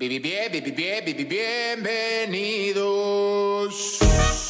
Bien, bien, bien, bien, bienvenidos.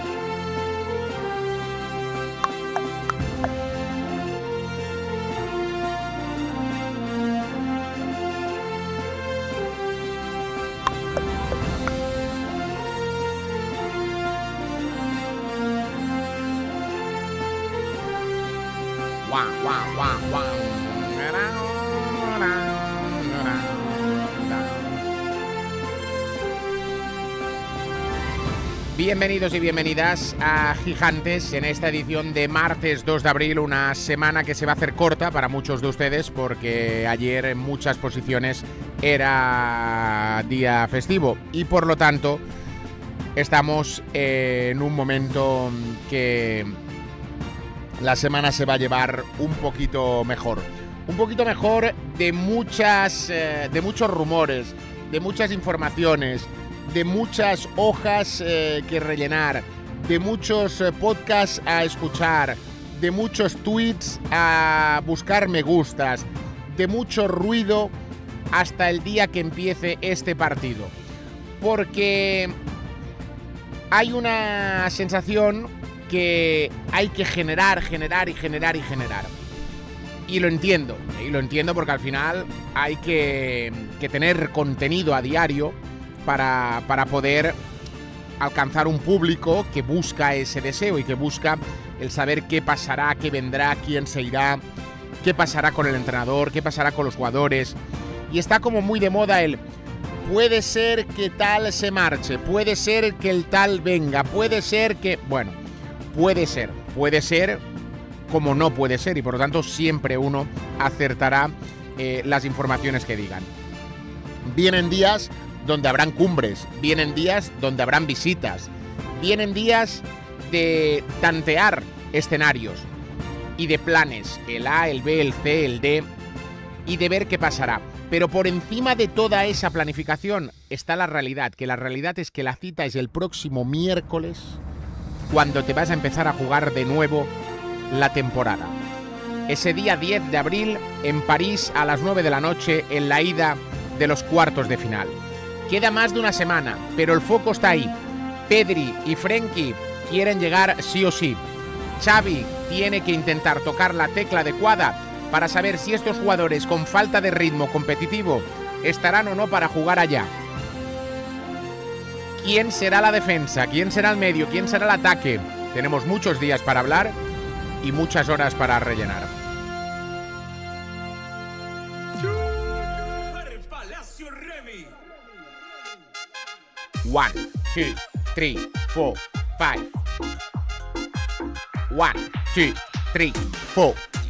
Bienvenidos y bienvenidas a Gigantes en esta edición de martes 2 de abril, una semana que se va a hacer corta para muchos de ustedes porque ayer en muchas posiciones era día festivo y por lo tanto estamos en un momento que la semana se va a llevar un poquito mejor. Un poquito mejor de muchas eh, de muchos rumores, de muchas informaciones, de muchas hojas eh, que rellenar, de muchos eh, podcasts a escuchar, de muchos tweets a buscar me gustas, de mucho ruido hasta el día que empiece este partido. Porque hay una sensación que, hay que generar, generar y generar y generar. Y lo entiendo, y lo entiendo porque al final hay que, que tener contenido a diario para, para poder alcanzar un público que busca ese deseo y que busca el saber qué pasará, qué vendrá, quién se irá, qué pasará con el entrenador, qué pasará con los jugadores. Y está como muy de moda el puede ser que tal se marche, puede ser que el tal venga, puede ser que... Bueno, Puede ser, puede ser como no puede ser y por lo tanto siempre uno acertará eh, las informaciones que digan. Vienen días donde habrán cumbres, vienen días donde habrán visitas, vienen días de tantear escenarios y de planes, el A, el B, el C, el D, y de ver qué pasará. Pero por encima de toda esa planificación está la realidad, que la realidad es que la cita es el próximo miércoles cuando te vas a empezar a jugar de nuevo la temporada. Ese día 10 de abril en París a las 9 de la noche en la ida de los cuartos de final. Queda más de una semana, pero el foco está ahí. Pedri y Frenkie quieren llegar sí o sí. Xavi tiene que intentar tocar la tecla adecuada para saber si estos jugadores con falta de ritmo competitivo estarán o no para jugar allá. ¿Quién será la defensa? ¿Quién será el medio? ¿Quién será el ataque? Tenemos muchos días para hablar y muchas horas para rellenar. 1 2 3 4 5 1 2 3 4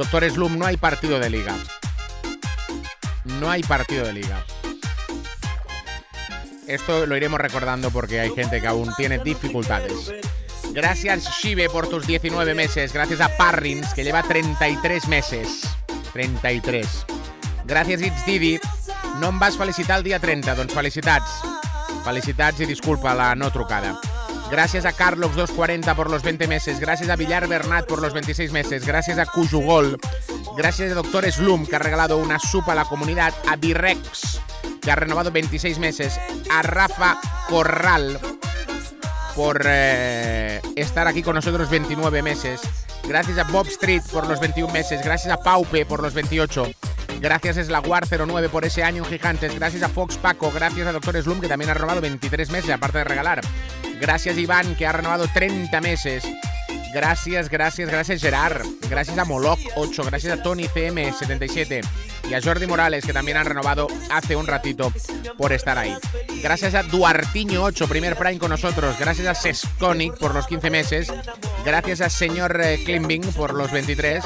Doctor Slum, no hay partido de liga. No hay partido de liga. Esto lo iremos recordando porque hay gente que aún tiene dificultades. Gracias Shive por tus 19 meses. Gracias a Parrins que lleva 33 meses. 33. Gracias, It's Didi. No vas a felicitar el día 30, doncs felicitats. Felicitats y disculpa la no trucada. Gracias a Carlos240 por los 20 meses. Gracias a Villar Bernat por los 26 meses. Gracias a Cuyugol. Gracias a Doctor Slum, que ha regalado una supa a la comunidad. A Direx, que ha renovado 26 meses. A Rafa Corral, por eh, estar aquí con nosotros 29 meses. Gracias a Bob Street por los 21 meses. Gracias a Paupe por los 28. Gracias a Slaguar09 por ese año en Gigantes. Gracias a Fox Paco. Gracias a Doctor Slum, que también ha robado 23 meses, aparte de regalar. Gracias Iván, que ha renovado 30 meses. Gracias, gracias, gracias Gerard. Gracias a Moloch 8, gracias a Tony CM77 y a Jordi Morales, que también han renovado hace un ratito por estar ahí. Gracias a Duartiño 8, primer Prime con nosotros. Gracias a Sesconic por los 15 meses. Gracias a señor Klimbing eh, por los 23.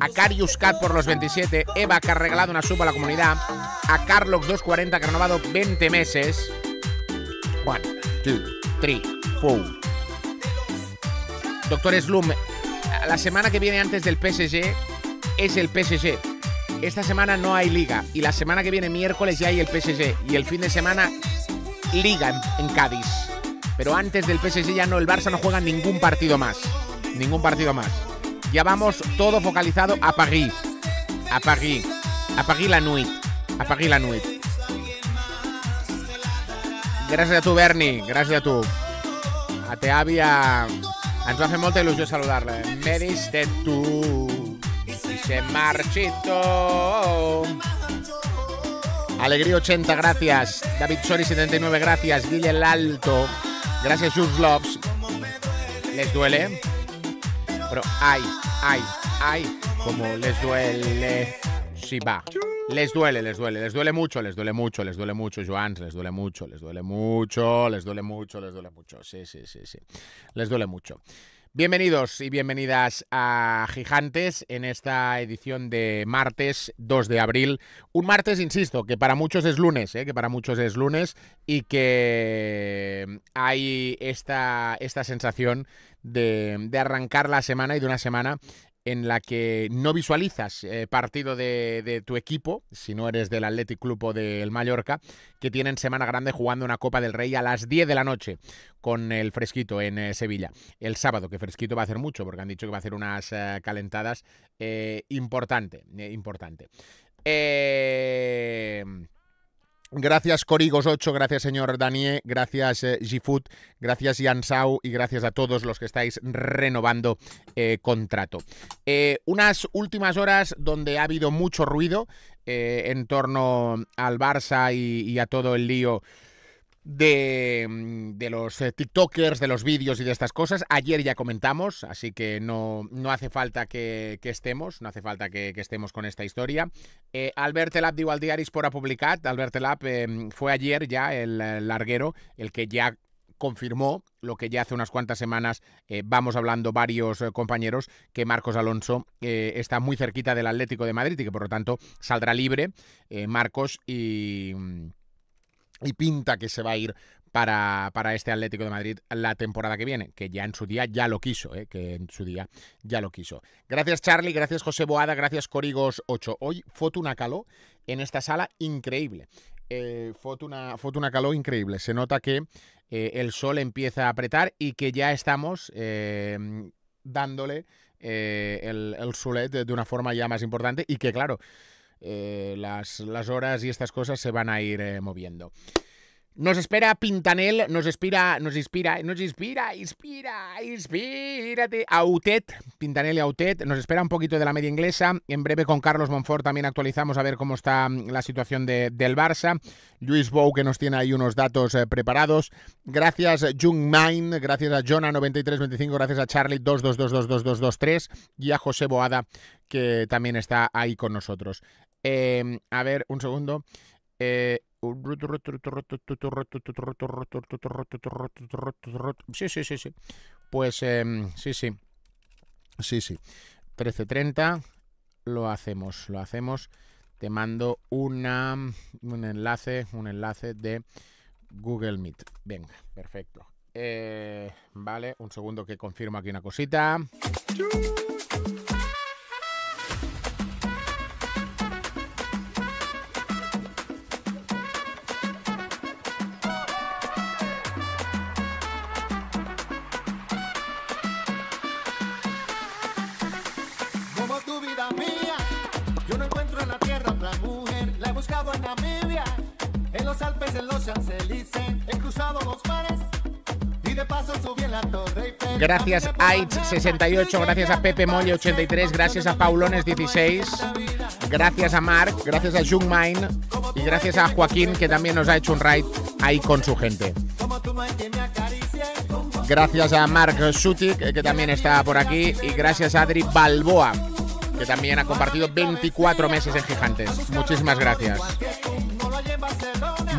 A Carius Cat por los 27. Eva, que ha regalado una suba a la comunidad. A Carlos 240, que ha renovado 20 meses. One, two. 3, Doctor Slum, la semana que viene antes del PSG es el PSG. Esta semana no hay liga y la semana que viene miércoles ya hay el PSG y el fin de semana ligan en, Cádiz. Pero antes del PSG ya no, el Barça no juega ningún partido más. Ningún partido más. Ya vamos todo focalizado a París. A París. A París la nuit. A París la nuit. Gracias a tu, Bernie. Gracias a tu. A te àvia... Ens va fer molta saludar Me y se marchito. Alegría 80, gracias. David Sori 79, gracias. Guille el Alto. Gracias, Jules Loves. ¿Les duele? Pero ay, ay, ay, como les duele. Si va. Les duele, les duele, les duele mucho, les duele mucho, les duele mucho, Joan, les duele mucho, les duele mucho, les duele mucho, les duele mucho. Sí, sí, sí, sí. Les duele mucho. Bienvenidos y bienvenidas a Gigantes en esta edición de martes 2 de abril. Un martes, insisto, que para muchos es lunes, ¿eh? que para muchos es lunes y que hay esta, esta sensación de, de, arrancar la semana y de una semana en la que no visualizas eh, partido de, tu equipo, si no eres del Athletic Club o del Mallorca, que tienen semana grande jugando una Copa del Rey a las 10 de la noche con el Fresquito en eh, Sevilla. El sábado, que Fresquito va a hacer mucho, porque han dicho que va a hacer unas eh, calentadas importante, importante. Eh... Gracias Corigos8, gracias señor Danie, gracias eh, Gifut, gracias gracias Yansau y gracias a todos los que estáis renovando eh, contrato. Eh, unas últimas horas donde ha habido mucho ruido en torno al Barça y, y a todo el lío Mm, de, los eh, TikTokers, de los vídeos y de estas cosas. Ayer ya comentamos, así que no, no hace falta que, estemos, no hace falta que, estemos con esta historia. Eh, Albert Elap de por publicat, Albert Elap eh, fue ayer ya el, larguero, el que ya confirmó lo que ya hace unas cuantas semanas vamos hablando varios compañeros, que Marcos Alonso está muy cerquita del Atlético de Madrid y que por lo tanto saldrá libre Marcos y... Mm, y pinta que se va a ir para, este Atlético de Madrid la temporada que viene, que ya en su día ya lo quiso, ¿eh? que en su día ya lo quiso. Gracias Charlie, gracias José Boada, gracias Corigos 8. Hoy una Caló en esta sala increíble. Eh, Fotuna, Caló increíble. Se nota que eh, el sol empieza a apretar y que ya estamos eh, dándole el, el de una forma ya más importante y que claro... Eh, las, las, horas y estas cosas se van a ir eh, moviendo. Nos espera Pintanel, nos inspira, nos inspira, nos inspira, inspira, inspírate. Autet, Pintanel y Autet, nos espera un poquito de la media inglesa. En breve con Carlos Monfort también actualizamos a ver cómo está mm, la situación de, del Barça. Luis Bou que nos tiene ahí unos datos eh, preparados. Gracias Jung Main, gracias a Jonah9325, gracias a Charlie22222223 y a José Boada que también está ahí con nosotros a ver, un segundo. sí, sí, sí, sí. Pues sí, sí. Sí, sí. 13.30 lo hacemos, lo hacemos. Te mando una, un enlace, un enlace de Google Meet. Venga, perfecto. vale, un segundo que confirmo aquí una cosita. los Alpes, en gracias 68 gracias a Pepe Molle83, gracias a Paulones16, gracias a Mark, gracias a Jungmine y gracias a Joaquín que también nos ha hecho un ride ahí con su gente. Gracias a Mark Sutik que también está por aquí y gracias a Adri Balboa que también ha compartido 24 meses en Gigantes. Muchísimas gracias.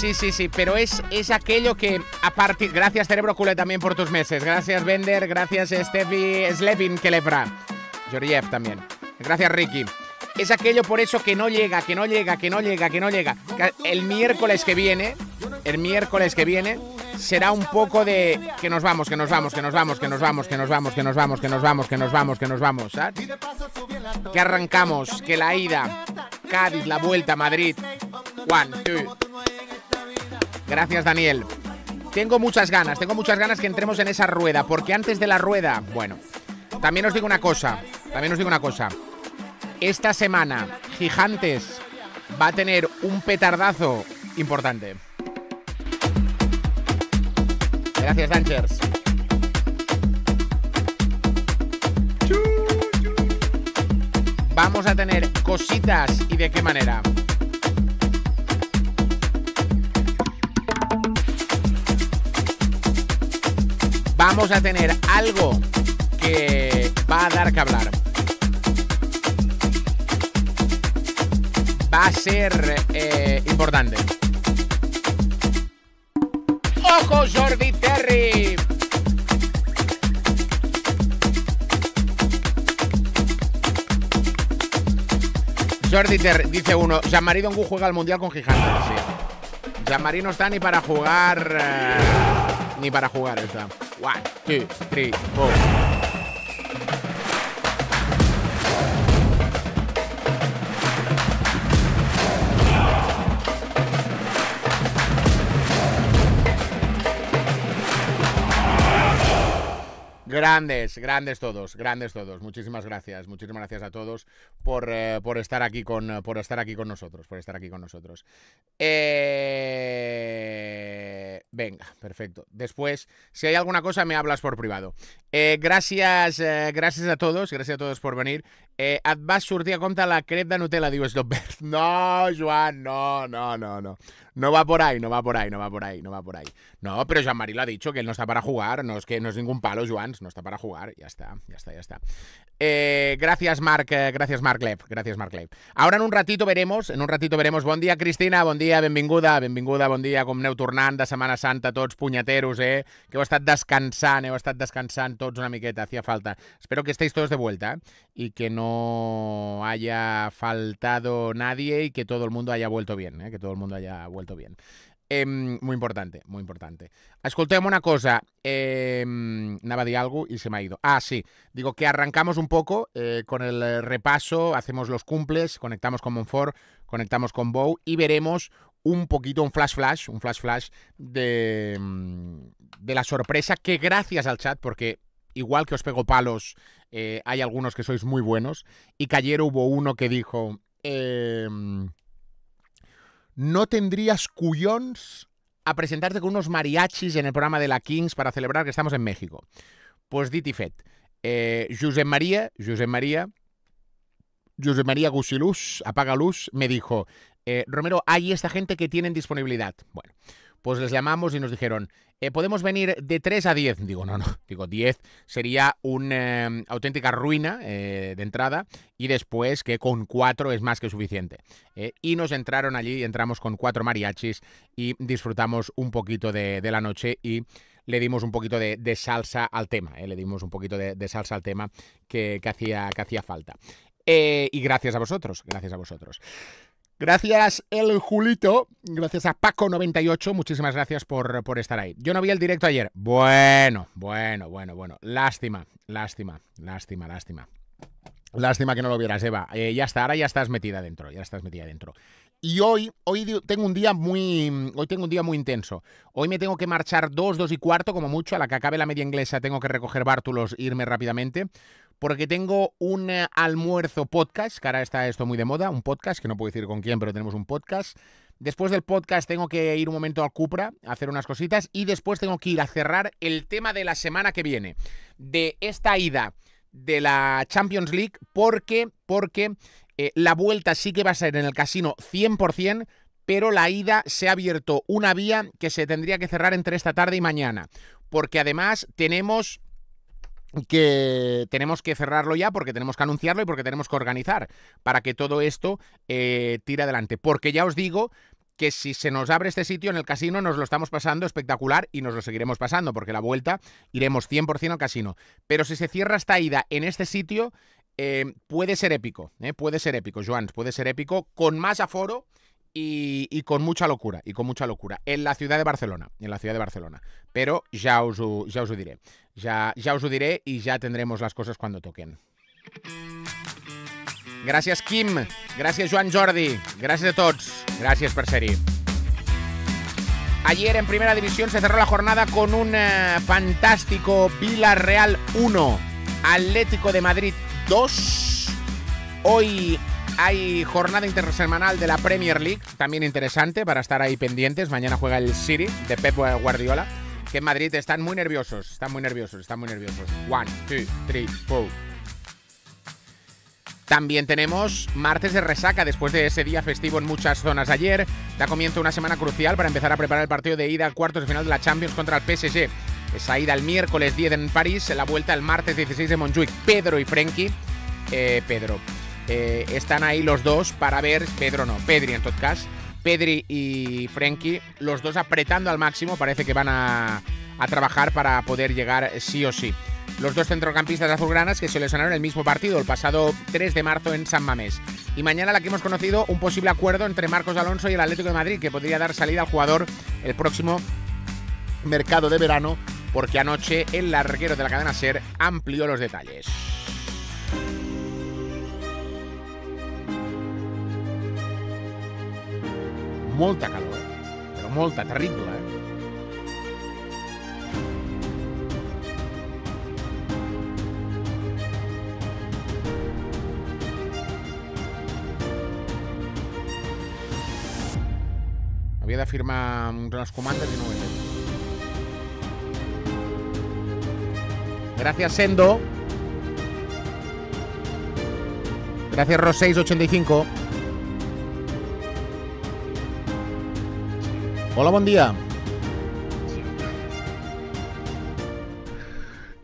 sí, sí, sí, pero es, es aquello que a partir... Gracias Cerebro Cule también por tus meses, gracias Bender, gracias Stevie Slevin Kelebra, Georgiev también, gracias Ricky. Es aquello por eso que no llega, que no llega, que no llega, que no llega. El miércoles que viene, el miércoles que viene, será un poco de que nos vamos, que nos vamos, que nos vamos, que nos vamos, que nos vamos, que nos vamos, que nos vamos, que nos vamos, que nos vamos, Que arrancamos, que la ida, Cádiz, la vuelta, Madrid. One, two. Gracias, Daniel. Tengo muchas ganas, tengo muchas ganas que entremos en esa rueda, porque antes de la rueda, bueno, también os digo una cosa, también os digo una cosa. Esta semana, Gigantes va a tener un petardazo importante. Gracias, Danchers. Vamos a tener cositas y de qué manera. vamos a tener algo que va a dar que hablar. Va a ser eh, importante. ¡Ojo Jordi Terry! Jordi Terry, dice uno, San Marino Dongu juega al Mundial con Gijón. Sí. San no está ni para jugar... Eh, ni para jugar esta. 1 2 3 4 Grandes, grandes todos, grandes todos. Muchísimas gracias, muchísimas gracias a todos eh, por, estar aquí con por estar aquí con nosotros, por estar aquí con nosotros. Eh, venga, perfecto. Después, si hay alguna cosa, me hablas por privado. Eh, gracias, gracias a todos, gracias a todos por venir eh, et vas a la crep de Nutella. Diu esto. no, Joan, no, no, no, no. No va por ahí, no va por ahí, no va por ahí, no va por ahí. No, pero Jean Marie lo ha dicho, que él no está para jugar. No es que no es ningún palo, Juan no está para jugar. Ya está, ya está, ya está. Eh, gracias, Marc, eh, gracias, Marc Lev, gracias, Marc Lev. Ahora en un ratito veremos, en un ratito veremos. buen día Cristina, buen día benvinguda, benvinguda, buen día, com Neuturnanda semana Santa todos puñeteros eh? Que heu estat descansant, heu estat descansando tots una miqueta, hacía falta. Espero que estéis todos de vuelta eh? y que no haya faltado nadie y que todo el mundo haya vuelto bien, ¿eh? que todo el mundo haya vuelto bien. Em, muy importante, muy importante. Escoltem una cosa, em, nada de algo y se me ha ido. Ah, sí, digo que arrancamos un poco eh, con el eh, repaso, hacemos los cumples, conectamos con Monfort, conectamos con Bow y veremos un poquito, un flash flash, un flash flash de, mm, de la sorpresa que gracias al chat, porque igual que os pego palos, eh, hay algunos que sois muy buenos. Y que ayer hubo uno que dijo, em, no tendrías cuyons a presentarte con unos mariachis en el programa de la Kings para celebrar que estamos en México. Pues ditifet, eh, josé María, José María, José María Gusiluz, apaga luz, me dijo, eh, Romero, hay esta gente que tienen disponibilidad. Bueno, pues les llamamos y nos dijeron, eh, podemos venir de 3 a 10. Digo, no, no, digo, 10 sería una em, auténtica ruina eh, de entrada y después que con 4 es más que suficiente. Eh, y nos entraron allí, entramos con 4 mariachis y disfrutamos un poquito de, la noche y le dimos un poquito de, salsa al tema, le dimos un poquito de, salsa al tema que, hacía, que hacía falta. y gracias a vosotros, gracias a vosotros. Gracias, el Julito. Gracias a Paco98. Muchísimas gracias por, estar ahí. Yo no vi el directo ayer. Bueno, bueno, bueno, bueno. Lástima, lástima, lástima, lástima. Lástima que no lo vieras, Eva. Eh, ya está, ahora ya estás metida dentro. Ya estás metida dentro. Y hoy, hoy tengo un día muy. Hoy tengo un día muy intenso. Hoy me tengo que marchar dos, dos y cuarto, como mucho, a la que acabe la media inglesa tengo que recoger bártulos e irme rápidamente porque tengo un eh, almuerzo podcast, que ahora está esto muy de moda, un podcast, que no puedo decir con quién, pero tenemos un podcast. Después del podcast tengo que ir un momento a Cupra a hacer unas cositas y después tengo que ir a cerrar el tema de la semana que viene, de esta ida de la Champions League, porque, porque eh, la vuelta sí que va a ser en el casino 100%, pero la ida se ha abierto una vía que se tendría que cerrar entre esta tarde y mañana, porque además tenemos que tenemos que cerrarlo ya porque tenemos que anunciarlo y porque tenemos que organizar para que todo esto eh, tire adelante. Porque ya os digo que si se nos abre este sitio en el casino nos lo estamos pasando espectacular y nos lo seguiremos pasando porque la vuelta iremos 100% al casino. Pero si se cierra esta ida en este sitio, eh, puede ser épico, eh, puede ser épico, Joan, puede ser épico con más aforo y, con mucha locura, y con mucha locura. En la ciudad de Barcelona, en la ciudad de Barcelona. Pero ya os, ya lo diré. Ya, ya os lo diré y ya tendremos las cosas cuando toquen. Gracias Kim Gracias Joan Jordi. Gracias a todos Gracias Perseri Ayer en Primera División se cerró la jornada con un eh, fantástico Villarreal 1, Atlético de Madrid 2. Hoy hay jornada intersemanal de la Premier League, también interesante para estar ahí pendientes. Mañana juega el City de Pep Guardiola, que en Madrid están muy nerviosos, están muy nerviosos, están muy nerviosos. One, two, three, four. También tenemos martes de resaca después de ese día festivo en muchas zonas ayer. Da comienzo una semana crucial para empezar a preparar el partido de ida al cuartos de final de la Champions contra el PSG. Esa ida el miércoles 10 en París, la vuelta el martes 16 de Montjuic. Pedro y Frenkie. Eh, Pedro, eh, están ahí los dos para ver, Pedro no, Pedri en todo caso, Pedri y Frenkie, los dos apretando al máximo, parece que van a, trabajar para poder llegar sí o sí. Los dos centrocampistas azulgranas que se lesionaron el mismo partido el pasado 3 de marzo en San Mamés. Y mañana la que hemos conocido un posible acuerdo entre Marcos Alonso y el Atlético de Madrid que podría dar salida al jugador el próximo mercado de verano porque anoche el larguero de la cadena Ser amplió los detalles. molta calor, Pero molta, terrible. Eh? Había de firmar unes comandes de no Gracias, Sendo. Gracias, y 685 Hola, buen día!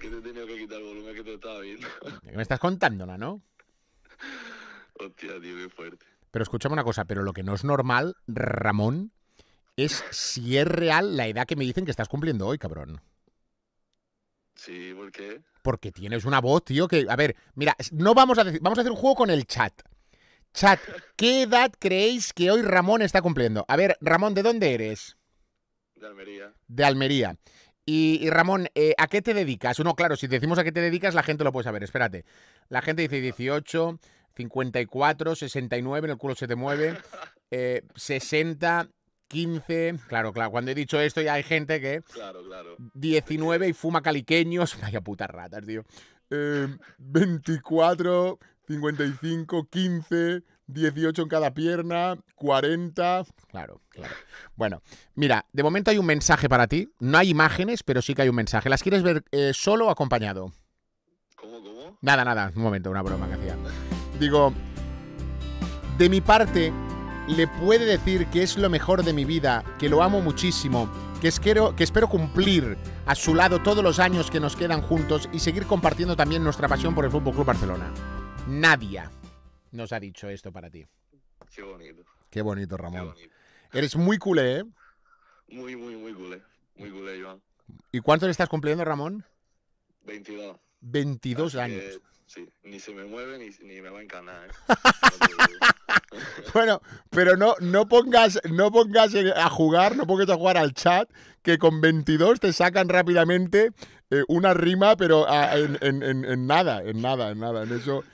Que te he tenido que quitar el volumen que te estaba viendo. Me estás contándola, ¿no? Hostia, tío, qué fuerte. Pero escúchame una cosa, pero lo que no es normal, Ramón, es si es real la edad que me dicen que estás cumpliendo hoy, cabrón. Sí, ¿por qué? Porque tienes una voz, tío, que. A ver, mira, no vamos a decir. Vamos a hacer un juego con el chat. Chat, ¿qué edad creéis que hoy Ramón está cumpliendo? A ver, Ramón, ¿de dónde eres? De Almería. De Almería. Y, Ramón, eh, ¿a qué te dedicas? Uno, claro, si decimos a qué te dedicas, la gente lo puede saber. Espérate. La gente dice 18, 54, 69, en el culo se te mueve, 60, 15. Eh, claro, claro. Cuando he dicho esto ya hay gente que. Claro, claro. 19 y fuma caliqueños. Vaya putas ratas, tío. 24, eh, 55, 15, 18 en cada pierna, 40. Claro, claro. Bueno, mira, de momento hay un mensaje para ti. No hay imágenes, pero sí que hay un mensaje. ¿Las quieres ver eh, solo o acompañado? ¿Cómo, cómo? Nada, nada, un momento, una broma que hacía. Digo, de mi parte, le puede decir que es lo mejor de mi vida, que lo amo muchísimo, que espero, que espero cumplir a su lado todos los años que nos quedan juntos y seguir compartiendo también nuestra pasión por el Fútbol Club Barcelona. Nadia nos ha dicho esto para ti. Qué bonito. Qué bonito, Ramón. Eres muy culé, ¿eh? Muy, muy, muy culé. Muy culé, Joan. ¿Y cuánto le estás cumpliendo, Ramón? 22. 22 años. sí, ni se me mueve ni, me va a encanar. ¿eh? bueno, pero no, no pongas, no pongas a jugar, no pongas a jugar al chat, que con 22 te sacan rápidamente eh, una rima, pero ah, en, en, nada, en nada, en nada. En eso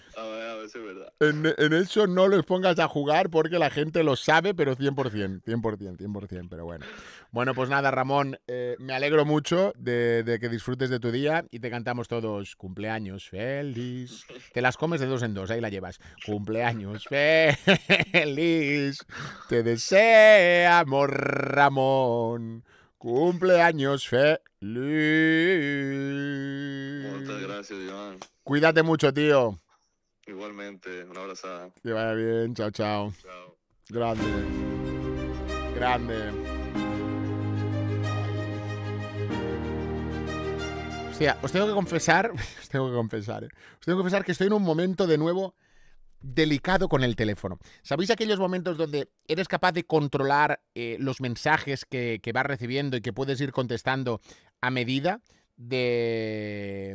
en, eso no los pongas a jugar porque la gente lo sabe, pero 100%, 100%, 100%, pero bueno. Bueno, pues nada, Ramón, eh, me alegro mucho de, que disfrutes de tu día y te cantamos todos cumpleaños feliz. Te las comes de dos en dos, ahí la llevas. Cumpleaños feliz, te deseamos, Ramón. Cumpleaños feliz. Muchas gracias, Iván. Cuídate mucho, tío. Igualmente, un abrazada. Que vaya bien, chao, chao. Chao. Grande. Grande. Hostia, os tengo que confesar, os tengo que confesar, eh. os tengo que confesar que estoy en un momento de nuevo delicado con el teléfono. ¿Sabéis aquellos momentos donde eres capaz de controlar eh, los mensajes que, que, vas recibiendo y que puedes ir contestando a medida lo, que,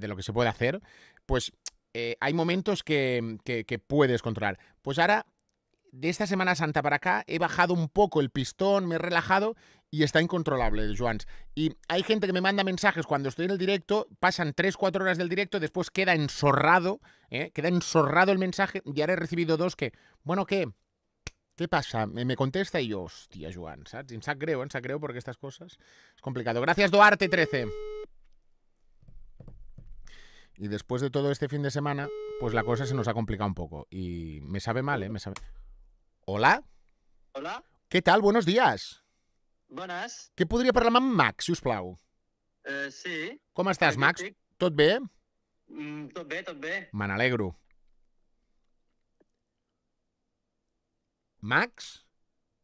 de lo que se puede hacer? Pues eh, hay momentos que, puedes controlar. Pues ahora, de esta Semana Santa para acá, he bajado un poco el pistón, me he relajado y está incontrolable, Joans. Y hay gente que me manda mensajes cuando estoy en el directo, pasan 3-4 horas del directo, después queda ensorrado, ¿eh? queda ensorrado el mensaje y ahora he recibido dos que, bueno, ¿qué? ¿Qué pasa? Me contesta y yo, hostia, Joan, En en porque estas cosas es complicado. Gracias, Duarte13. Y después de todo este fin de semana, pues la cosa se nos ha complicado un poco. Y me sabe mal, ¿eh? Me sabe... Hola? Hola? Què tal? Buenos días. Buenas. ¿Qué podria parlar amb Max, si us plau? Uh, sí. Com estàs, Max? Tot bé? Mm, tot bé, tot bé. Me n'alegro. Max?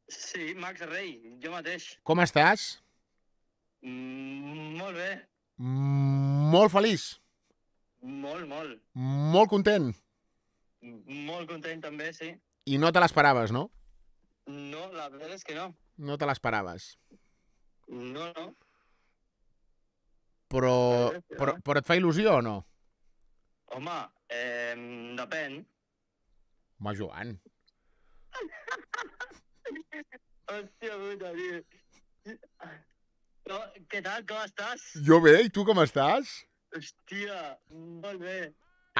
Sí, Max Rey, jo mateix. Com estàs? Mm, molt bé. Mm, molt feliç. Molt, molt. Molt content? Molt content també, sí. I no te l'esperaves, no? No, la veritat és que no. No te l'esperaves? No, no. Però, no. però, però et fa il·lusió o no? Home, eh, depèn. Home, Joan. Hòstia puta, tio. No, què tal? Com estàs? Jo bé, i tu com estàs? Hòstia, molt bé.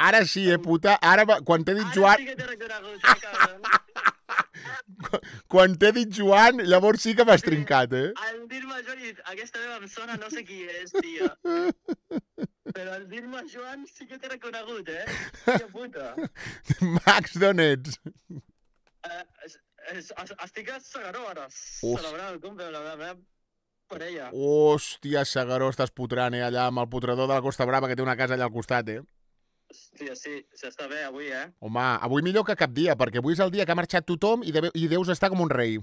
Ara sí, eh, puta. Ara, quan t'he dit Ara Joan... sí que eh? quan t'he dit Joan, llavors sí que m'has trincat, eh? Al dir-me Joan, aquesta meva em sona, no sé qui és, tio. Però al dir-me Joan sí que t'he reconegut, eh? Hòstia puta. Max, d'on ets? Uh, estic a Sagaró, ara. Uf. Celebrant el cumple, la meva parella. Hòstia, Segaró, estàs putrant, eh, allà amb el putrador de la Costa Brava, que té una casa allà al costat, eh? Hòstia, sí, s'està bé avui, eh? Home, avui millor que cap dia, perquè avui és el dia que ha marxat tothom i, de, i deus estar com un rei.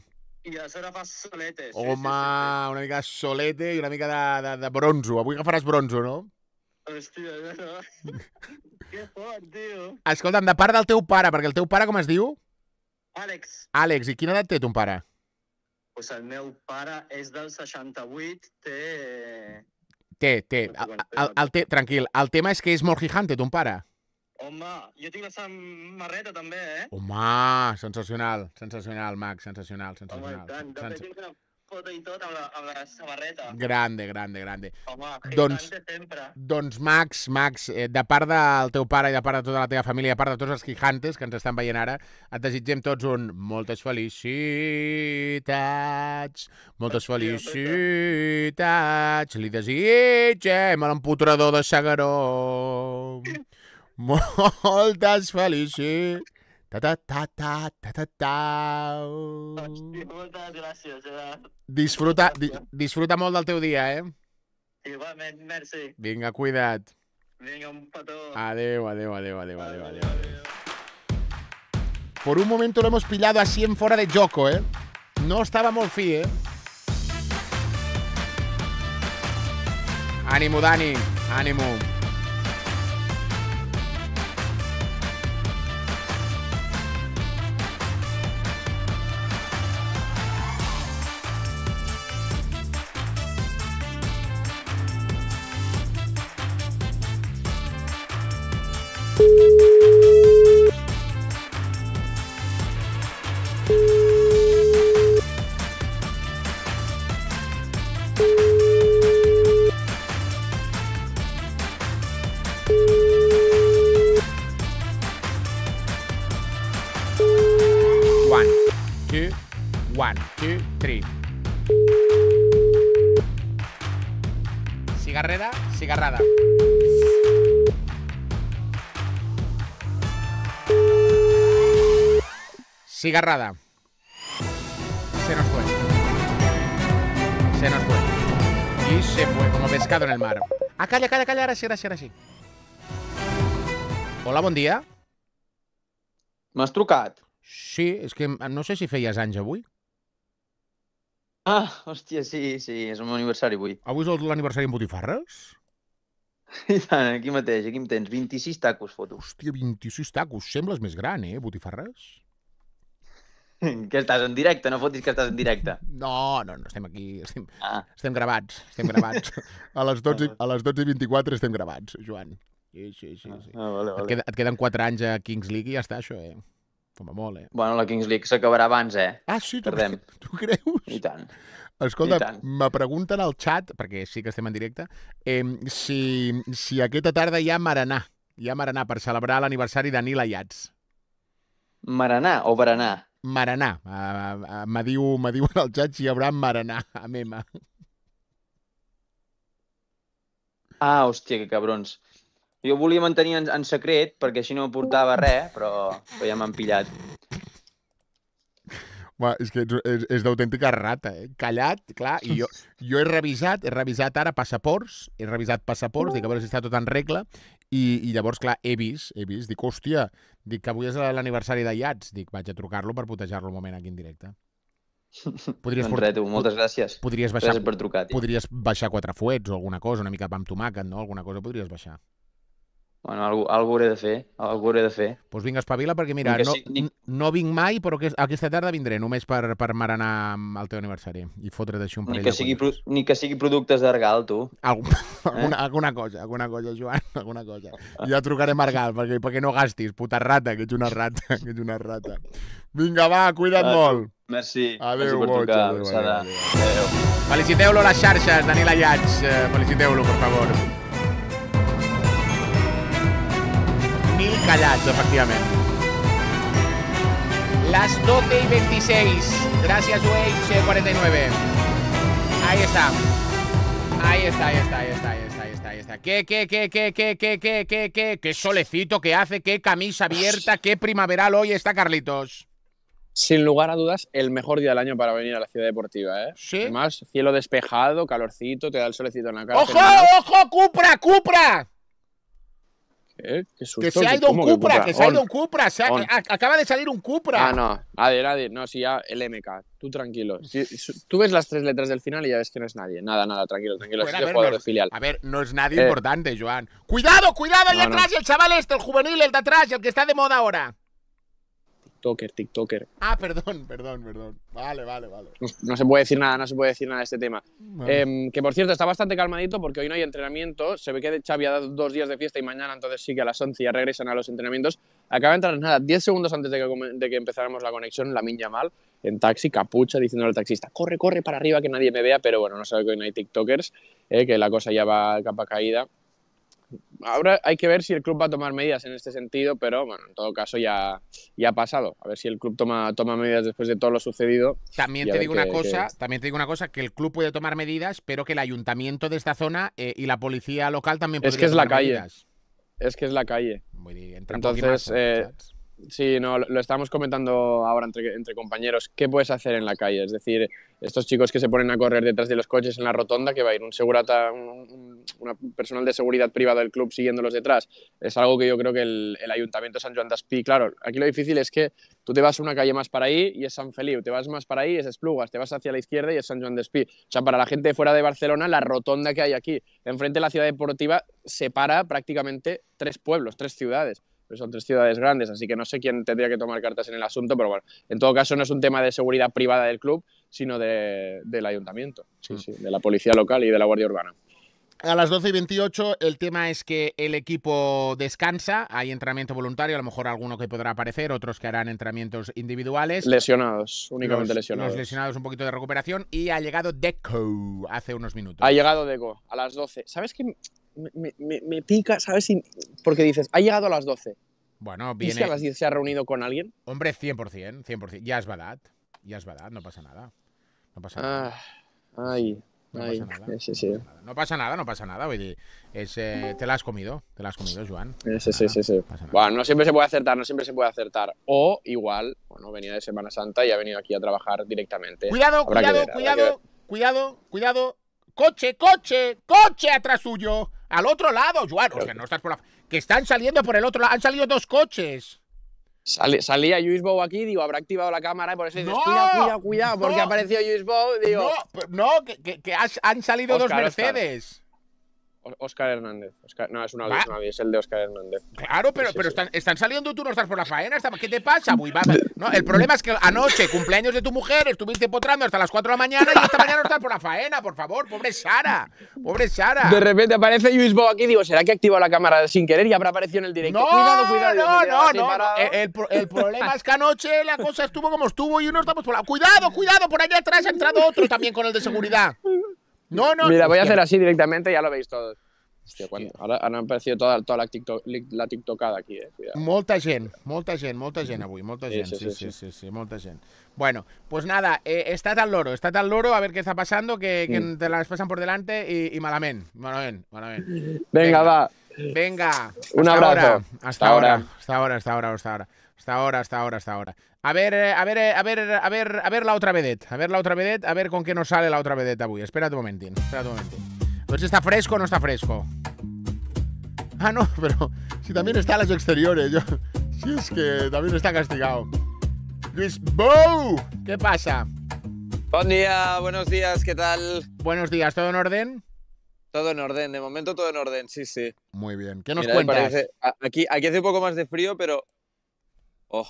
I a sobre fas solete. Sí, Home, sí, sí, sí. una mica solete i una mica de, de, de bronzo. Avui agafaràs bronzo, no? Hòstia, no, no. que fort, tio. Escolta'm, de part del teu pare, perquè el teu pare com es diu? Àlex. Àlex, i quina edat té ton pare? pues el meu pare és del 68, té... Té, té. El, el, el te... Tranquil. El tema és que és molt gigante, ton pare. Home, jo tinc la samarreta també, eh? Home, sensacional, sensacional, Max, sensacional, sensacional. Home, tant. De fet, Sens foto i tot amb la, amb la samarreta. Grande, grande, grande. Home, doncs, sempre. Doncs Max, Max, eh, de part del teu pare i de part de tota la teva família, de part de tots els quijantes que ens estan veient ara, et desitgem tots un moltes felicitats, moltes felicitats, li desitgem a l'emputrador de Sagaró. Moltes felicitats. Ta ta ta ta ta ta ta. Moltes gràcies, Disfruta, di, disfruta molt del teu dia, eh? Igualment, merci. Vinga, cuida't. Vinga, un petó. Adéu, adéu, adéu, adéu, adéu, adéu. adéu. Por un momento lo hemos pillado así en fora de Yoko, ¿eh? No estábamos fi, ¿eh? Ánimo, Dani, ánimo. Cigarrada. Se nos fue. Se nos fue. Y se fue como pescado en el mar. Ah, calla, calla, calla, Ahora sí, ahora sí, ahora sí. Hola, bon dia. M'has trucat? Sí, és que no sé si feies anys avui. Ah, hòstia, sí, sí, és el meu aniversari avui. Avui és l'aniversari en botifarres? I tant, aquí mateix, aquí em tens, 26 tacos foto. Hòstia, 26 tacos, sembles més gran, eh, botifarres? que estàs en directe, no fotis que estàs en directe. No, no, no estem aquí, estem, ah. estem gravats, estem gravats. A les, 12, ah. a les 12 i 24 estem gravats, Joan. Sí, sí, sí. Ah, sí. Ah, vale, vale. Et, queda, et queden 4 anys a Kings League i ja està, això, eh? Fuma molt, eh? Bueno, la Kings League s'acabarà abans, eh? Ah, sí? Tu, Perdem. tu creus? I tant. Escolta, me pregunten al chat, perquè sí que estem en directe, eh, si, si aquesta tarda hi ha Maranà. Hi ha Maranà per celebrar l'aniversari de Nil Ayats. Maranà o Berenar? Maranà. Uh, uh, me, diu, me diuen el xat si hi haurà Maranà, a mema. Ah, hòstia, que cabrons. Jo volia mantenir en, en secret, perquè així no portava res, però, però ja m'han pillat. Va, és que és, és d'autèntica rata, eh? Callat, clar, i jo, jo he revisat, he revisat ara passaports, he revisat passaports, dic a veure si està tot en regla, i, i llavors, clar, he vist, he vist, dic, hòstia, dic que avui és l'aniversari de Yats. dic, vaig a trucar-lo per putejar-lo un moment aquí en directe. Podries doncs res, tu, moltes gràcies. Podries baixar, gràcies per trucar, tio. podries baixar quatre fuets o alguna cosa, una mica de pa amb tomàquet, no? Alguna cosa podries baixar. Bueno, algú, algú hauré de fer, algú hauré de fer. Doncs pues vinga, espavila, perquè mira, no, sí, ni... no vinc mai, però que, aquesta tarda vindré, només per, per marenar al teu aniversari i fotre d'això un parell ni que sigui, pro, Ni que sigui productes d'Argal, tu. Algú, eh? alguna, alguna cosa, alguna cosa, Joan, alguna cosa. Ja trucaré a Argal, perquè, perquè no gastis, puta rata, que ets una rata, que ets una rata. Vinga, va, cuida't va, molt. Merci. Adéu, boig. Adéu, adéu, adéu. Feliciteu-lo a les xarxes, Daniel Ayats. Eh, feliciteu-lo, per favor. calazo, efectivamente. Las 12 y 26. Gracias, Wade 49 Ahí está. Ahí está, ahí está, ahí está, ahí está, ahí está, ahí está. Qué, qué, qué, qué, qué, qué, qué, qué, qué, qué solecito que hace, qué camisa abierta, qué primaveral hoy está, Carlitos. Sin lugar a dudas, el mejor día del año para venir a la ciudad deportiva, ¿eh? Sí. Además, cielo despejado, calorcito, te da el solecito en la cara. ¡Ojo, ojo, Cupra, Cupra! ¿Eh? que se ha ido un Cupra, que se ha ido un Cupra. acaba de salir un Cupra. Ah, no. A a ver. no, si ya el MK. Tú tranquilo. tú ves las tres letras del final y ya ves que no es nadie. Nada, nada, tranquilo, tranquilo. a, ver, no, filial. a ver, no es nadie eh. importante, Joan. ¡Cuidado, cuidado! El atrás, el chaval este, el juvenil, el de atrás, el que está de moda ahora. TikToker, TikToker. Ah, perdón, perdón, perdón. Vale, vale, vale. No, se puede decir nada, no se puede decir nada de este tema. Em, que por cierto, está bastante calmadito porque hoy no hay entrenamiento. Se ve que Xavi ha dado dos días de fiesta y mañana, entonces sí que a las 11 ya regresan a los entrenamientos. Acaba de entrar nada, 10 segundos antes de que, empezáramos la conexión, la minya mal, en taxi, capucha, diciendo al taxista, corre, corre para arriba que nadie me vea, pero bueno, no sabe que hoy no hay TikTokers, eh, que la cosa ya va capa caída ahora hay que ver si el club va a tomar medidas en este sentido, pero bueno, en todo caso ya, ya ha pasado. A ver si el club toma, toma medidas después de todo lo sucedido. También te digo una cosa, también te digo una cosa, que el club puede tomar medidas, pero que el ayuntamiento de esta zona eh, y la policía local también pueden tomar medidas. Es que es la calle. Es que es la calle. Muy bien. Entonces, eh, eh, Sí, no, lo, estamos comentando ahora entre, compañeros. ¿Qué puedes hacer en la calle? Es decir, estos chicos que se ponen a correr detrás de los coches en la rotonda, que va a ir un segurata, un, personal de seguridad privada del club siguiéndolos detrás, es algo que yo creo que el, Ayuntamiento de San Joan d'Aspí, claro, aquí lo difícil es que tú te vas una calle más para ahí y es San Feliu, te vas más para ahí y es Esplugas, te vas hacia la izquierda y es San Juan d'Aspí. O sea, para la gente fuera de Barcelona, la rotonda que hay aquí, enfrente de la ciudad deportiva, separa prácticamente tres pueblos, tres ciudades. Pues son tres ciudades grandes, así que no sé quién tendría que tomar cartas en el asunto, pero bueno, en todo caso no es un tema de seguridad privada del club, sino del ayuntamiento, hmm. de la policía local y de la Guardia Urbana. A las 12 y 28 el tema es que el equipo descansa, hay entrenamiento voluntario, a lo mejor alguno que podrá aparecer, otros que harán entrenamientos individuales. Lesionados, únicamente lesionados. Los lesionados un poquito de recuperación y ha llegado Deco hace unos minutos. Ha llegado Deco a las 12. ¿Sabes qué? me, pica, ¿sabes? porque dices, ha llegado a las 12. Bueno, viene... ¿Y a las se ha reunido con alguien? Hombre, 100%, 100%. Ya es verdad. Ya es verdad, no pasa nada. No pasa nada. Ah, no, pasa nada, no pasa nada. No nada, eh, te la has comido, Juan bueno, no siempre se puede acertar, no siempre se puede acertar. O igual, bueno, venía de Semana Santa y ha venido aquí a trabajar directamente. Cuidado, cuidado, cuidado, cuidado, cuidado. Coche, coche, coche atrás suyo. Al otro lado, Juan. O sea, no estás por la... Que están saliendo por el otro lado. Han salido dos coches. salía Luis Bow aquí, digo, habrá activado la cámara y por eso dices, cuidado, cuidado, cuidado, porque ha apareció Luis Bow, digo. No, no que, han salido dos Mercedes. Oscar Hernández. no, es una vez, es el de Oscar Hernández. Claro, pero, pero están, saliendo tú, no estás por la faena. ¿Qué te pasa, muy No, el problema es que anoche, cumpleaños de tu mujer, estuviste potrando hasta las 4 de la mañana y esta mañana no estás por la faena, por favor, pobre Sara. Pobre Sara. De repente aparece Luis Bo aquí digo, ¿será que activó la cámara sin querer y habrá aparecido en el directo? No, No, no, no. El, problema es que anoche la cosa estuvo como estuvo y uno estamos por la. Cuidado, cuidado, por allá atrás ha entrado otro también con el de seguridad. No, no. Mira, voy a hacer así directamente, ya lo veis todos. Hostia, han aparecido toda, toda la, TikTok, la TikTokada aquí, eh? Cuidado. Molta gent, molta gent, molta gent avui, molta gent, sí, sí, sí, sí, sí, molta gent. Bueno, pues nada, eh, está tal al loro, está al loro, a ver qué está pasando, que, que mm. te las pasan por delante y y malament, malament, malament. Venga, Venga. va. Venga. Un abrazo. Hasta ahora, hasta ahora, hasta ahora. Hasta ahora. Hasta ahora, hasta ahora, hasta ahora. A ver, eh, a ver, eh, a ver, eh, a ver, a ver la otra vedette. A ver la otra vedette, a ver con qué nos sale la otra vedette hoy. Espera un momentín, espera un momentín. A ver si está fresco o no está fresco. Ah, no, pero si también está a las exteriores. Yo, si es que también está castigado. Luis ¿qué pasa? Buen día, buenos días, ¿qué tal? Buenos días, ¿todo en orden? Todo en orden, de momento todo en orden, sí, sí. Muy bien. ¿Qué nos cuentas? aquí, aquí hace un poco más de frío, pero Oh,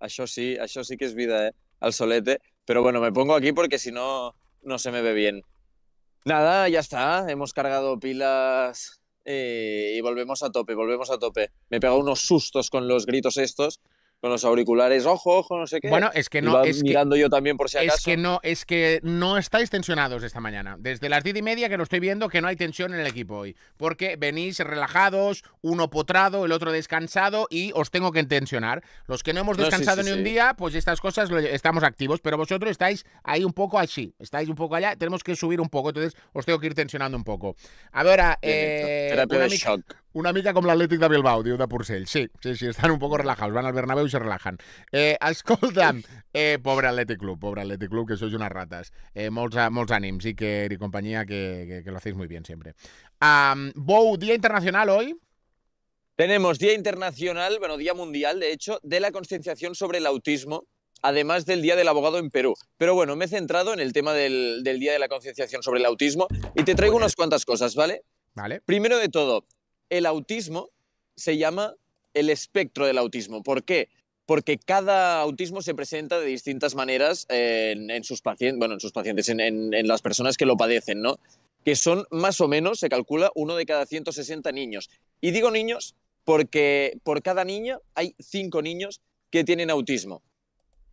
eso sí, eso sí que es vida, eh? Al solete. Pero bueno, me pongo aquí porque si no, no se me ve bien. Nada, ya está. Hemos cargado pilas eh, y volvemos a tope, volvemos a tope. Me he pegado unos sustos con los gritos estos, los auriculares, ojo, ojo, no sé qué. Bueno, es que no. Es mirando yo también por si acaso. Es que no, es que no estáis tensionados esta mañana. Desde las diez y media que lo estoy viendo que no hay tensión en el equipo hoy. Porque venís relajados, uno potrado, el otro descansado y os tengo que tensionar. Los que no hemos descansado ni un día, pues estas cosas estamos activos, pero vosotros estáis ahí un poco así, estáis un poco allá, tenemos que subir un poco, entonces os tengo que ir tensionando un poco. A ver, eh, shock. Una como com l'Atlètic de Bilbao, diu de Porcell. Sí, sí, sí, están un poco relajados. Van al Bernabéu y se relajan. Eh, eh pobre Athletic Club, pobre Athletic Club, que sois unas ratas. Eh, molts, eh, molts ànims, que que, lo hacéis muy bien siempre. Bou, Día Internacional hoy. Tenemos Día Internacional, bueno, Día Mundial, de hecho, de la concienciación sobre el autismo, además del Día del Abogado en Perú. Pero bueno, me he centrado en el tema del, del Día de la concienciación sobre el autismo y te traigo unas cuantas cosas, ¿vale? Vale. Primero de todo, el autismo se llama el espectro del autismo. ¿Por qué? Porque cada autismo se presenta de distintas maneras en, sus pacientes, bueno, en sus pacientes, en, las personas que lo padecen, ¿no? Que son más o menos, se calcula, uno de cada 160 niños. Y digo niños porque por cada niña hay cinco niños que tienen autismo.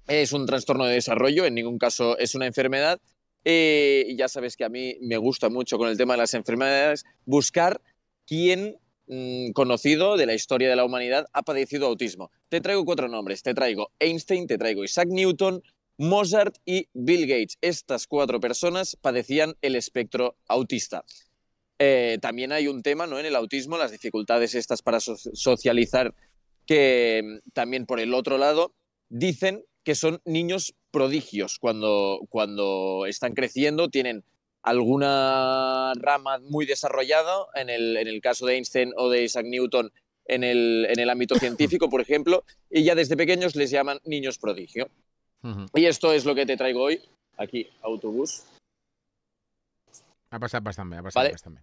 Es un trastorno de desarrollo, en ningún caso es una enfermedad. Eh, ya sabes que a mí me gusta mucho con el tema de las enfermedades buscar quién Mm, conocido de la historia de la humanidad ha padecido autismo. Te traigo cuatro nombres, te traigo Einstein, te traigo Isaac Newton, Mozart y Bill Gates. Estas cuatro personas padecían el espectro autista. Eh, también hay un tema ¿no? en el autismo, las dificultades estas para socializar, que mm, también por el otro lado dicen que son niños prodigios cuando, cuando están creciendo, tienen alguna rama muy desarrollada, en el, caso de Einstein o de Isaac Newton, en el, ámbito científico, por ejemplo, y ya desde pequeños les llaman niños prodigio. Y esto es lo que te traigo hoy, aquí, autobús. Ha pasado bastante, ha pasado bastante.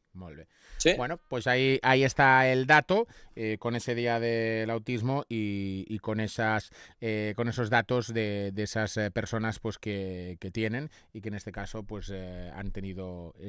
Bueno, pues ahí, ahí está el dato eh, con ese día del autismo y, con esas eh, con esos datos de, esas eh, personas pues que, tienen y que en este caso pues han tenido mm,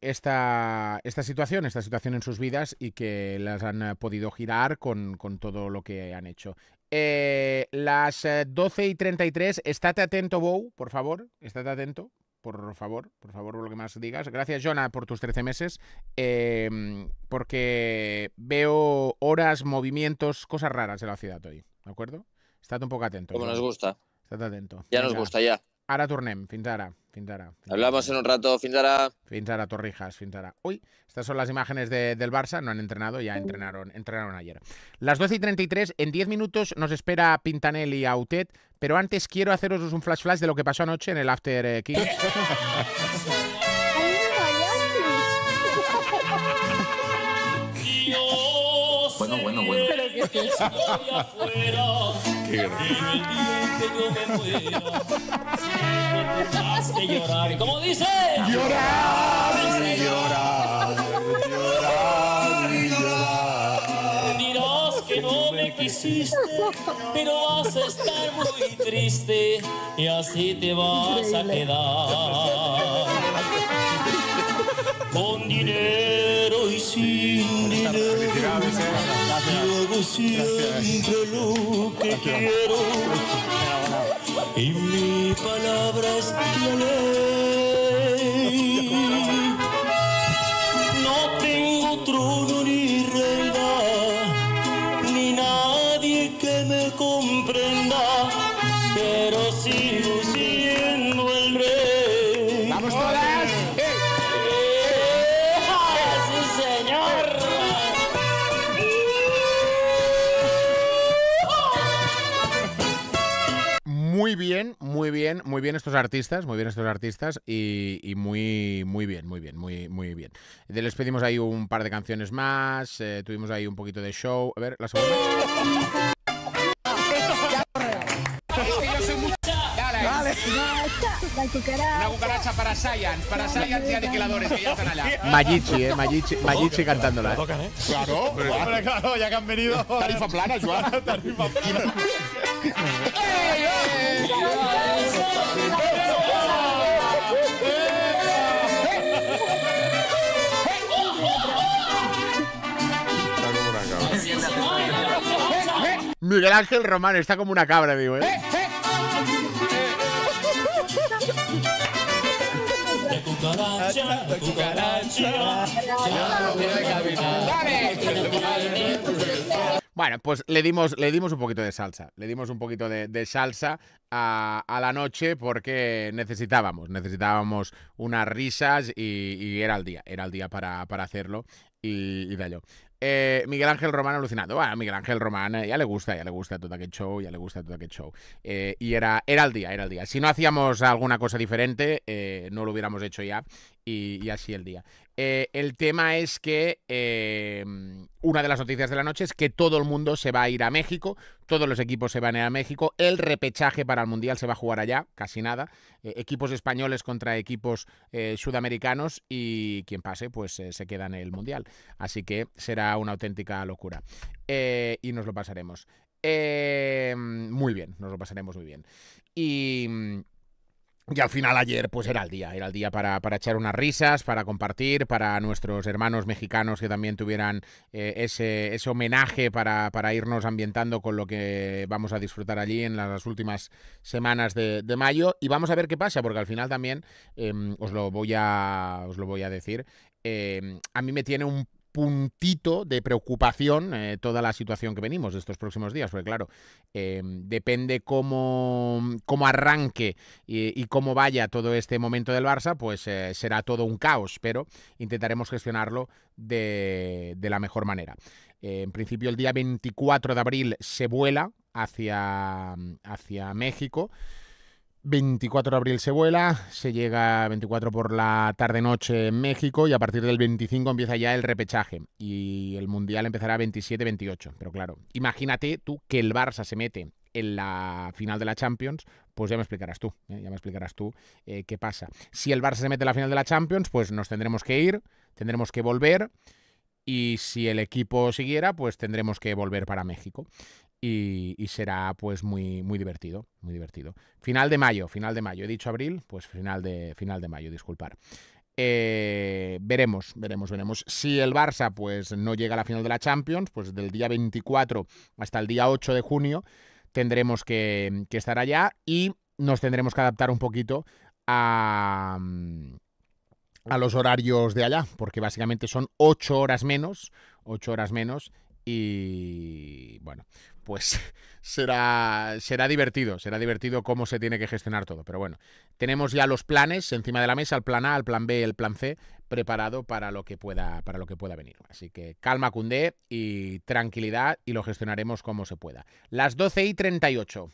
esta esta situación, esta situación en sus vidas y que las han podido girar con, con todo lo que han hecho. Eh, las 12 eh, y 33, estate atento, Bow, por favor, estate atento, por favor, por favor, lo que más digas. Gracias, Jonah, por tus 13 meses, em, porque veo horas, movimientos, cosas raras en la ciudad hoy, ¿de acuerdo? Estate un poco atento. Como nos gusta. Estate atento. Ya nos gusta, ya. Ahora tornem. Fins ara. Hablamos en un rato. Fins ara. Torrijas. Fins Uy, estas son las imágenes del Barça. No han entrenado, ya entrenaron, entrenaron ayer. Las 12 y 33, en 10 minutos nos espera Pintanelli y Autet, pero antes quiero haceros un flash flash de lo que pasó anoche en el After eh, Kids. bueno, bueno, bueno que estoy afuera que que el día que yo me muera, siempre has que llorar. ¿Cómo dice? Llorar, y llorar, llorar llorar. Dirás que no me quisiste, pero vas a estar muy triste y así te vas a quedar. Con dinero y sin dinero. Luego siempre lo que quiero y mis palabras es No tengo otro. muy bien, muy bien estos artistas, muy bien estos artistas y, muy, muy bien, muy bien, muy, muy bien. Les pedimos ahí un par de canciones más, eh, tuvimos ahí un poquito de show. A ver, la segunda. La cucaracha. Una cucaracha para Science, para Science y aniquiladores que ya están allá. Mayichi, eh, Mayichi, Mayichi cantándola. ¿eh? eh. Claro, hombre, claro, ya que han venido. Tarifa plana, Joan. Tarifa plana. ¡Ey, ey! Miguel Ángel Román está como una cabra, digo, ¿eh? eh, eh. Bueno, pues le dimos, le dimos un poquito de salsa, le dimos un poquito de, salsa a, la noche porque necesitábamos, necesitábamos unas risas y, era el día, era el día para, hacerlo y, y de eh, Miguel Ángel Román alucinado. A Miguel Ángel Román eh, ya le gusta, ya le gusta todo aquel show, ya le gusta todo aquel show. Eh, y era, era el día, era el día. Si no hacíamos alguna cosa diferente, no lo hubiéramos hecho ya y, así el día. Eh, el tema es que eh, una de las noticias de la noche es que todo el mundo se va a ir a México, todos los equipos se van a ir a México, el repechaje para el Mundial se va a jugar allá, casi nada, eh, equipos españoles contra equipos sudamericanos y quien pase pues se queda en el Mundial. Así que será una auténtica locura y nos lo pasaremos. muy bien, nos lo pasaremos muy bien. Y mm, y al final ayer pues era el día, era el día para, echar unas risas, para compartir, para nuestros hermanos mexicanos que también tuvieran eh, ese, homenaje para, irnos ambientando con lo que vamos a disfrutar allí en las, últimas semanas de, mayo. Y vamos a ver qué pasa, porque al final también em, os, lo voy a, os lo voy a decir. Em, a mí me tiene un puntito de preocupación eh, toda la situación que venimos de estos próximos días, porque claro, eh, depende cómo, arranque y, cómo vaya todo este momento del Barça, pues eh, será todo un caos, pero intentaremos gestionarlo de, la mejor manera. en principio el día 24 de abril se vuela hacia, hacia México. 24 de abril se vuela, se llega 24 por la tarde-noche en México y a partir del 25 empieza ya el repechaje y el Mundial empezará 27-28. Pero claro, imagínate tú que el Barça se mete en la final de la Champions, pues ya me explicarás tú, ¿eh? ya me explicarás tú eh, qué pasa. Si el Barça se mete en la final de la Champions, pues nos tendremos que ir, tendremos que volver y si el equipo siguiera, pues tendremos que volver para México y, será pues muy, muy divertido, muy divertido. Final de mayo, final de mayo, he dicho abril, pues final de, final de mayo, disculpar. Eh, veremos, veremos, veremos. Si el Barça pues no llega a la final de la Champions, pues del día 24 hasta el día 8 de junio tendremos que, estar allá y nos tendremos que adaptar un poquito a, mm, a los horarios de allá, porque básicamente son ocho horas menos, 8 horas menos y bueno, pues será, será divertido, será divertido cómo se tiene que gestionar todo. Pero bueno, tenemos ya los planes encima de la mesa, el plan A, el plan B, el plan C, preparado para lo que pueda, para lo que pueda venir. Así que calma, cunde y tranquilidad, y lo gestionaremos como se pueda. Las 12 y 38.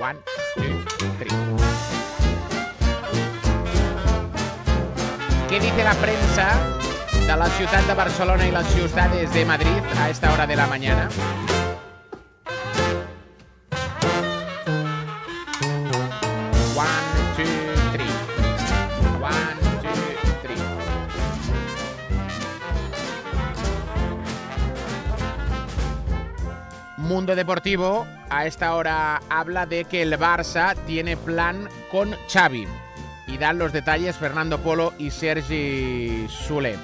One, two, ¿Qué dice la prensa de la ciudad de Barcelona y las ciudades de Madrid a esta hora de la mañana? Mundo Deportivo a esta hora habla de que el Barça tiene plan con Xavi. Y dan los detalles Fernando Polo y Sergi Sule.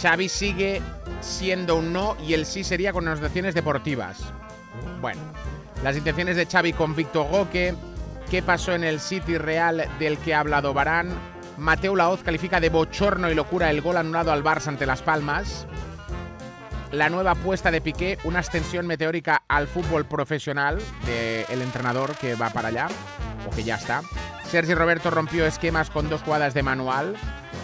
Xavi sigue siendo un no y el sí sería con anotaciones deportivas. Bueno, las intenciones de Xavi con Víctor Roque. qué pasó en el City Real del que ha hablado Barán, Mateo Laoz califica de bochorno y locura el gol anulado al Barça ante Las Palmas, la nueva apuesta de Piqué, una extensión meteórica al fútbol profesional del entrenador que va para allá, o que ya está. Sergi Roberto rompió esquemas con dos jugadas de manual.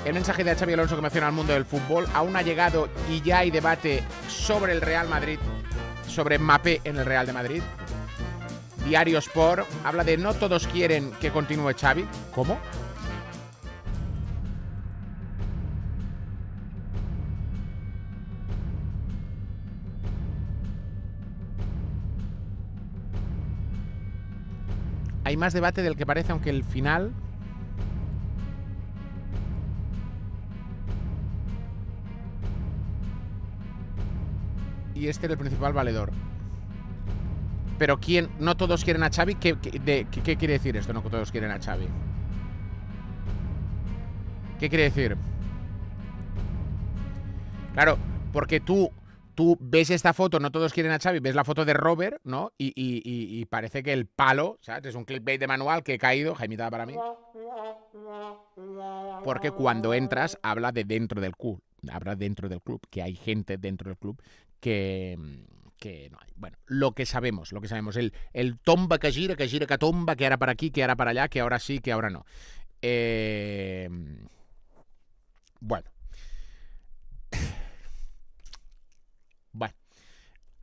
El mensaje de Xavi Alonso que menciona al mundo del fútbol. Aún ha llegado y ya hay debate sobre el Real Madrid, sobre Mbappé en el Real de Madrid. Diario Sport habla de no todos quieren que continúe Xavi. ¿Cómo? Hay más debate del que parece, aunque el final... Y este era el principal valedor. Pero ¿quién? No todos quieren a Xavi. ¿Qué, quiere decir esto? No todos quieren a Xavi. ¿Qué quiere decir? Claro, porque tú tú ves esta foto, no todos quieren a Xavi, ves la foto de Robert, ¿no? Y, parece que el palo, ¿sabes? Es un clickbait de manual que he caído, Jaimita para mí. Porque cuando entras habla de dentro del club, habla dentro del club, que hay gente dentro del club que, no hay. Bueno, lo que sabemos, lo que sabemos, el, el tomba que gira, que gira, que tomba, que ahora para aquí, que ahora para allá, que ahora sí, que ahora no. Eh, bueno,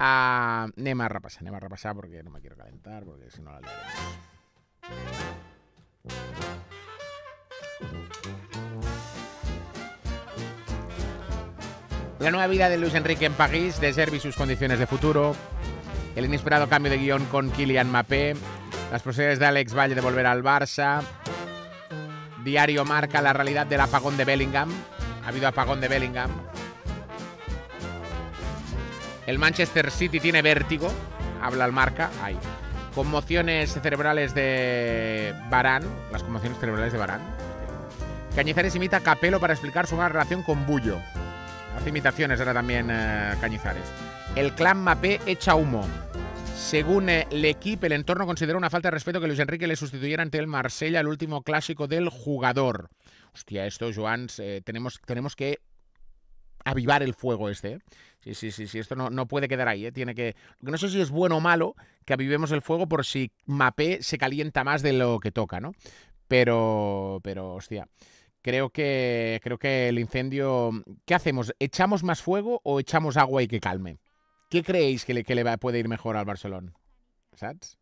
a repasar, Rapasa. Nema porque no me quiero calentar, porque si no la La nueva vida de Luis Enrique en París, de Servi y sus condiciones de futuro, el inesperado cambio de guión con Kylian Mbappé, las posibilidades de Alex Valle de volver al Barça, Diario Marca, la realidad del apagón de Bellingham, ha habido apagón de Bellingham, el Manchester City tiene vértigo, habla el marca, hay. Conmociones cerebrales de Barán, las conmociones cerebrales de Barán. Cañizares imita a Capelo para explicar su mala relación con Bullo. Hace imitaciones ahora también eh, Cañizares. El clan Mapé echa humo. Según el eh, equipo, el entorno considera una falta de respeto que Luis Enrique le sustituyera ante el Marsella, el último clásico del jugador. Hostia, esto, Joan, eh, tenemos, tenemos que avivar el fuego este. ¿eh? Sí, sí, sí, sí, esto no, puede quedar ahí, ¿eh? tiene que... No sé si es bueno o malo que avivemos el fuego por si mape se calienta más de lo que toca, ¿no? Pero, pero, hostia, creo que, creo que el incendio... ¿Qué hacemos? ¿Echamos más fuego o echamos agua y que calme? ¿Qué creéis que le, que le va, puede ir mejor al Barcelona? ¿Satz?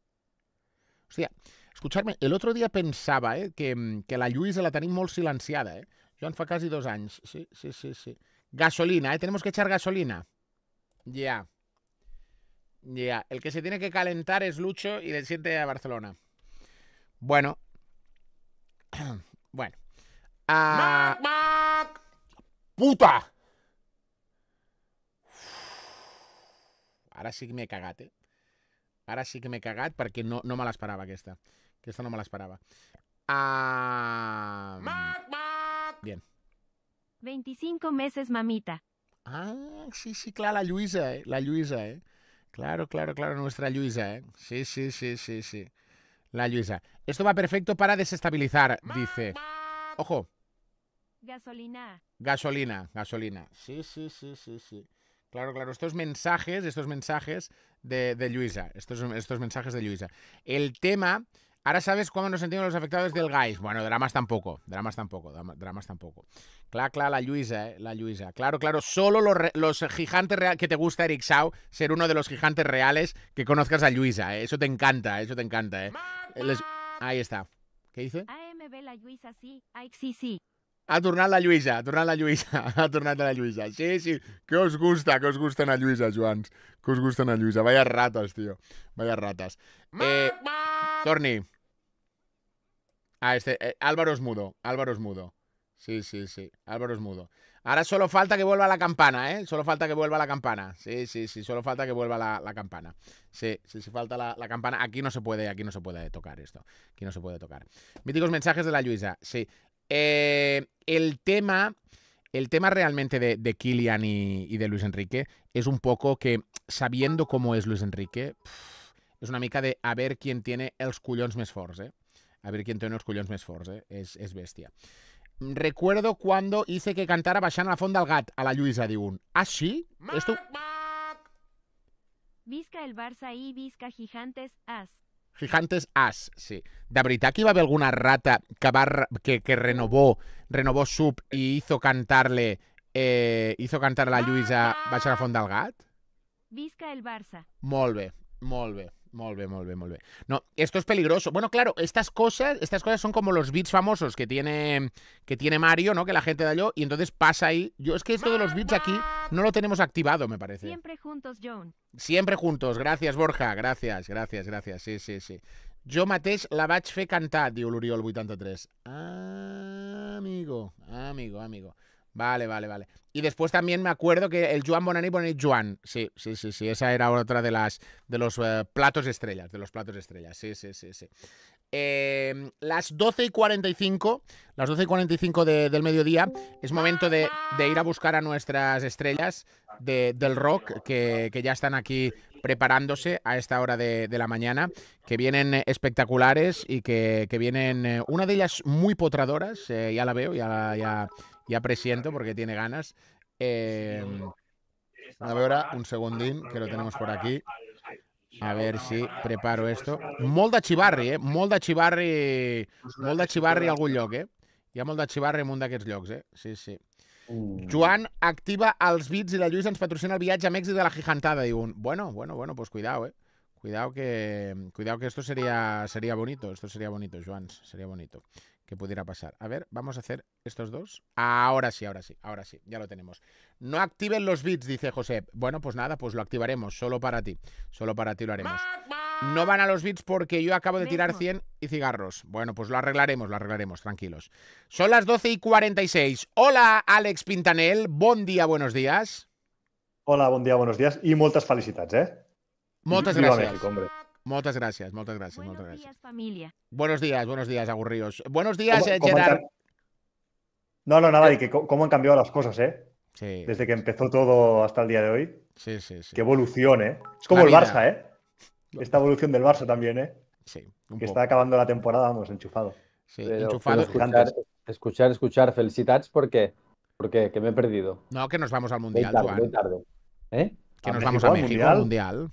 Hostia, escuchadme, el otro día pensaba, eh, que, la la de la tenía muy silenciada, eh? yo fa dos años. sí, sí, sí, sí. Gasolina, ¿eh? Tenemos que echar gasolina. Ya. Ya. El que se tiene que calentar es Lucho y del 7 a Barcelona. Bueno. bueno. Ah, puta Ahora sí que me cagate. eh. Ahora sí que me cagat porque no, no me esta. Que esta no me las paraba. ¡Mac, ah, ¡Mac, mac! Bien. 25 meses, mamita. Ah, sí, sí, claro, la Luisa, ¿eh? la Luisa, ¿eh? Claro, claro, claro, nuestra Luisa, ¿eh? Sí, sí, sí, sí, sí. La Luisa. Esto va perfecto para desestabilizar, dice. Ojo. Gasolina. Gasolina, gasolina. Sí, sí, sí, sí, sí. Claro, claro. Estos mensajes, estos mensajes de, Luisa. estos mensajes de Luisa. El tema Ahora sabes cómo nos sentimos los afectados del guys. Bueno, dramas tampoco, dramas tampoco, dramas tampoco. Cla, cla, la Luisa, eh, la Luisa. Claro, claro, solo los, gigantes reales que te gusta, Eric Sau, ser uno de los gigantes reales que conozcas a Luisa. Eh. Eso te encanta, eso te encanta. Eh. Ahí está. ¿Qué dice? AMB la Luisa sí, sí, sí. A tornar la Luisa, a a la Luisa. ha a la Luisa, Sí, sí, que os gusta, que os gusten a Luisa, Joans. Que os gusten a Luisa. Vaya ratas tío Vaya ratas, Eh, torni. Ah, este, eh, Álvaro es mudo, Álvaro es mudo. Sí, sí, sí, Álvaro es mudo. Ahora solo falta que vuelva la campana, ¿eh? Solo falta que vuelva la campana. Sí, sí, sí, solo falta que vuelva la, campana. Sí, sí, sí, falta la, la, campana. Aquí no se puede, aquí no se puede tocar esto. Aquí no se puede tocar. Míticos mensajes de la Luisa. Sí, eh, el tema. El tema realmente de, de y, de Luis Enrique es un poco que, sabiendo cómo es Luis Enrique, es una mica de a ver quién tiene el collons más Force eh? A ver quién tiene el collons más eh? Es, bestia. Recuerdo cuando hice que cantara Bashan a la Fonda Gat, a la Luisa de un. Ah, sí? Esto... Visca el Barça y Visca Gigantes, as. Gigantes As, sí. De veritat que hi va haver alguna rata que, va, que, que renovó, renovó sub i hizo cantarle, eh, hizo cantar a la Lluïsa Baixa a la Font del Gat? Visca el Barça. Molt bé, molt bé. Molt bé, molt No, esto es peligroso. Bueno, claro, estas cosas, estas cosas son como los beats famosos que tiene, que tiene Mario, ¿no? Que la gente da yo y entonces pasa ahí. Yo es que esto de los beats aquí no lo tenemos activado, me parece. Siempre juntos, John. Siempre juntos. Gracias, Borja. Gracias, gracias, gracias. Sí, sí, sí. Yo mateix la vaig fe cantar, diu l'Oriol 83. Ah, amigo, amigo, amigo. Vale, vale, vale. Y después también me acuerdo que el Juan Bonani pone Juan. Sí, sí, sí, sí. Esa era otra de las de los eh, platos estrellas. De los platos estrellas. Sí, sí, sí, sí. Em, las 12 y 45, las 12 y 45 del mediodía, es momento de, ir a buscar a nuestras estrellas del rock que, ya están aquí preparándose a esta hora de, la mañana, que vienen espectaculares y que, vienen, eh, una de ellas muy potradoras, eh, ya la veo, ya, ya, ja presiento porque tiene ganas. Eh, a veure, un segundín, que lo tenemos por aquí. A ver si preparo esto. Molt de xivarri, eh? Molt de xivarri, molt de xivarri a algun lloc, eh? Hi ha molt de xivarri en un d'aquests llocs, eh? Sí, sí. Mm. Joan activa els bits i la Lluís ens patrocina el viatge a Mèxic de la gigantada, diu un. Bueno, bueno, bueno, pues cuidao, eh? Cuidao que, cuidao que esto sería, sería bonito, esto sería bonito, Joan, sería bonito. que pudiera pasar. A ver, vamos a hacer estos dos. Ahora sí, ahora sí, ahora sí, ya lo tenemos. No activen los bits, dice José. Bueno, pues nada, pues lo activaremos, solo para ti. Solo para ti lo haremos. No van a los bits porque yo acabo de tirar 100 y cigarros. Bueno, pues lo arreglaremos, lo arreglaremos, tranquilos. Son las 12 y 46. Hola, Alex Pintanel. Buen día, buenos días. Hola, buen día, buenos días. Y muchas felicitas, eh? Muchas gracias. Muchas gracias, muchas gracias. Buenos gracias. días, familia. Buenos días, buenos días, aburridos Buenos días, eh, No, no, nada, y que cómo han cambiado las cosas, ¿eh? Sí. Desde que empezó todo hasta el día de hoy. Sí, sí, sí. Qué evolución, ¿eh? Es como el Barça, ¿eh? Esta evolución del Barça también, ¿eh? Sí. que está acabando la temporada, vamos, enchufado. Sí, enchufado. escuchar, escuchar, felicitats porque, porque me he perdido. No, que nos vamos al Mundial, Que nos vamos al mundial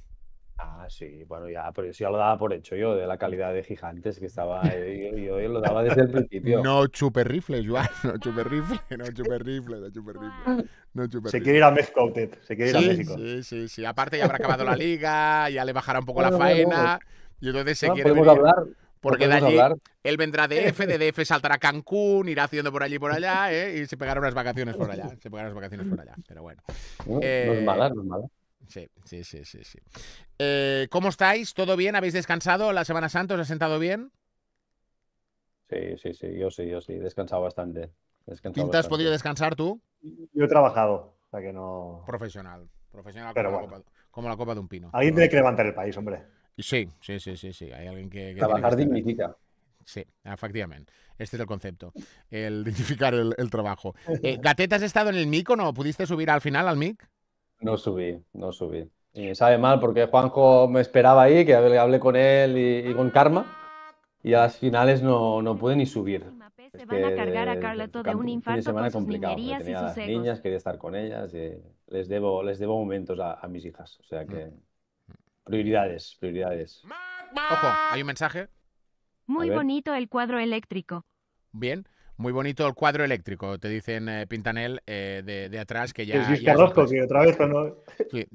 sí, bueno, ya, pero eso ya lo daba por hecho yo, de la calidad de gigantes que estaba. Eh, yo, yo, lo daba desde el principio. No chupe rifles no chupe rifle, no chupe rifle, no chupe rifle. No se quiere ir a México, Ted, se quiere ir a México. Sí, sí, sí. Aparte, ya habrá acabado la liga, ya le bajará un poco la faena, pues, y entonces se quiere. podemos hablar. Porque de allí él vendrá de F, de DF saltará a Cancún, irá haciendo por allí y por allá, ¿eh? y se pegará unas vacaciones por allá. Se pegará unas vacaciones por allá, pero bueno. no es mala, no es mala sí, sí, sí, sí. Eh, ¿Cómo estáis? ¿Todo bien? ¿Habéis descansado la Semana Santa? ¿Os ha sentado bien? Sí, sí, sí, yo sí, yo sí, he descansado bastante. ¿Te has podido descansar tú? Yo he trabajado, o sea que no... Profesional, profesional Pero como, la copa, como, la copa, de un pino. Alguien tiene que levantar el país, hombre. Sí, sí, sí, sí, Hay alguien que... Trabajar dignifica. Sí, efectivamente. Este es el concepto, el dignificar el, trabajo. Eh, ¿Gateta has estado en el MIC o no? ¿Pudiste subir al final al MIC? No subí, no subí. Y sabe mal porque Juanjo me esperaba ahí, que hablé con él y, con Karma, y a las finales no, no pude ni subir. Se van a cargar a Carlotto de un infarto con las niñas, quería estar con ellas. les, debo, les debo momentos a, a mis hijas. O sea que. Mm. Prioridades, prioridades. Ojo, hay un mensaje. Muy bonito el cuadro eléctrico. Bien. Muy bonito el cuadro eléctrico, te dicen eh, Pintanel eh, de, atrás que ya. es sí, otra vez cuando.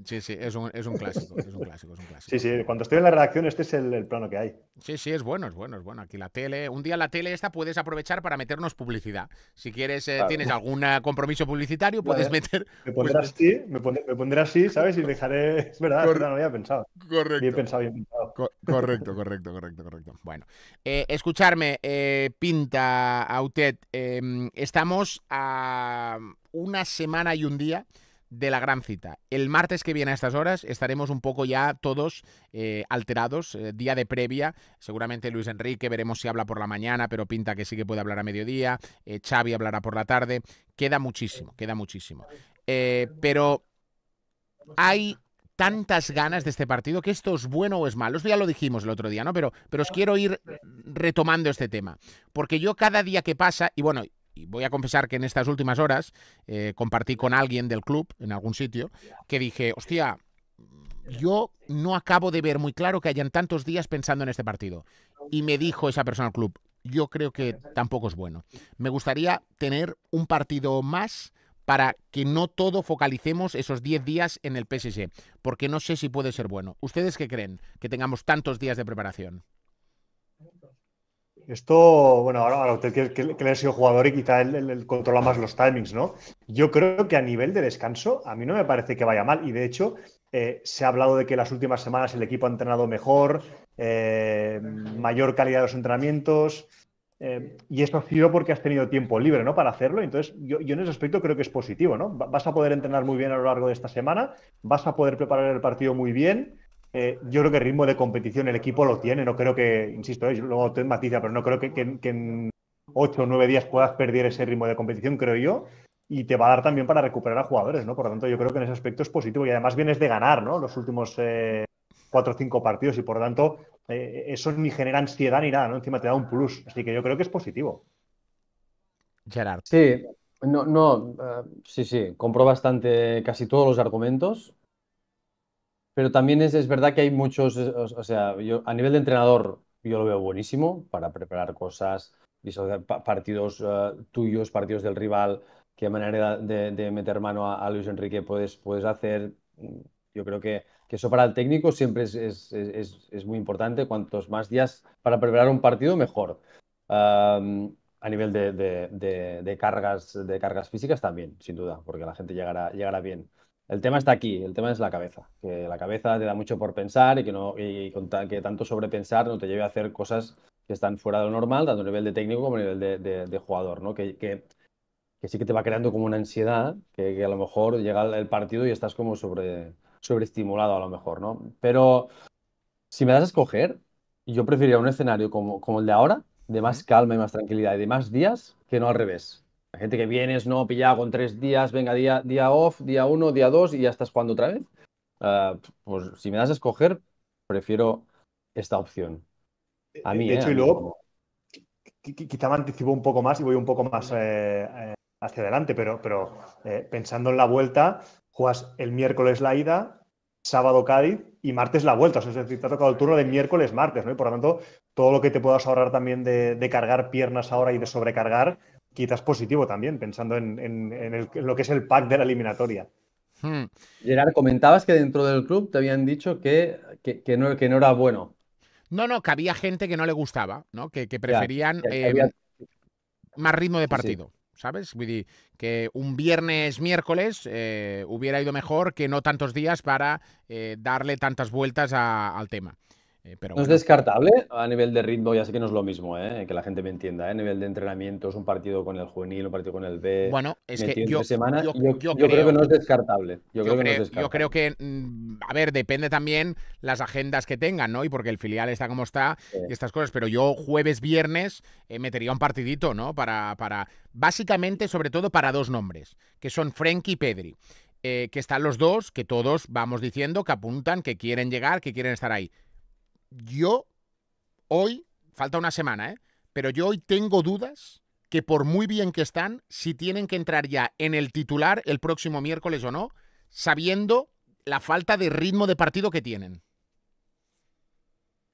Sí, sí, es, un, clásico, es, un, clásico, es un clásico, Sí, sí, cuando estoy en la redacción este es el, plano que hay. Sí, sí, es bueno, es bueno, es bueno. Aquí la tele, un día la tele esta puedes aprovechar para meternos publicidad. Si quieres, eh, tienes algún compromiso publicitario, puedes meter. Pues, me pondré así, me pondré, me ¿sabes? Y dejaré. Es verdad, no había pensado. Correcto. Bien pensado, bien pensado. correcto, correcto, correcto, correcto. Bueno, escucharme, pinta a usted eh, em, estamos a una semana y un día de la gran cita. El martes que viene a estas horas estaremos un poco ya todos eh, alterados, eh, día de previa. Seguramente Luis Enrique, veremos si habla por la mañana, pero pinta que sí que puede hablar a mediodía. Xavi hablará por la tarde. Queda muchísimo, queda muchísimo. pero hay tantas ganas de este partido que esto es bueno o es malo. Esto ya lo dijimos el otro día, ¿no? Pero, pero os quiero ir retomando este tema. Porque yo cada día que pasa, y bueno, y voy a confesar que en estas últimas horas eh, compartí con alguien del club, en algún sitio, que dije, hostia, yo no acabo de ver muy claro que hayan tantos días pensando en este partido. Y me dijo esa persona del club, yo creo que tampoco es bueno. Me gustaría tener un partido más para que no todo focalicemos esos 10 días en el PSG, porque no sé si puede ser bueno. ¿Ustedes qué creen que tengamos tantos días de preparación? Esto, bueno, ahora, usted que, que, ha sido jugador y quizá él, controla más los timings, ¿no? Yo creo que a nivel de descanso, a mí no me parece que vaya mal. Y de hecho, eh, se ha hablado de que las últimas semanas el equipo ha entrenado mejor, eh, mayor calidad de los entrenamientos. Eh, y esto ha sido porque has tenido tiempo libre, ¿no? Para hacerlo. Entonces, yo, en ese aspecto creo que es positivo, ¿no? Vas a poder entrenar muy bien a lo largo de esta semana, vas a poder preparar el partido muy bien. Eh, yo creo que el ritmo de competición el equipo lo tiene. No creo que, insisto, eh, luego te matiza, pero no creo que, en 8 o 9 días puedas perder ese ritmo de competición, creo yo y te va a dar también para recuperar a jugadores, ¿no? Por lo tanto, yo creo que en ese aspecto es positivo y además vienes de ganar, ¿no? Los últimos cuatro o cinco partidos y por lo tanto eh, eso ni genera ansiedad ni nada, ¿no? Encima te da un plus. Así que yo creo que es positivo. Gerard. Sí, no, no, eh, sí, sí, compro bastante casi todos los argumentos. Pero también es, es verdad que hay muchos, o, sea, a nivel de entrenador yo lo veo buenísimo para preparar cosas, partidos eh, tuyos, partidos del rival, qué manera de, meter mano a, Luis Enrique puedes, puedes hacer. Yo creo que que eso para el técnico siempre es, es, es, es, muy importante. Cuantos más días para preparar un partido, mejor. a nivel de, de, de, cargas, de cargas físicas también, sin duda, porque la gente llegará, llegará bien. El tema está aquí, el tema es la cabeza, que la cabeza te da mucho por pensar y que, no, y que tanto sobrepensar no te lleve a hacer cosas que están fuera de lo normal, tanto a nivel de técnico como a nivel de, jugador, ¿no? que, que sí que te va creando como una ansiedad, que a lo mejor llega el partido y estás como sobre, sobreestimulado a lo mejor, ¿no? Pero si me das a escoger, yo preferiría un escenario como, el de ahora, de más calma y más tranquilidad y de más días, que no al revés. La gente que vienes, no, pillado con tres días, venga, día, día off, día uno, día dos y ya estás cuando otra vez. Ah, pues si me das a escoger, prefiero esta opción. A eh, mí, de eh, hecho, y luego, quizá me anticipo un poco más y voy un poco más eh, hacia adelante, pero, pero pensando en la vuelta, juegas el miércoles la ida, sábado Cádiz y martes la vuelta. O sea, es decir, te ha tocado el turno de miércoles, martes, ¿no? Y por lo tanto, todo lo que te puedas ahorrar también de, cargar piernas ahora y de sobrecargar, quizás positivo también, pensando en, lo que es el pack de la eliminatoria. Hmm. Gerard, comentabas que dentro del club te habían dicho que, no, era bueno. No, no, que había gente que no le gustaba, ¿no? Que, preferían eh, más ritmo de partido. ¿sabes? que un viernes, miércoles eh, hubiera ido mejor que no tantos días para eh, darle tantas vueltas al tema. Eh, no es descartable a nivel de ritmo, ya sé que no es lo mismo, ¿eh? que la gente me entienda. ¿eh? A nivel de entrenamiento, es un partido con el juvenil, un partido con el B. Bueno, es que yo, creo, que no es descartable. Yo, creo, que Yo creo que, a ver, depende también las agendas que tengan, ¿no? Y porque el filial está como está y estas cosas. Pero yo jueves, viernes eh, metería un partidito, ¿no? Para, para, básicamente, sobre todo para dos nombres, que son Frank y Pedri. que están los dos, que todos vamos diciendo, que apuntan, que quieren llegar, que quieren estar ahí yo hoy, falta una semana, ¿eh? pero yo hoy tengo dudas que por muy bien que están, si tienen que entrar ya en el titular el próximo miércoles o no, sabiendo la falta de ritmo de partido que tienen.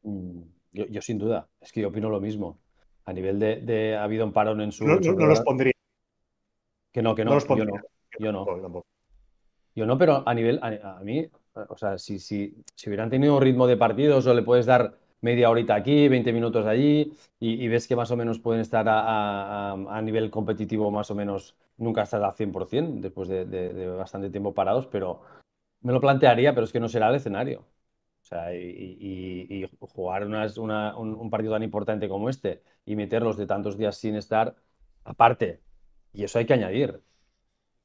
Mm, yo, sin duda, es que yo opino lo mismo. A nivel de, ha habido un parón en su... No, no, los pondría. Que no, que no, Yo no. Yo no. pero a nivel, a, mí, eh, o sea, si, hubieran tenido un ritmo de partidos o le puedes dar media horita aquí, 20 minutos allí, y, ves que más o menos pueden estar a, nivel competitivo, más o menos, nunca estar al 100% después de, bastante tiempo parados, pero me lo plantearía, pero es que no será el escenario. O sea, y, jugar un, partido tan importante como este y meterlos de tantos días sin estar aparte, y eso hay que añadir.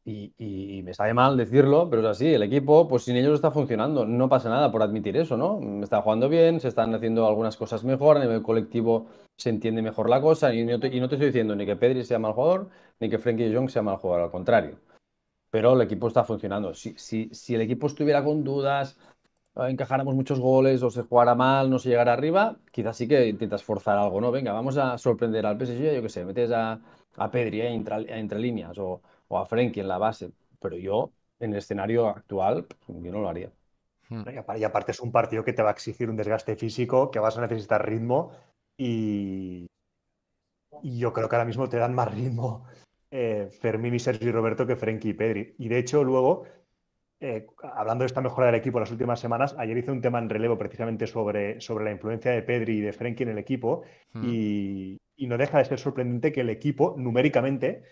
Y, me sabe mal decirlo, pero es así, el equipo, pues sin ellos está funcionando, no pasa nada por admitir eso, ¿no? Está jugando bien, se están haciendo algunas cosas mejor, en el colectivo se entiende mejor la cosa, y no te, estoy diciendo ni que Pedri sea mal jugador, ni que Frenkie de Jong sea mal jugador, al contrario. Pero el equipo está funcionando. Si, si, si el equipo estuviera con dudas, encajáramos muchos goles o se jugara mal, no se llegara arriba, quizás sí que intentas forzar algo, ¿no? Venga, vamos a sorprender al PSG, yo qué sé, metes a, a Pedri entre líneas o a Frenkie en la base, pero yo en el escenario actual, pues, yo no lo haría. Hmm. Y aparte es un partido que te va a exigir un desgaste físico, que vas a necesitar ritmo y, yo creo que ahora mismo te dan más ritmo eh, Fermín y Sergio y Roberto que Frenkie y Pedri. Y de hecho luego, eh, hablando de esta mejora del equipo en las últimas semanas, ayer hice un tema en relevo precisamente sobre, sobre la influencia de Pedri y de Frenkie en el equipo hmm. y, y no deja de ser sorprendente que el equipo numéricamente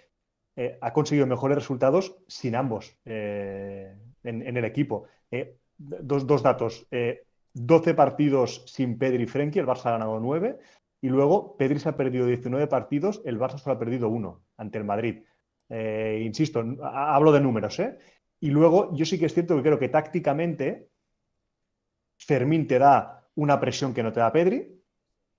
eh, ha conseguido mejores resultados sin ambos eh, en, el equipo. Eh, dos, datos. 12 partidos sin Pedri y Frenkie, el Barça ha ganado 9. Y luego Pedri se ha perdido 19 partidos, el Barça solo ha perdido uno ante el Madrid. insisto, hablo de números. Y luego yo sí que es cierto que creo que tácticamente Fermín te da una presión que no te da Pedri.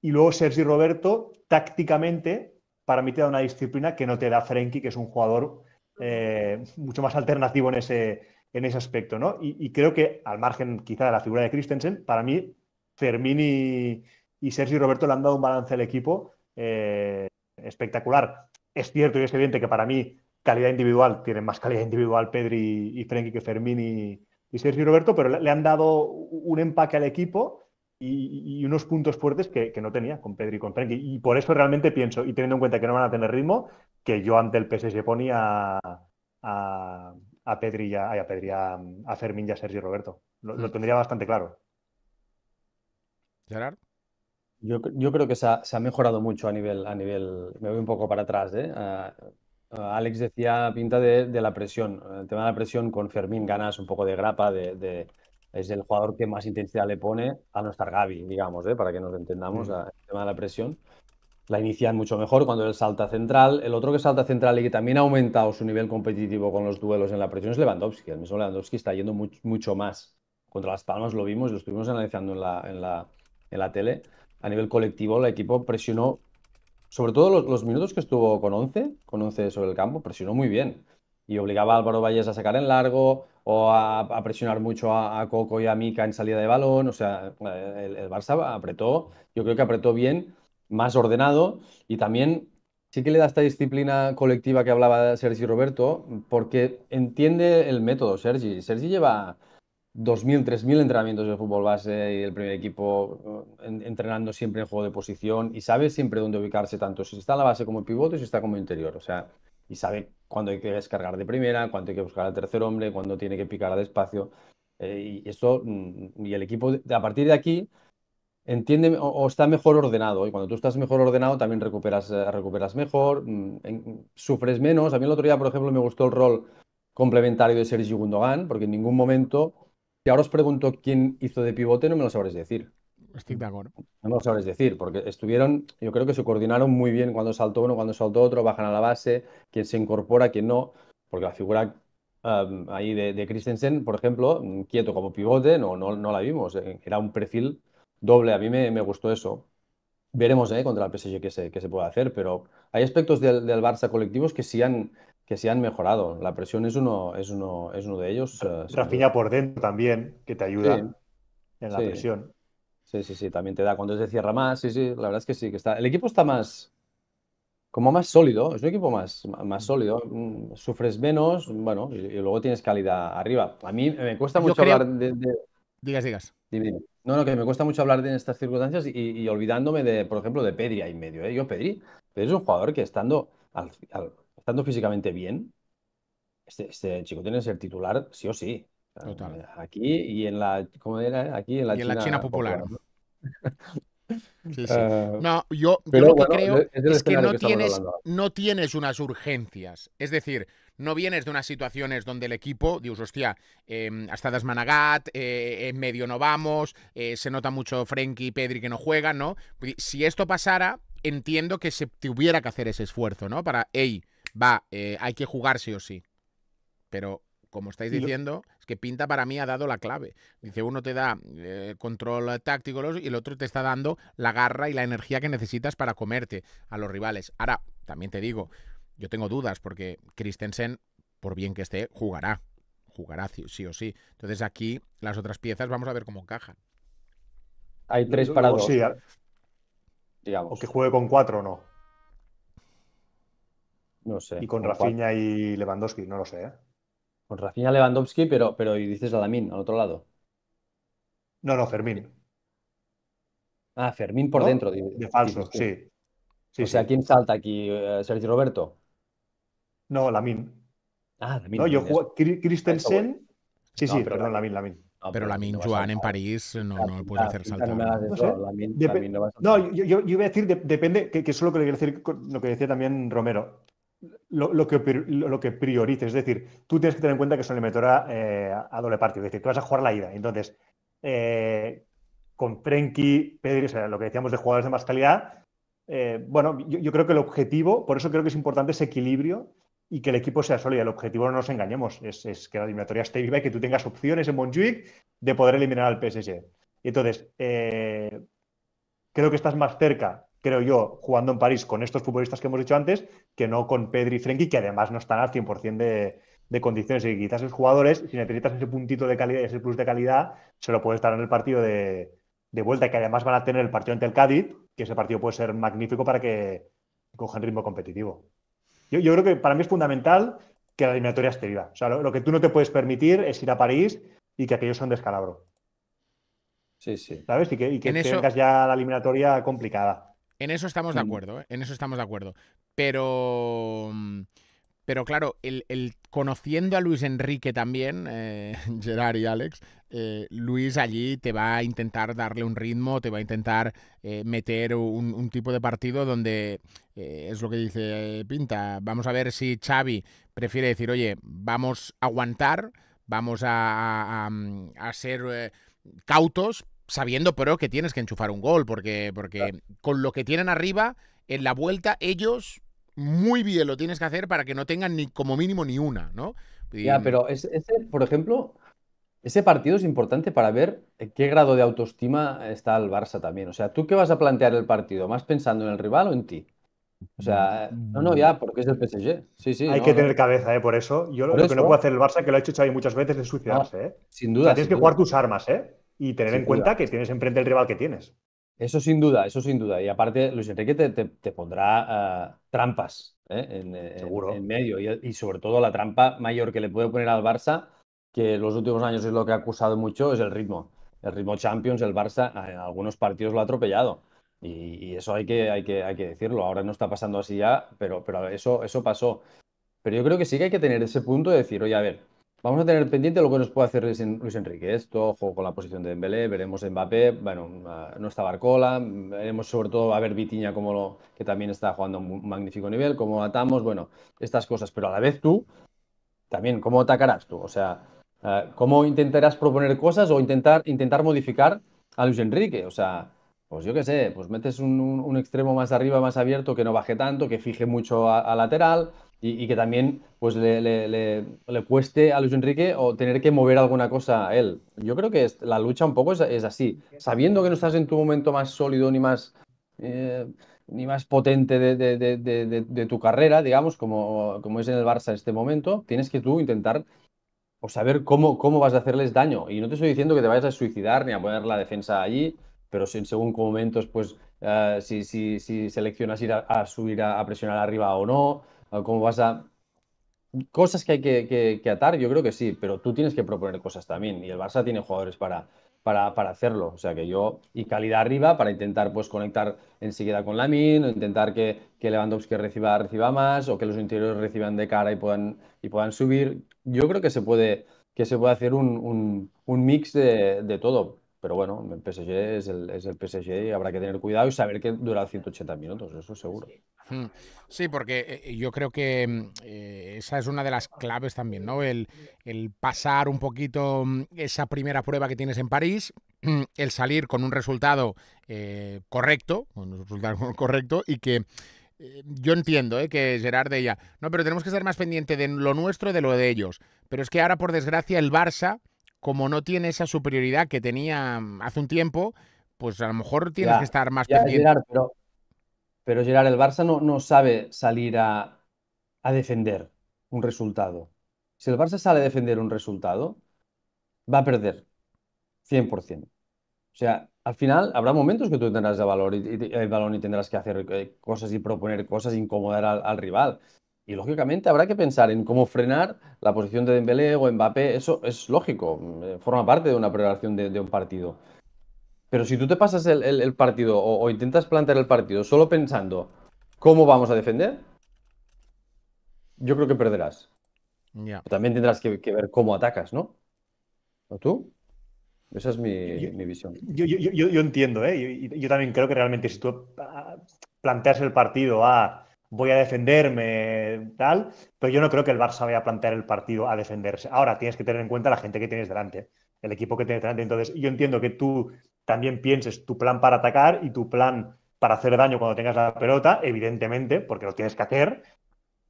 Y luego Sergi Roberto tácticamente para mí te da una disciplina que no te da Frenkie, que es un jugador eh, mucho más alternativo en ese, en ese aspecto, ¿no? Y, creo que, al margen quizá de la figura de Christensen, para mí Fermín y, Sergio Roberto le han dado un balance al equipo eh, espectacular. Es cierto y es evidente que para mí calidad individual, tienen más calidad individual Pedri y, y Frenkie que Fermín y, Sergio Roberto, pero le han dado un empaque al equipo y, unos puntos fuertes que, no tenía con Pedri y con Frenkie. Y por eso realmente pienso, y teniendo en cuenta que no van a tener ritmo, que yo ante el PSG ponía a, a, a Pedri y a, a, Fermín y Sergio Roberto. Lo, mm. tendría bastante claro. Gerard. Yo, creo que se ha, mejorado mucho a nivel, a nivel, me voy un poco para atrás. ¿eh? Alex decía pinta de, la presión, el tema de la presión con Fermín ganas un poco de grapa, de, es el jugador que más intensidad le pone a no estar Gaby, digamos, ¿eh? para que nos entendamos, mm. el tema de la presión. La inician mucho mejor cuando él salta central. El otro que salta central y que también ha aumentado su nivel competitivo con los duelos en la presión es Lewandowski. El mismo Lewandowski está yendo mucho más. Contra Las Palmas lo vimos, lo estuvimos analizando en la, en la, tele. A nivel colectivo, el equipo presionó, sobre todo los, minutos que estuvo con 11, con 11 sobre el campo, presionó muy bien y obligaba a Álvaro Valles a sacar en largo o a, presionar mucho a, Coco y a Mica en salida de balón. O sea, eh, el, Barça apretó, yo creo que apretó bien, más ordenado y también sí que le da esta disciplina colectiva que hablaba Sergi Roberto porque entiende el método, Sergi. Sergi lleva... 2.000, 3.000 entrenamientos de fútbol base y el primer equipo eh, entrenando siempre en juego de posición y sabe siempre dónde ubicarse, tanto si está en la base como en pivote, si está como interior. O sea, y sabe cuándo hay que descargar de primera, cuándo hay que buscar al tercer hombre, cuándo tiene que picar a despacio. Eh, y eso, mm, y el equipo, a partir de aquí, entiende o, está mejor ordenado. Y cuando tú estás mejor ordenado, también recuperas, eh, recuperas mejor, mm, sufres menos. A mí el otro día, por ejemplo, me gustó el rol complementario de Sergio Gundogan, porque en ningún momento, si ahora os pregunto quién hizo de pivote, no me lo sabréis decir estic No lo sabes decir, porque estuvieron, yo creo que se coordinaron muy bien cuando saltó uno, cuando saltó otro, bajan a la base, quien se incorpora, quien no, porque la figura um, ahí de, Christensen, por ejemplo, quieto como pivote, no, no, la vimos, eh, era un perfil doble, a mí me, gustó eso. Veremos eh, contra el PSG qué se, puede hacer, pero hay aspectos del, Barça colectivos que sí han, que han mejorado. La presión es uno, es uno, es uno de ellos. por dentro también, que te ayuda en la presión. Sí, sí, sí, también te da cuando se cierra más. Sí, sí, la verdad es que sí, que está. El equipo está más, como más sólido, es un equipo más, más sólido, mm, sufres menos, bueno, y, luego tienes calidad arriba. A mí me cuesta mucho hablar de, Digas, digas. No, no, que me cuesta mucho hablar de estas circunstancias y, olvidándome de, por ejemplo, de Pedri ahí medio. ¿eh? Yo, Pedri, Pedri, es un jugador que estando, estando físicamente bien, este, este, chico tiene que ser titular sí o sí. Total. Eh, aquí y en la, Aquí la, China, en la China popular. ¿no? Ah, yo, lo que creo es, que, no, tienes, unas urgencias. Es decir, no vienes de unas situaciones donde el equipo, dios hostia, em, hasta Dasmanagat, eh, en medio no vamos, eh, se nota mucho Frenkie y Pedri que no juegan, ¿no? Pues, si esto pasara, entiendo que se tuviera que hacer ese esfuerzo, ¿no? Para, hey, va, hay que jugar sí o sí. Pero, como estáis diciendo, es que Pinta para mí ha dado la clave. Dice, uno te da eh, control táctico y el otro te está dando la garra y la energía que necesitas para comerte a los rivales. Ahora, también te digo, yo tengo dudas porque Christensen, por bien que esté, jugará. Jugará sí o sí. Entonces aquí las otras piezas vamos a ver cómo encajan. Hay tres para dos. O que juegue con cuatro o no. No sé. Y con, Rafinha y Lewandowski, no lo sé. ¿eh? Con pues Rafinha Lewandowski, pero, pero y dices a Lamín, al otro lado. No, no, Fermín. Ah, Fermín por dentro. De, de falso, sí. sí. o sea, ¿quién salta aquí? Eh, ¿Sergio Roberto? No, Lamín. Ah, Lamín. No, yo juego Christensen. Sí, sí, perdón, Lamín, Lamín. pero Lamín Joan en París no, no puede hacer saltar. No, yo, yo, yo, iba a decir, depende, que, que, es lo que, decir, lo que decía también Romero lo, que, lo que Es decir, tú tienes que tener en cuenta que es una eliminatoria eh, a doble partido. Es decir, tú vas a jugar la ida. Entonces, eh, con Frenkie, Pedri, o sea, lo que decíamos de jugadores de más calidad, eh, bueno, yo, creo que el objetivo, por eso creo que es importante ese equilibrio y que el equipo sea sólido. El objetivo, no nos engañemos, es, es que la eliminatoria esté viva y que tú tengas opciones en Montjuic de poder eliminar al PSG. Entonces, creo que estás más cerca creo yo, jugando en París con estos futbolistas que hemos dicho antes, que no con Pedri y Frenkie, que además no están al 100% de, de condiciones. Y quizás esos jugadores, si necesitas ese puntito de calidad ese plus de calidad, se lo puedes dar en el partido de, de vuelta, que además van a tener el partido ante el Cádiz, que ese partido puede ser magnífico para que cogen ritmo competitivo. Yo, creo que para mí es fundamental que la eliminatoria esté viva. O sea, lo, que tú no te puedes permitir es ir a París y que aquellos son descalabro. Sí, sí. ¿Sabes? Y que, tengas ya la eliminatoria complicada. En eso estamos de mm. acuerdo, ¿eh? en eso estamos de acuerdo. Pero, mm, pero claro, el, conociendo a Luis Enrique también, eh, Gerard y Alex, eh, Luis allí te va a intentar darle un ritmo, te va a intentar meter un, tipo de partido donde es lo que dice Pinta. Vamos a ver si Xavi prefiere decir, oye, vamos a aguantar, vamos a, a mm, ser cautos, sabiendo, pero que tienes que enchufar un gol, porque, porque con lo que tienen arriba, en la vuelta, ellos muy bien lo tienes que hacer para que no tengan ni como mínimo ni una, ¿no? Ya, pero ese, por ejemplo, ese partido es importante para ver eh, qué grado de autoestima está el Barça también. O sea, ¿tú qué vas a plantear el partido? ¿Más pensando en el rival o en ti? O sea, no, no, ya, porque es el PSG. Sí, sí, Hay que tener cabeza, ¿eh? Por eso. Yo lo, que no puedo hacer el Barça, que lo ha hecho Xavi muchas veces, es suicidarse, ¿eh? Sin duda. tienes que jugar tus armas, ¿eh? y tener en cuenta que tienes enfrente el rival que tienes. Eso sin duda, eso sin duda. Y aparte, Luis Enrique te, te, pondrá ah, trampas ¿eh? Eh, en, medio y, y, sobre todo la trampa mayor que le puede poner al Barça, que en los últimos años es lo que ha acusado mucho, es el ritmo. El ritmo Champions, el Barça en algunos partidos lo ha atropellado. Y, y eso hay que, hay, que, hay que decirlo. Ahora no está pasando así ya, pero, pero eso, eso pasó. Pero yo creo que sí que hay que tener ese punto de decir, oye, a ver, Vamos a tener pendiente lo que nos puede hacer Luis Enrique. Esto, juego con la posición de Dembélé, veremos Mbappé, bueno, no está Barcola, veremos sobre todo a ver Vitiña, como que también está jugando a un magnífico nivel, cómo atamos, bueno, estas cosas. Pero a la vez tú, también, ¿cómo atacarás tú? O sea, eh, ¿cómo intentarás proponer cosas o intentar, intentar modificar a Luis Enrique? O sea, pues yo qué sé, pues metes un, extremo más arriba, más abierto, que no baje tanto, que fije mucho a lateral, y, que también pues le, le, cueste a Luis Enrique o tener que mover alguna cosa a él. Yo creo que es, la lucha un poco es, así. Sabiendo que no estás en tu momento más sólido ni más, eh, ni más potente de, de, de, tu carrera, digamos, como, como es en el Barça en este momento, tienes que tú intentar o pues, saber cómo, cómo vas a hacerles daño. Y no te estoy diciendo que te vayas a suicidar ni a poner la defensa allí, pero en según qué momentos, pues eh, si, si, si, seleccionas ir a, subir a, presionar arriba o no, Ah, ¿Cómo vas a...? Cosas que hay que, atar, yo creo que sí, pero tú tienes que proponer cosas también y el Barça tiene jugadores para, para, hacerlo. O sea que yo, y calidad arriba para intentar pues conectar enseguida con Lamin, o intentar que, que Lewandowski reciba, reciba más, o que los interiores reciban de cara y puedan, y puedan subir. Yo creo que se puede, que se puede hacer un, mix de, todo pero bueno, el PSG es el, es el PSG y habrá que tener cuidado y saber que dura 180 minutos, eso seguro. Sí, porque eh, yo creo que mm, eh, esa es una de las claves también, ¿no? El, pasar un poquito mm, esa primera prueba que tienes en París, mm, el salir con un resultado eh, correcto, con un resultado correcto y que yo entiendo ¿eh? que Gerard de ella, no, pero tenemos que estar más pendiente de lo nuestro y de lo de ellos. Pero es que ahora, por desgracia, el Barça, como no tiene esa superioridad que tenía hace un tiempo, pues a lo mejor tienes que estar más pendiente. Pero Gerard, el Barça no, sabe salir a, defender un resultado. Si el Barça sale a defender un resultado, va a perder 100%. O sea, al final habrá momentos que tú tendrás de valor y, el balón y tendrás que hacer eh, cosas y proponer cosas, incomodar al, rival. Y lógicamente habrá que pensar en cómo frenar la posición de Dembélé o Mbappé. Eso es lógico, eh, forma parte de una preparación de un partido. Pero si tú te pasas el, partido o, intentas plantear el partido solo pensando cómo vamos a defender, yo creo que perderás. también tendrás que, ver cómo atacas, ¿no? ¿O tú? Esa es mi, visión. Yo, yo, entiendo, ¿eh? Yo, también creo que realmente si tú ah, planteas el partido a ah, voy a defenderme, tal, pero yo no creo que el Barça vaya a plantear el partido a defenderse. Ahora tienes que tener en cuenta la gente que tienes delante, el equipo que tienes delante. Entonces, yo entiendo que tú también pienses tu plan para atacar y tu plan para hacer daño cuando tengas la pelota, evidentemente, porque lo tienes que hacer,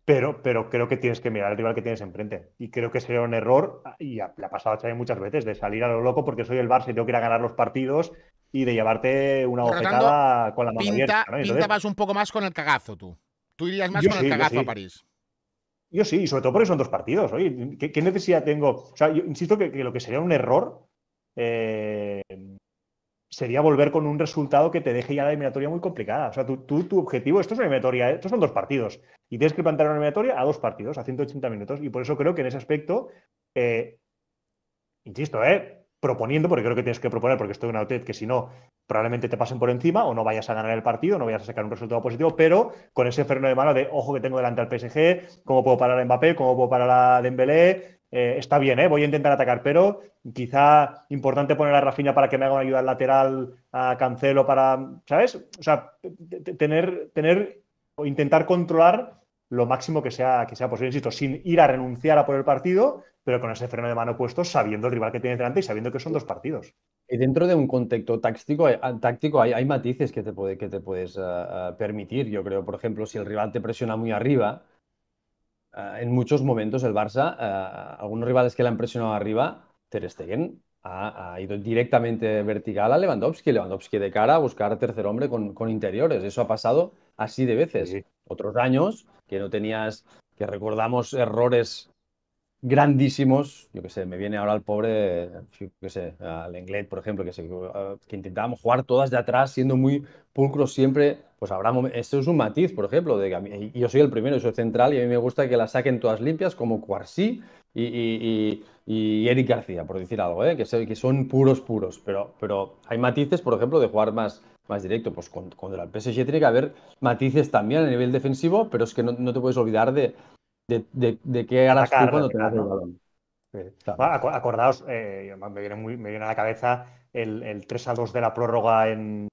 pero, pero creo que tienes que mirar al rival que tienes enfrente. Y creo que sería un error, y la ha pasado Xavi muchas veces, de salir a lo loco porque soy el Barça y tengo que ir a ganar los partidos y de llevarte una bocetada con la mano pinta, pinta un poco más con el cagazo tú. Tú irías más con el cagazo a París. Yo sí, y sobre todo porque son dos partidos. ¿qué, necesidad tengo? O sea, yo insisto que, lo que sería un error eh, sería volver con un resultado que te deje ya la eliminatoria muy complicada. O sea, tú, tu objetivo, esto es una eliminatoria, ¿eh? estos son dos partidos, y tienes que plantear una eliminatoria a dos partidos, a 180 minutos, y por eso creo que en ese aspecto, eh, insisto, eh, proponiendo, porque creo que tienes que proponer, porque estoy en una OT, que si no, probablemente te pasen por encima o no vayas a ganar el partido, no vayas a sacar un resultado positivo, pero con ese freno de mano de, ojo que tengo delante al PSG, cómo puedo parar a Mbappé, cómo puedo parar a Dembélé, eh, está bien, ¿eh? voy a intentar atacar, pero quizá importante poner a Rafina para que me haga una ayuda lateral a Cancelo para, ¿sabes? O sea, tener, tener o intentar controlar lo máximo que sea, que sea posible, insisto, sin ir a renunciar a por el partido, pero con ese freno de mano puesto, sabiendo el rival que tiene delante y sabiendo que son dos partidos. Y dentro de un contexto táctico, ah, táctico hay, matices que te, puede, que te puedes ah, ah, permitir, yo creo. Por ejemplo, si el rival te presiona muy arriba, eh, en muchos momentos el Barça, eh, algunos rivales que le han presionado arriba, Ter Stegen ha, ido directamente vertical a Lewandowski, Lewandowski de cara a buscar tercer hombre con, interiores. Eso ha pasado así de veces. Otros años que no tenías, que recordamos errores grandísimos, yo que sé, me viene ahora el pobre, que sé, al Englet, por ejemplo, que, intentábamos jugar todas de atrás, siendo muy pulcros siempre, pues habrá eso es un matiz, por ejemplo, de yo soy el primero, yo soy central y a mí me gusta que las saquen todas limpias, como Cuarcy y, y, Eric García, por decir algo, ¿eh? que, sé que son puros, puros, pero, pero hay matices, por ejemplo, de jugar más más directo. Pues con el PSG tiene que haber matices también a nivel defensivo, pero es que no te puedes olvidar de, de, qué harás cuando el balón. acordaos, eh, me, viene muy, me, viene a la cabeza el, 3 a 2 de la prórroga en,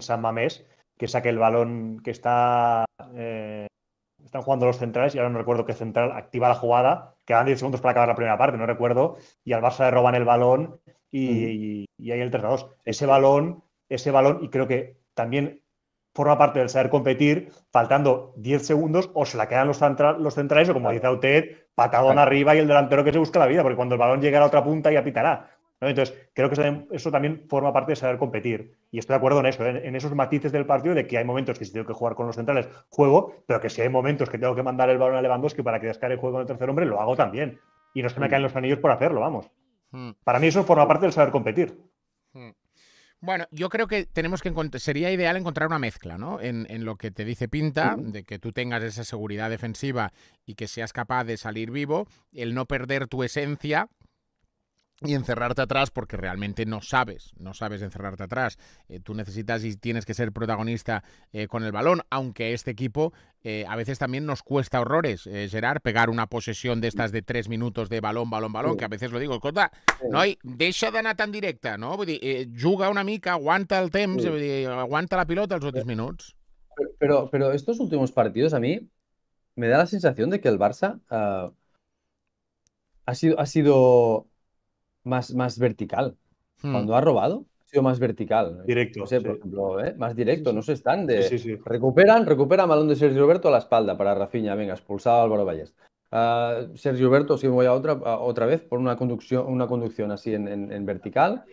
San Mamés, que saque el balón que está. Eh, están jugando los centrales y ahora no recuerdo qué central activa la jugada. Quedan 10 segundos para acabar la primera parte, no recuerdo. Y al Barça le roban el balón y, ahí el 3 a 2. Ese balón, ese balón, y creo que también forma parte del saber competir, faltando 10 segundos, o se la quedan los, centrales, o como dice usted, patadón arriba y el delantero que se busca la vida, porque cuando el balón llegue a otra punta ya pitará. Entonces, creo que eso también forma parte de saber competir. Y estoy de acuerdo en eso, ¿eh? en, esos matices del partido, de que hay momentos que si tengo que jugar con los centrales, juego, pero que si hay momentos que tengo que mandar el balón a Lewandowski para que descargue el juego con el tercer hombre, lo hago también. Y no que me mm. caen los anillos por hacerlo, vamos. Mm. Para mí eso forma mm. parte del saber competir. Bueno, yo creo que tenemos que sería ideal encontrar una mezcla, ¿no? En, lo que te dice Pinta, de que tú tengas esa seguridad defensiva y que seas capaz de salir vivo, el no perder tu esencia, y encerrarte atrás porque realmente no sabes, no sabes encerrarte atrás. Eh, tú necesitas y tienes que ser protagonista eh, con el balón, aunque este equipo eh, a veces también nos cuesta horrores, Gerard, pegar una posesión de estas de tres minutos de balón, balón, balón, que a veces lo digo, no hay, de de Dana tan directa, no? Yuga una mica, aguanta el temps, aguanta la pilota los otros minutos. Pero, pero, estos últimos partidos a mí me da la sensación de que el Barça ah, ha sido... Ha sido más, más vertical. Hmm. Cuando ha robado, ha sido más vertical. Directo. por ejemplo, ¿eh? más directo, no se están de. Sí, recuperan, recuperan balón de Sergio Roberto a la espalda para Rafinha, venga, expulsado Álvaro Valles. Ah, Sergio Roberto si me voy a otra, otra vez, por una conducción, una conducción así en, en, vertical.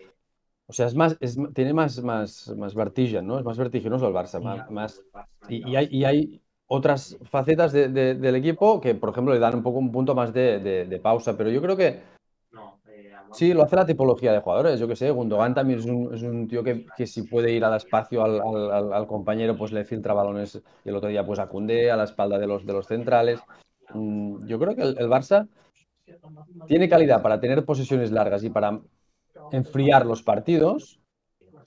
O sea, es más, tiene más, más, más vertigen, ¿no? Es más vertiginoso el Barça. Más, y, hay, y, hay, otras facetas del equipo que, por ejemplo, le dan un poco un punto más de, de pausa. Pero yo creo que Sí, lo hace la tipología de jugadores. Yo que sé, Gundogan también es un, tío que, si puede ir al espacio al, compañero, pues le filtra balones y el otro día pues a a la espalda de los, de los centrales. Mm, yo creo que el, Barça tiene calidad para tener posesiones largas y para enfriar los partidos,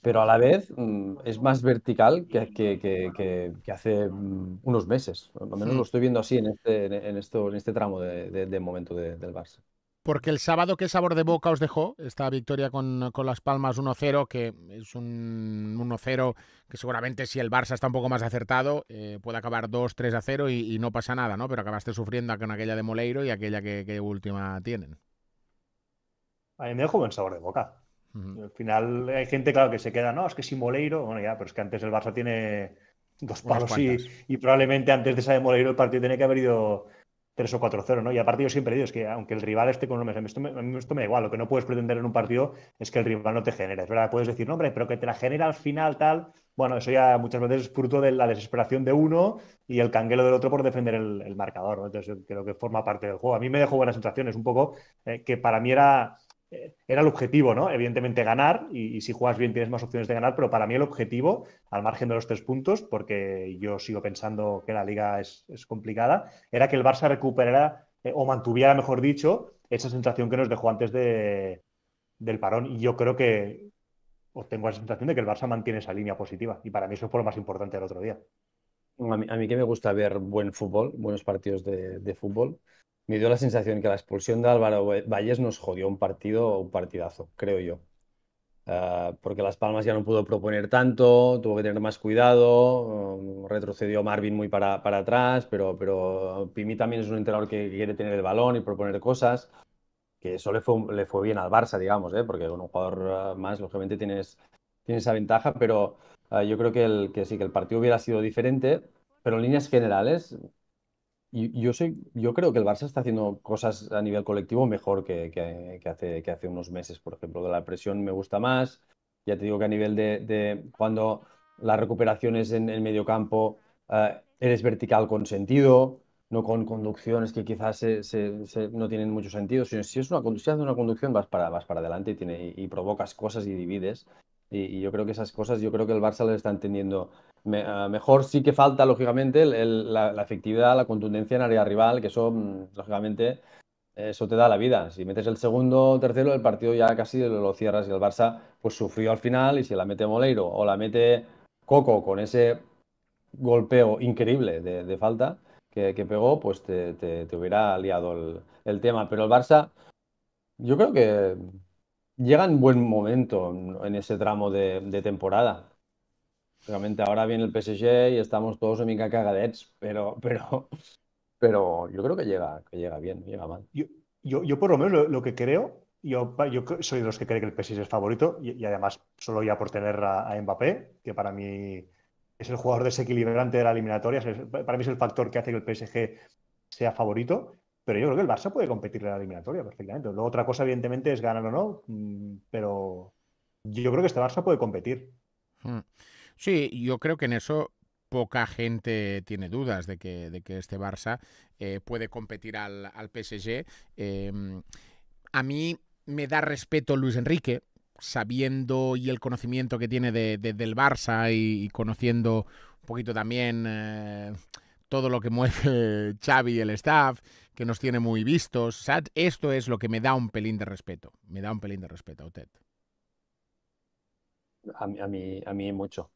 pero a la vez mm, es más vertical que, que, hace mm, unos meses. Al menos lo estoy viendo así en este, en este tramo de, momento del Barça. Porque el sábado, ¿qué sabor de boca os dejó esta victoria con, Las Palmas 1-0? Que es un 1-0 que seguramente si el Barça está un poco más acertado eh, puede acabar 2-3-0 y, no pasa nada, ¿no? Pero acabaste sufriendo con aquella de Moleiro y aquella que, última tienen. A mí me dejó buen sabor de boca. Al final hay gente, claro, que se queda, no, es que si Moleiro, bueno, ya, pero es que antes el Barça tiene dos palos y, probablemente antes de esa de Moleiro el partido tenía que haber ido 3 o 4-0, ¿no? Y a de siempre digo, es que aunque el rival esté con un a mí esto me da igual, lo que no puedes pretender en un partido es que el rival no te genere, verdad, puedes decir, no, hombre, pero que te la genera al final tal, bueno, eso ya muchas veces es fruto de la desesperación de uno y el canguelo del otro por defender el, marcador, ¿no? Entonces creo que forma parte del juego. A mí me dejó buenas sensaciones, un poco eh, que para mí era era el objetivo, ¿no? Evidentemente ganar y, si juegas bien tienes más opciones de ganar, pero para mí el objetivo, al margen de los tres puntos, porque yo sigo pensando que la liga es, complicada, era que el Barça recuperara eh, o mantuviera, mejor dicho, esa sensación que nos dejó antes del parón. Y yo creo que tengo la sensación de que el Barça mantiene esa línea positiva. Y para mí eso fue lo más importante del otro día. A mí, que me gusta ver buen fútbol, buenos partidos de fútbol me dio la sensación que la expulsión de Álvaro Valles nos jodió un partido, un partidazo, creo yo. Ah, porque Las Palmas ya no pudo proponer tanto, tuvo que tener más cuidado, mm, retrocedió Marvin muy para, atrás, pero, pero Pimi también es un entrenador que quiere tener el balón y proponer cosas, que eso le fue, le fue bien al Barça, digamos, ¿eh? porque con un jugador ah, más, lógicamente, tienes, tienes esa ventaja, pero ah, yo creo que, el, que sí, que el partido hubiera sido diferente, pero en líneas generales, yo, soy, yo creo que el Barça está haciendo cosas a nivel colectivo mejor que, hace, que hace unos meses, por ejemplo. De la presión me gusta más. Ya te digo que a nivel de, de cuando las recuperaciones en el medio campo eh, eres vertical con sentido, no con conducciones que quizás no tienen mucho sentido. Si, si es una conducción, vas para, vas para adelante y, tiene, y, provocas cosas y divides. Y, yo creo que esas cosas, yo creo que el Barça le está entendiendo Ah, mejor sí que falta, lógicamente, la, efectividad, la contundencia en área rival, que eso, mm, lógicamente, eso te da la vida. Si metes el segundo tercero, el partido ya casi lo, cierras y el Barça pues sufrió al final y si la mete Moleiro o la mete Coco con ese golpeo increíble de, falta que, pegó, pues te, hubiera liado el, tema. Pero el Barça, yo creo que llega en buen momento en ese tramo de, de temporada. Realmente ahora viene el PSG y estamos todos en mi cagadets, pero, pero, pero yo creo que llega, que llega bien, llega mal. Yo, por lo menos lo, que creo yo, yo, soy de los que cree que el PSG es favorito y, además solo ya por tener a, Mbappé, que para mí es el jugador desequilibrante de la eliminatoria, para mí es el factor que hace que el PSG sea favorito, pero yo creo que el Barça puede competir en la eliminatoria perfectamente. Luego otra cosa evidentemente es ganar o no, mm, pero yo creo que este Barça puede competir. Hmm. Sí, yo creo que en eso poca gente tiene dudas de que, este Barça eh, puede competir al, al PSG. Em, a mí me da respeto Luis Enrique, sabiendo y el conocimiento que tiene de, del Barça y, conociendo un poquito también eh, todo lo que mueve Xavi y el staff, que nos tiene muy vistos. esto es lo que me da un pelín de respeto. Me da un pelín de respeto, A, a mí, a mí mucho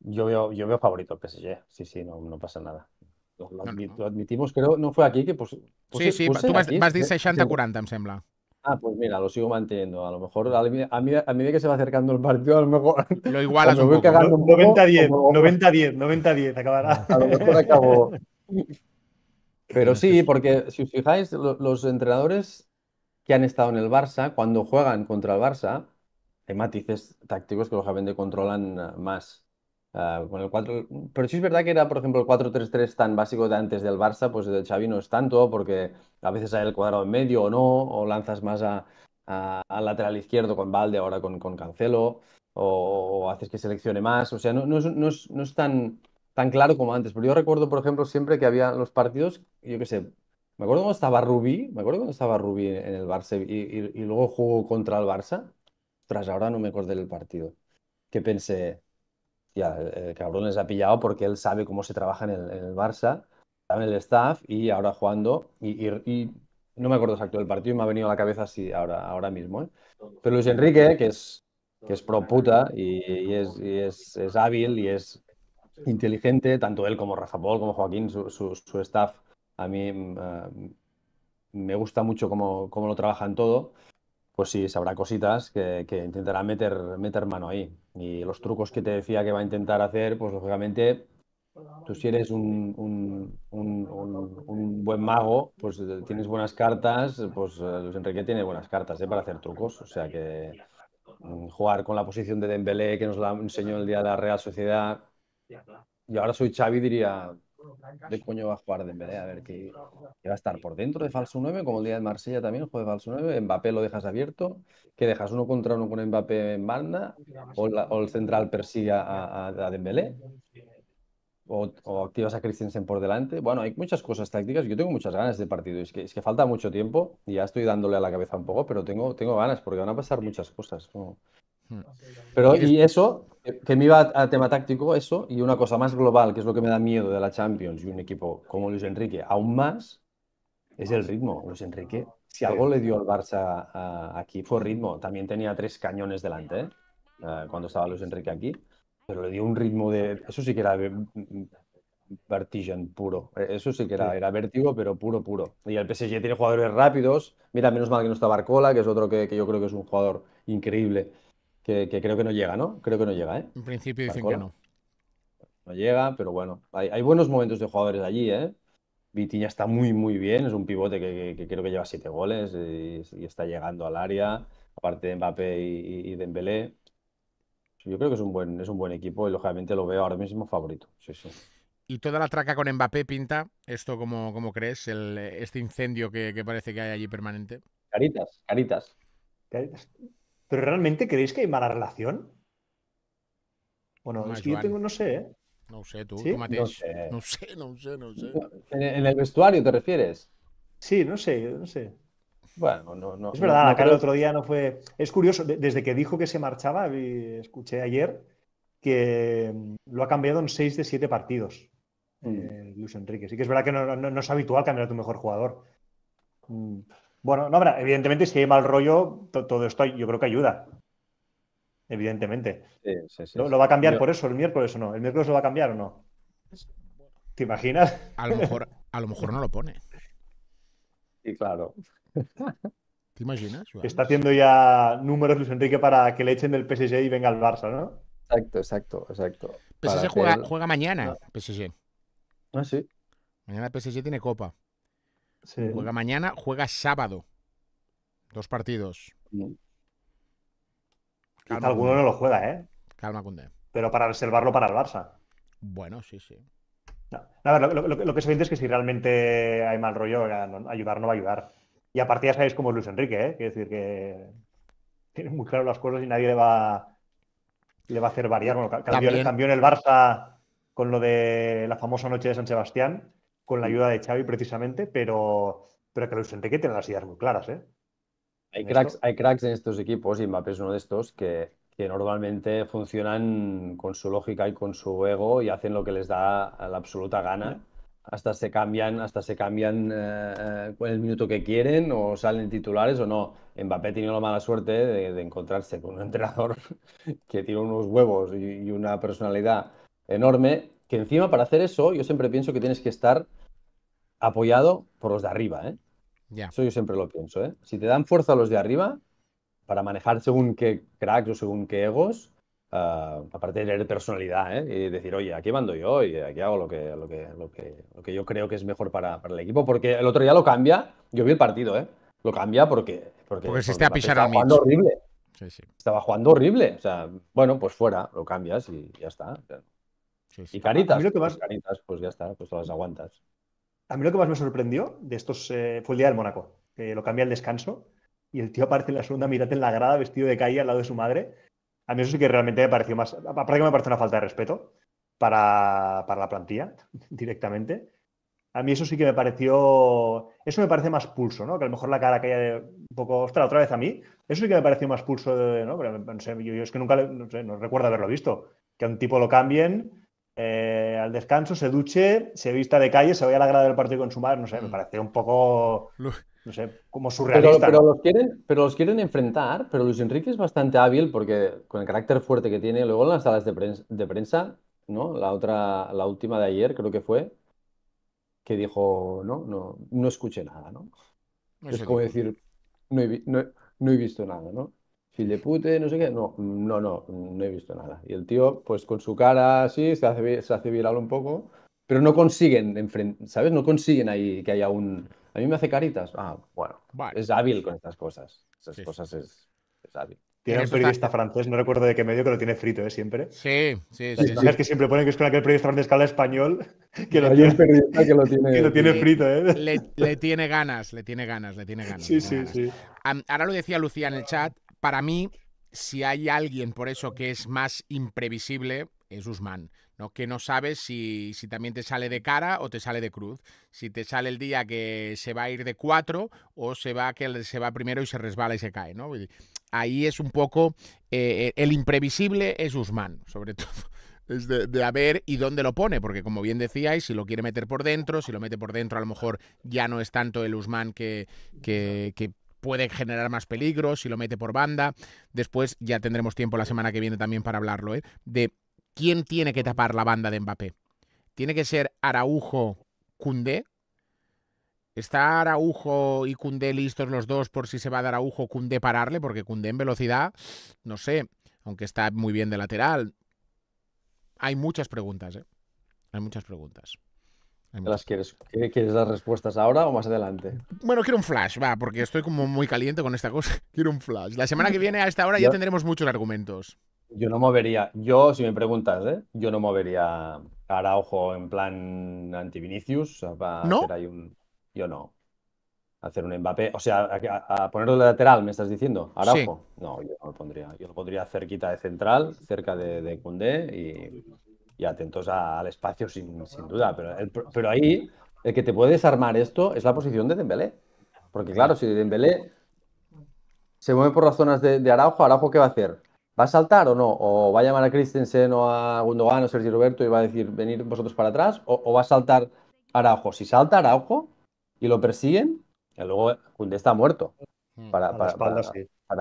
yo, veo, yo veo favorito el PSG. Sí, sí, no, no pasa nada. Lo, admitimos, creo, no fue aquí que pues, Sí, sí, puse de vas, vas decir 60-40, me sembla. Ah, pues mira, lo sigo manteniendo. A lo mejor a, mí, a, mí, medida que se va acercando el partido, a lo mejor. Lo igual a 90-10, 90-10, 90-10, acabará. A lo mejor acabo. Pero sí, pues porque si os fijáis, los entrenadores que han estado en el Barça, cuando juegan contra el Barça, hay matices tácticos que lógicamente controlan eh, más. Eh, con el 4... Pero sí es verdad que era, por ejemplo, el 4-3-3 tan básico de antes del Barça, pues de Xavi no es tanto, porque a veces hay el cuadrado en medio o no, o lanzas más al a, lateral izquierdo con Valde, ahora con, Cancelo, o, haces que seleccione más. O sea, no, no, es, tan, tan claro como antes. Pero yo recuerdo, por ejemplo, siempre que había los partidos, yo qué sé, me acuerdo cuando estaba Rubí, me acuerdo cuando estaba Rubí en el Barça y luego jugó contra el Barça tras ahora no me acordé del partido, que pensé, ya, el cabrón les ha pillado porque él sabe cómo se trabaja en el, Barça, en el staff y ahora jugando. Y, no me acuerdo exacto del partido y me ha venido a la cabeza así ahora, ahora mismo. ¿eh? Pero Luis Enrique, que es, que es pro puta y, y es, es, hábil y es inteligente, tanto él como Rafa Paul, como Joaquín, su, su, staff, a mí mm, ah, me gusta mucho cómo, cómo lo trabajan todo pues sí, sabrá cositas que, intentará meter, meter mano ahí. Y los trucos que te decía que va a intentar hacer, pues lógicamente, tú si eres un, buen mago, pues tienes buenas cartas, pues Luis eh, Enrique tiene buenas cartas ¿eh? para hacer trucos. O sea que mm, jugar con la posición de Dembélé que nos la enseñó el día de la Real Sociedad. Y ahora soy Xavi, diría, de coño va a jugar Dembélé, a ver qué va a estar por dentro de falso 9, como el día de Marsella también juega de falso 9, Mbappé lo dejas abierto, que dejas uno contra uno con Mbappé en banda, o, el central persigue a, a Dembélé, o, activas a Christensen por delante. Bueno, hay muchas cosas tácticas, yo tengo muchas ganas de partido, es que, es que falta mucho tiempo, y ya estoy dándole a la cabeza un poco, pero tengo, tengo ganas, porque van a pasar muchas cosas. Hmm. Pero, y eso que, me iba a, tema táctico eso y una cosa más global, que es lo que me da miedo de la Champions y un equipo como Luis Enrique, aún más, es el ritmo. Luis Enrique, si algo le dio al Barça aquí fue ritmo. También tenía tres cañones delante eh, cuando estaba Luis Enrique aquí, pero le dio un ritmo de... Eso sí que era vertigin, puro. E, eso sí que era, vértigo, pero puro, puro. Y el PSG tiene jugadores rápidos. Mira, menos mal que no está Barcola, que es otro que yo creo que es un jugador increíble que, creo que no llega, ¿no? Creo que no llega, ¿eh? En principio dicen que no. No llega, pero bueno, hay, buenos momentos de jugadores allí, ¿eh? Vitiña está muy, muy bien, es un pivote que, creo que lleva siete goles y, está llegando al área, aparte de Mbappé y, y Dembélé. Yo creo que es un buen, es un buen equipo y lógicamente lo veo ahora mismo favorito. Sí, sí. Y toda la traca con Mbappé pinta esto como, como crees, el, este incendio que, que, parece que hay allí permanente. Caritas, caritas. Caritas. ¿Pero realmente creéis que hay mala relación? Bueno, no, es que yo tengo, no sé, ¿eh? No sé, tú, no, sé. no sé, no sé, ¿En, el vestuario te refieres? Sí, no sé, no sé. Bueno, no, no. Es verdad, acá el otro día no fue. Es curioso, desde que dijo que se marchaba, escuché ayer que mm, lo ha cambiado en seis de siete partidos. Mm. Eh, Luis Enrique. Sí que es verdad que no, es habitual cambiar a tu mejor jugador. Mm. Bueno, no habrá, evidentemente, si hay mal rollo, todo esto yo creo que ayuda. Evidentemente. ¿Lo, va a cambiar por eso el miércoles o no? ¿El miércoles lo va a cambiar o no? ¿Te imaginas? A lo mejor, a lo mejor no lo pone. Sí, claro. ¿Te imaginas? Está haciendo ya números Luis Enrique para que le echen del PSG y venga al Barça, ¿no? Exacto, exacto, exacto. PSG juega, mañana, ah. PSG. Ah, sí. Mañana PSG tiene copa. Juega mañana, juega sábado. Dos partidos. alguno no lo juega, ¿eh? Calma, Pero para reservarlo para el Barça. Bueno, sí, sí. lo, que se vende es que si realmente hay mal rollo, ayudar no va a ayudar. Y aparte ya sabéis cómo es Luis Enrique, ¿eh? Quiere decir que tiene muy claro las cosas y nadie le va, le va a hacer variar. Bueno, cambió, cambió en el Barça con lo de la famosa noche de San Sebastián con la mm. ayuda de Xavi precisamente, pero, pero que Luis Enrique tiene las ideas muy claras. ¿eh? Hay, cracks, hay cracks en estos equipos y Mbappé es uno de estos que, que normalmente funcionan con su lógica y con su ego y hacen lo que les da la absoluta gana. Hasta se cambian, hasta se cambian eh, eh, el minuto que quieren o salen titulares o no. Mbappé tiene la mala suerte de, encontrarse con un entrenador que tiene unos huevos y, y una personalidad enorme. Que encima para hacer eso yo siempre pienso que tienes que estar apoyado por los de arriba, ¿eh? Eso yo siempre lo pienso, ¿eh? Si te dan fuerza los de arriba para manejar según qué cracks o según qué egos, ah, aparte de tener personalidad, ¿eh? Y decir, oye, aquí mando yo y aquí hago lo que, lo que, lo que, lo que yo creo que es mejor para, para, el equipo, porque el otro día lo cambia, yo vi el partido, ¿eh? Lo cambia porque... Porque, porque se está a jugando horrible. Sí, sí. Estaba jugando horrible. O sea, bueno, pues fuera, lo cambias y ya está. y caritas, que pues caritas, pues ya está, pues todas las aguantas. A mí lo que más me sorprendió de estos eh, fue el día del Mónaco. que lo cambia el descanso y el tío aparece en la segunda mitad en la grada vestido de calle al lado de su madre. A mí eso sí que realmente me pareció más. Aparte que me parece una falta de respeto para, la plantilla directamente. A mí eso sí que me pareció. Eso me parece más pulso, ¿no? Que a lo mejor la cara caía de un poco. Ostras, otra vez a mí. Eso sí que me pareció más pulso, de, ¿no? Pero yo, es que nunca no, recuerdo haberlo visto. Que a un tipo lo cambien eh, al descanso, se duche, se vista de calle, se vaya a la grada del partido con su madre, no sé, me mm. parece un poco, no sé, como surrealista. Pero, los quieren, pero los enfrentar, pero Luis Enrique es bastante hábil porque con el carácter fuerte que tiene, luego en las salas de prensa, ¿no? La otra, la última de ayer creo que fue, que dijo, no, no, no escuché nada, ¿no? es como decir, no no he visto nada, ¿no? pute no sé qué. No, no, no, no he visto nada. Y el tío, pues con su cara así, se hace, se hace viral un poco, pero no consiguen, ¿sabes? No consiguen ahí que haya un... A mí me hace caritas. Ah, bueno. Es hábil con estas cosas. Esas cosas es, hábil. Tiene un periodista francés, no recuerdo de qué medio, que lo tiene frito, ¿eh? Siempre. Sí, sí, sí. que siempre ponen que es con aquel periodista francés que habla español, que lo, tiene, frito, ¿eh? Le, tiene ganas, le tiene ganas, le tiene ganas. Sí, sí, sí. Ahora lo decía Lucía en el chat, para mí, si hay alguien por eso que es más imprevisible, es Usman. ¿no? Que no sabes si, también te sale de cara o te sale de cruz. Si te sale el día que se va a ir de cuatro o se va que se va primero y se resbala y se cae. Ahí es un poco eh, el imprevisible es Usman, sobre todo. Es de, a ver y dónde lo pone, porque como bien decíais, si lo quiere meter por dentro, si lo mete por dentro, a lo mejor ya no es tanto el Usman que, que puede generar más peligro si lo mete por banda. Después ya tendremos tiempo la semana que viene también para hablarlo, ¿eh? de quién tiene que tapar la banda de Mbappé. ¿Tiene que ser Araujo kunde ¿Está Araujo y Cunde listos los dos por si se va a dar Araujo Cundé pararle? Porque Cunde en velocidad, no sé, aunque está muy bien de lateral. Hay muchas preguntas, ¿eh? Hay muchas preguntas. Las quieres, ¿Quieres las respuestas ahora o más adelante? Bueno, quiero un flash, va, porque estoy como muy caliente con esta cosa. Quiero un flash. La semana que viene a esta hora ya tendremos muchos argumentos. Yo no movería, yo, si me preguntas, ¿eh? yo no movería a Araujo en plan anti-Vinicius. ¿No? un... Yo no. Hacer un Mbappé, o sea, a, ponerlo de lateral, ¿me estás diciendo? Araujo. No, yo no lo pondría. Yo lo pondría cerquita de central, cerca de, de y y atentos al espacio sin, duda. Pues pero, ahí el que te puede desarmar esto es la posición de Dembélé. Porque claro, si Dembélé se mueve por las zonas de, Araujo, ¿Araujo qué va a hacer? ¿Va a saltar o no? ¿O va a llamar a Christensen o a Gundogan o Sergio Roberto y va a decir, venir vosotros para atrás? ¿O, va a saltar Araujo? Si salta Araujo y lo persiguen, y luego Cundé está muerto. Mm, para, para,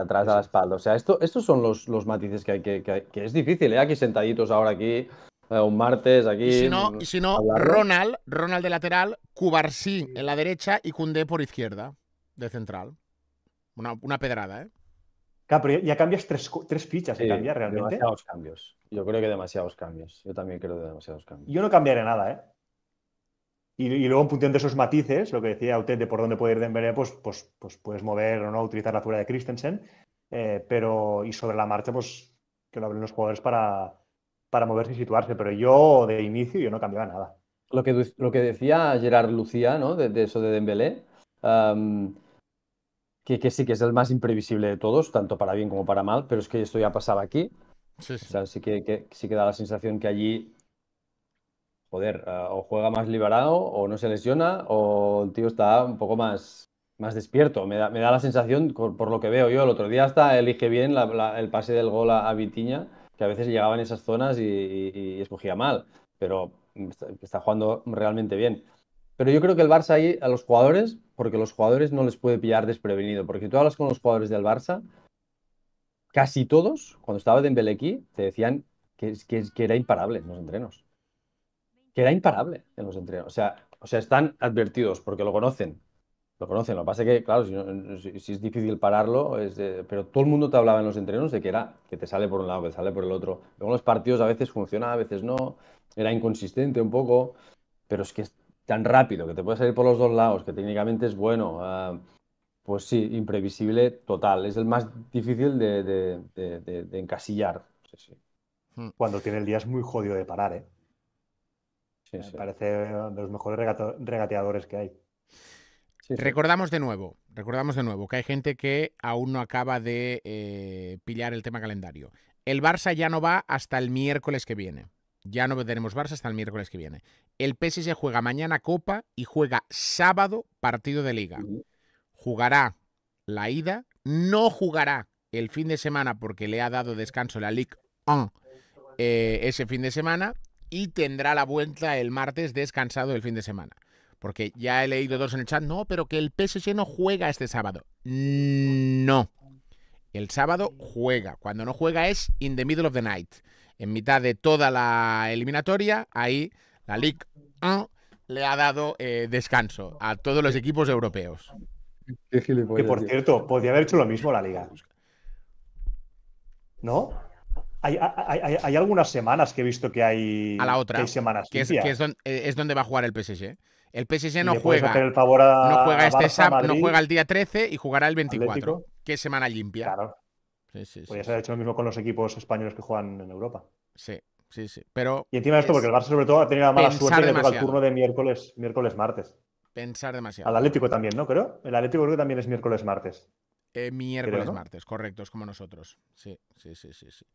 atrás a la espalda. O sea, esto, estos son los, los matices que hay que, que, es difícil, ¿eh? Aquí sentaditos ahora aquí, eh, un martes aquí. Y si no, Ronald, Ronald de lateral, Cubarsí en la derecha y Cundé por izquierda, de central. Una, pedrada, ¿eh? Claro, pero ya cambias tres, tres fichas, ¿eh? sí, cambia, realmente? Demasiados cambios. Yo creo que demasiados cambios. Yo también creo que demasiados cambios. Yo no cambiaré nada, ¿eh? Y, luego en función de esos matices, lo que decía usted de por dónde puede ir Dembélé, pues, pues, pues puedes mover o no utilizar la figura de Christensen, eh, pero y sobre la marcha, pues que lo abren los jugadores para, para moverse y situarse, pero yo de inicio yo no cambiaba nada. Lo que, lo que decía Gerard Lucía, ¿no? De, eso de Dembélé, que, que, sí que es el más imprevisible de todos, tanto para bien como para mal, pero es que esto ya pasaba aquí. Sí, sí. O sea, sí que, sí que da la sensación que allí, joder, ah, o juega más liberado, o no se lesiona, o el tío está un poco más, más despierto. Me da, me da la sensación, por, lo que veo yo, el otro día hasta elige bien el pase del gol a, a Vitiña que a veces llegaba en esas zonas y, escogía mal, pero está, jugando realmente bien. Pero yo creo que el Barça ahí, a los jugadores, porque los jugadores no les puede pillar desprevenido, porque tú hablas con los jugadores del Barça, casi todos, cuando estaba Dembélé aquí, te decían que, que era imparable en los entrenos. Que era imparable en los entrenos. O sea, o sea, están advertidos porque lo conocen, lo conocen, lo que pasa es que, claro, si, es difícil pararlo, pero todo el mundo te hablaba en los entrenos de que era, que te sale por un lado, que te sale por el otro. en los partidos a veces funciona, a veces no, era inconsistente un poco, pero es que es tan rápido, que te puede salir por los dos lados, que técnicamente es bueno, ah, pues sí, imprevisible total, es el más difícil de, encasillar. Hmm. Cuando tiene el día es muy jodido de parar, ¿eh? Me parece uno de los mejores regateadores que hay. Recordamos de nuevo, recordamos de nuevo que hay gente que aún no acaba de eh, pillar el tema calendario. El Barça ya no va hasta el miércoles que viene. Ya no tenemos Barça hasta el miércoles que viene. El PSG juega mañana Copa y juega sábado partido de Liga. Jugará la ida, no jugará el fin de semana porque le ha dado descanso la Ligue 1 eh, ese fin de semana y tendrá la vuelta el martes descansado el fin de semana. Porque ya he leído dos en el chat, no, pero que el PSG no juega este sábado. Mm, no. El sábado juega. Cuando no juega es in the middle of the night. En mitad de toda la eliminatoria, ahí la Ligue 1 le ha dado eh, descanso a todos los equipos europeos. Que por cierto, podría haber hecho lo mismo la Liga. ¿No? hay, algunas semanas que he visto que hay. A la otra. semanas. Que, eh, es, donde, va a jugar el PSG. ¿eh? El PSG no juega. no juega este SAP, no juega el día 13 y jugará el 24. Qué Que semana limpia. Claro. Sí, sí, pues hecho lo mismo con los equipos españoles que juegan en Europa. Sí, sí, sí. Pero y encima de esto, porque el Barça sobre todo ha tenido la mala suerte de jugar el turno de miércoles, miércoles, martes. Pensar demasiado. Al Atlético también, ¿no? Creo. El Atlético creo que también es miércoles, martes. Eh, miércoles, martes, correcto, es como nosotros. Sí, sí, sí, sí, sí.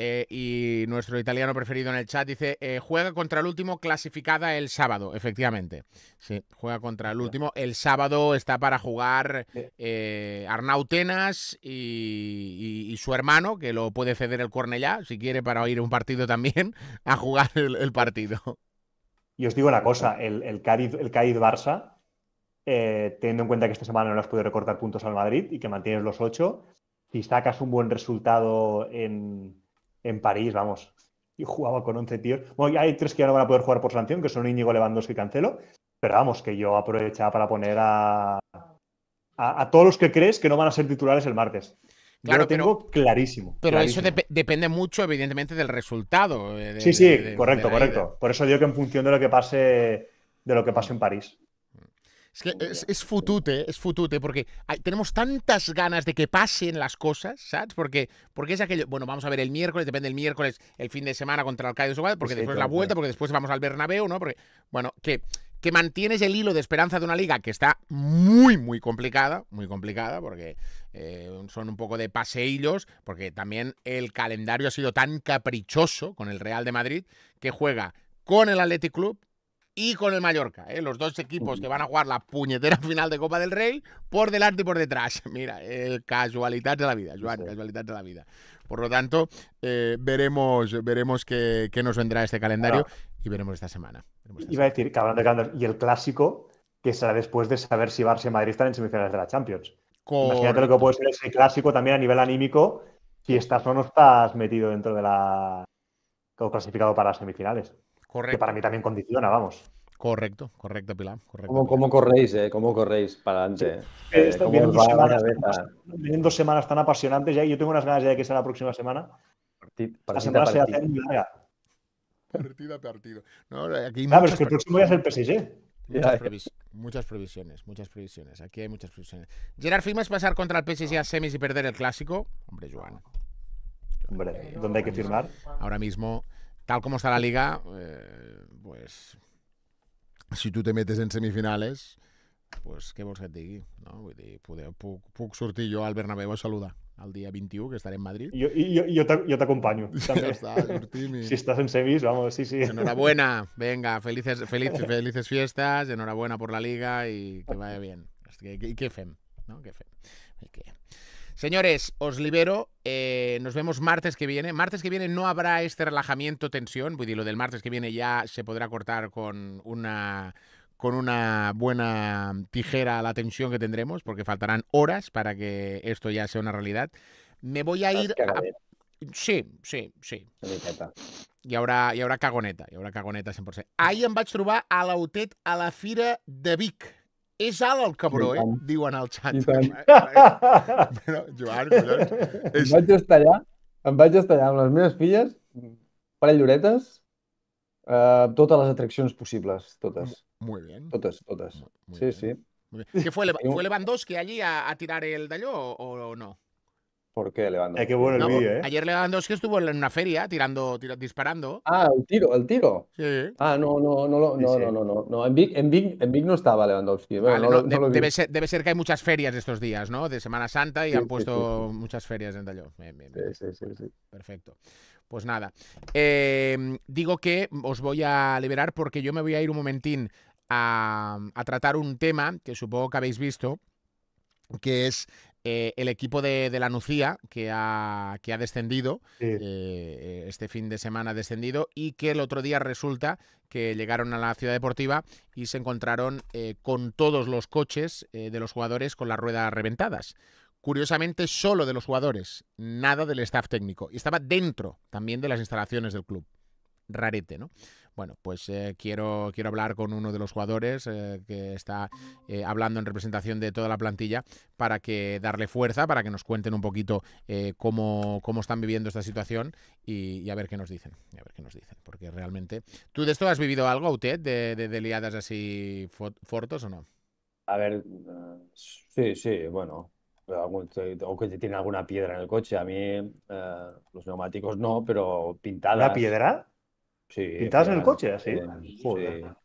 Eh, y nuestro italiano preferido en el chat dice, eh, juega contra el último clasificada el sábado, efectivamente. Sí, juega contra el último. El sábado está para jugar eh, Arnautenas y, su hermano, que lo puede ceder el Cornellá, si quiere, para ir un partido también, a jugar el, partido. Y os digo una cosa, el, el Cádiz, el Barça, teniendo en cuenta que esta semana no las puede recortar puntos al Madrid y que mantienes los ocho, si sacas un buen resultado en en París, vamos, y jugaba con 11 tíos. Bueno, hay tres que ya no van a poder jugar por sanción, que son Íñigo Lewandowski y Cancelo, pero vamos, que yo aprovechaba para poner a, a, todos los que crees que no van a ser titulares el martes. Claro, lo tengo clarísimo. Pero eso depende mucho, evidentemente, del resultado. Eh, sí, sí, correcto, correcto. Por eso digo que en función de lo que pase, de lo que pase en París. Es que es, futute, es futute, porque tenemos tantas ganas de que pasen las cosas, ¿sabes? Porque, porque es aquello, bueno, vamos a ver el miércoles, depende del miércoles, el fin de semana contra el Cádiz porque después la vuelta, porque después vamos al Bernabéu, ¿no? Porque, bueno, que, que mantienes el hilo de esperanza de una liga que está muy, muy complicada, muy complicada, porque eh, son un poco de paseillos, porque también el calendario ha sido tan caprichoso con el Real de Madrid, que juega con el Athletic Club, y con el Mallorca, ¿eh? los dos equipos que van a jugar la puñetera final de Copa del Rey, por delante y por detrás. Mira, el eh, casualidad de la vida, Joan, casualidad de la vida. Por lo tanto, eh, veremos, veremos qué, nos vendrá este calendario y veremos esta semana. Iba a decir, de y el clásico, que será después de saber si Barça y Madrid están en semifinales de la Champions. Imagínate lo que puede ser ese clásico también a nivel anímico, si estás o no estás metido dentro de la... o clasificado para las semifinales. Correcto. Que para mí también condiciona, vamos. Correcto, correcto, Pilar. ¿Cómo, corréis, eh? ¿Cómo corréis para adelante? Eh, viendo eh, dos semanas, dos semanas, tan apasionantes ya yo tengo unas ganas ya de que sea la próxima semana. la semana se hace Partido a partido. No, aquí es que el próximo ya es el PSG. Muchas, previsiones, muchas previsiones. Aquí hay muchas previsiones. Gerard Firmas pasar contra el PSG a semis y perder el clásico. Hombre, Joan. Hombre, ¿dónde hay que firmar? Ahora mismo tal como está la liga, eh, pues si tú te metes en semifinales, pues ¿qué vols que et No? Vull dir, puc, al Bernabéu a saludar 21, que estaré en Madrid. Y yo te acompaño. Si estás en semis, vamos, sí, sí. Enhorabuena, venga, felices, felices fiestas, enhorabuena por la liga y que vaya bien. I qué fem? No? Señores, os libero. Eh, nos vemos martes que viene. Martes que viene no habrá este relajamiento, tensión. Voy pues, lo del martes que viene ya se podrá cortar con una con una buena tijera la tensión que tendremos, porque faltarán horas para que esto ya sea una realidad. Me voy a ir Sí, sí, sí. Y ahora cagoneta, y ahora cagoneta 100%. en em a la Fira de Vic. És alt el cabró, eh? Diuen al xat. Eh, eh, eh. Però, Joan, collons... Em vaig estar allà, em vaig estar allà amb les meves filles, parell d'horetes, eh, totes les atraccions possibles, totes. Muy bien. Totes, totes. Muy, sí, bien. sí. Muy bien. ¿Que fue, fue Lewandowski allí a, a tirar el d'allò o, o no? ¿Por qué Lewandowski? ¿eh? Ayer Lewandowski estuvo en una feria tirando, disparando. Ah, el tiro, el tiro. Ah, no, no, no, no, no, no, no, En Big, no estaba Lewandowski. debe, ser, que hay muchas ferias estos días, ¿no? De Semana Santa y han puesto muchas ferias en Dallón. Sí, sí, sí, Perfecto. Pues nada. Em, digo que os voy a liberar porque yo me voy a ir un momentín a, a tratar un tema que supongo que habéis visto que es eh, el equipo de, la Nucía, que ha, que ha descendido, eh, este fin de semana ha descendido, y que el otro día resulta que llegaron a la ciudad deportiva y se encontraron eh, con todos los coches de los jugadores con las ruedas reventadas. Curiosamente, solo de los jugadores, nada del staff técnico. Y estaba dentro también de las instalaciones del club rarete, ¿no? Bueno, pues eh, quiero, quiero hablar con uno de los jugadores eh, que está eh, hablando en representación de toda la plantilla para que darle fuerza, para que nos cuenten un poquito cómo, están viviendo esta situación y, a ver qué nos dicen. A ver qué nos dicen, porque realmente... ¿Tú de esto has vivido algo, usted, de, de, liadas así fortos o no? A ver, sí, sí, bueno, o que tiene alguna piedra en el coche. A mí los neumáticos no, pero pintada. ¿La piedra? ¿Pintadas en el coche? Así.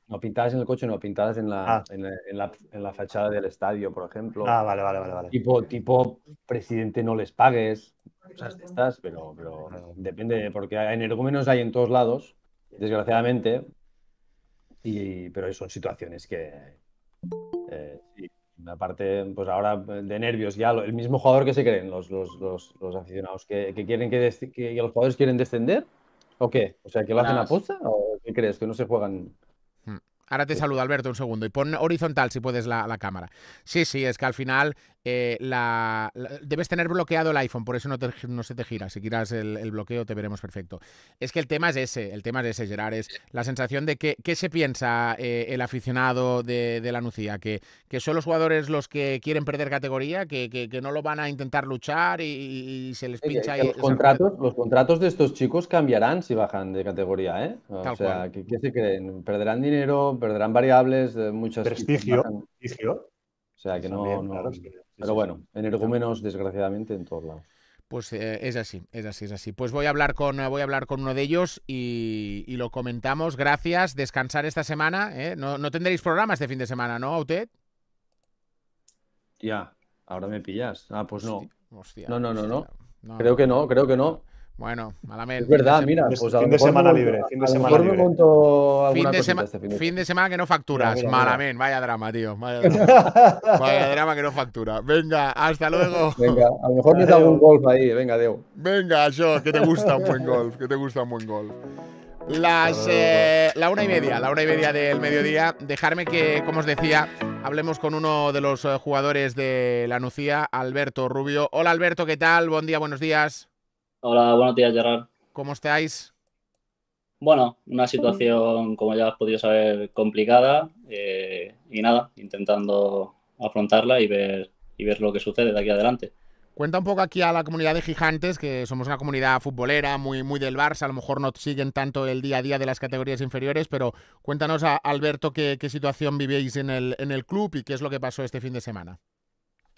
No, pintadas en el coche, no, pintadas ah. en la, en, la, fachada del estadio, por ejemplo. Ah, vale, vale, vale. vale. Tipo, tipo presidente no les pagues, O pero, pero depende, porque energúmenos hay en todos lados, desgraciadamente, y, pero son situaciones que... Eh, Aparte, pues ahora eh, de nervios, ya el mismo jugador que se creen los, aficionados que, quieren que, que los jugadores quieren descender, ¿O qué? ¿O sea, que lo hacen a posta? ¿O qué crees? ¿Que no se juegan? Ahora te saluda Alberto, un segundo. Y pon horizontal, si puedes, la, cámara. Sí, sí, es que al final eh, la, debes tener bloqueado el iPhone, por eso no, te, se te gira. Si giras el, bloqueo, te veremos perfecto. Es que el tema es ese, el tema es ese, Gerard. Es la sensación de que, ¿qué se piensa eh, el aficionado de, la Nucía? ¿Que, son los jugadores los que quieren perder categoría? ¿Que, no lo van a intentar luchar y, se les pincha? los, contratos, los contratos de estos chicos cambiarán si bajan de categoría, ¿eh? O sea, ¿qué se creen? ¿Perderán dinero? perderán variables, muchas... Prestigio, prestigio. O sea que no... Pero bueno, energúmenos desgraciadamente en todos lados. Pues eh, es así, es así, es así. Pues voy a hablar con, voy a hablar con uno de ellos y, lo comentamos. Gracias, descansar esta semana. ¿eh? No, tendréis programa este fin de semana, ¿no, usted. Ya, ahora me pillas. Ah, pues no. no, no, no, no. Creo que no, creo que no. Bueno, malamén. Es verdad, mira. fin de semana libre. Fin de semana libre. Fin de, fin, semana que no facturas. Malamén, vaya drama, tío. Vaya drama. que no factura. Venga, hasta luego. Venga, a lo mejor hago un golf ahí. Venga, Diego. Venga, yo, que te gusta un buen golf. Que te gusta un buen golf. Las, eh, la una y media, la una y media del mediodía. Dejarme que, como os decía, hablemos con uno de los eh, jugadores de la Nucía, Alberto Rubio. Hola Alberto, ¿qué tal? Buen día, buenos días. Hola, buenos días, Gerard. ¿Cómo estáis? Bueno, una situación, como ya has podido saber, complicada eh, y nada, intentando afrontarla y ver, y ver lo que sucede de aquí adelante. Cuenta un poco aquí a la comunidad de Gigantes, que somos una comunidad futbolera, muy, muy del Barça, a lo mejor no siguen tanto el día a día de las categorías inferiores, pero cuéntanos, a Alberto, qué, situación vivís en el, en el club y qué es lo que pasó este fin de semana.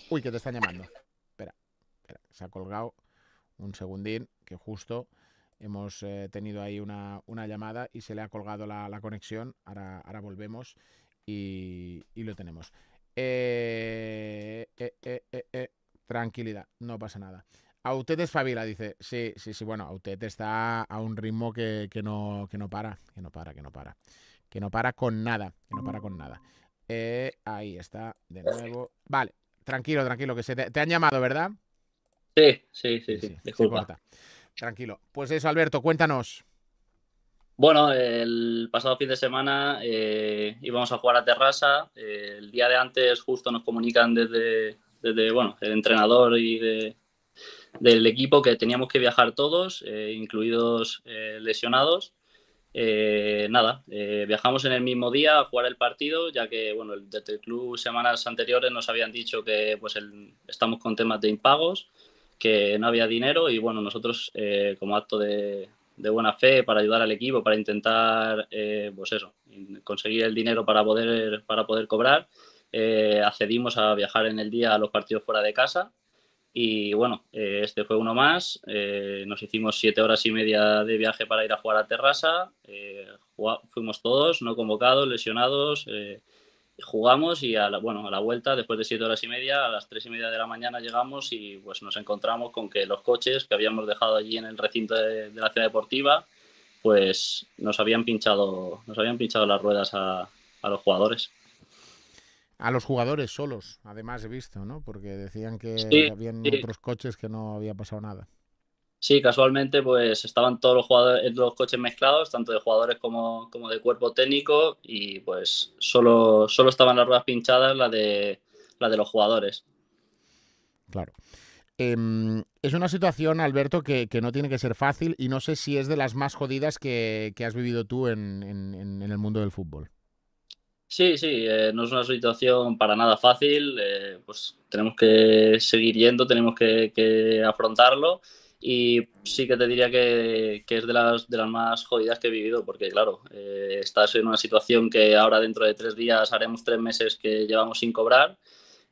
Uy, que te están llamando. Espera, espera, se ha colgado un segundín, que justo hemos eh, tenido ahí una, llamada y se le ha colgado la, conexión. Ahora, ahora volvemos y, lo tenemos. Eh, eh, tranquilidad, no pasa nada. A usted Fabila, dice. Sí, sí, sí, bueno, a usted está a un ritmo que, no, que no para, que no para, que no para. Que no para con nada, que no para con nada. ahí está, de nuevo. Vale, tranquilo, tranquilo, que se te, te han llamado, ¿verdad? Sí, sí, sí, sí, disculpa. Tranquilo. Pues eso, Alberto, cuéntanos. Bueno, el pasado fin de semana eh, íbamos a jugar a terraza. Eh, el día de antes justo nos comunican desde, bueno, el entrenador y del equipo que teníamos que viajar todos, eh, incluidos lesionados. nada, viajamos en el mismo día a jugar el partido, ya que bueno, desde el club semanas anteriores nos habían dicho que pues estamos con temas de impagos que no había dinero y bueno, nosotros eh, como acto de, buena fe para ayudar al equipo, para intentar, eh, pues eso, conseguir el dinero para poder, para poder cobrar, eh, accedimos a viajar en el día a los partidos fuera de casa y bueno, este fue uno más, nos hicimos siete horas y media de viaje para ir a jugar a terraza, fuimos todos, no convocados, lesionados jugamos y a la, bueno, a la vuelta, después de siete horas y media, a las tres y media de la mañana llegamos y pues nos encontramos con que los coches que habíamos dejado allí en el recinto de, la ciudad deportiva, pues nos habían pinchado, nos habían pinchado las ruedas a, los jugadores. A los jugadores solos, además he visto, ¿no? Porque decían que había habían otros coches que no había pasado nada. Sí, casualmente pues estaban todos los, eh, los coches mezclados, tanto de jugadores como, de cuerpo técnico, y pues solo, solo estaban las ruedas pinchadas, la de, la de los jugadores. Claro. Em, es una situación, Alberto, que, no tiene que ser fácil y no sé si es de las más jodidas que, has vivido tú en, el mundo del fútbol. Sí, sí, eh, no es una situación para nada fácil, eh, pues tenemos que seguir yendo, tenemos que afrontarlo y sí que te diría que, es de las, de las más jodidas que he vivido, porque claro, eh, estás en una situación que ahora dentro de tres días haremos tres meses que llevamos sin cobrar,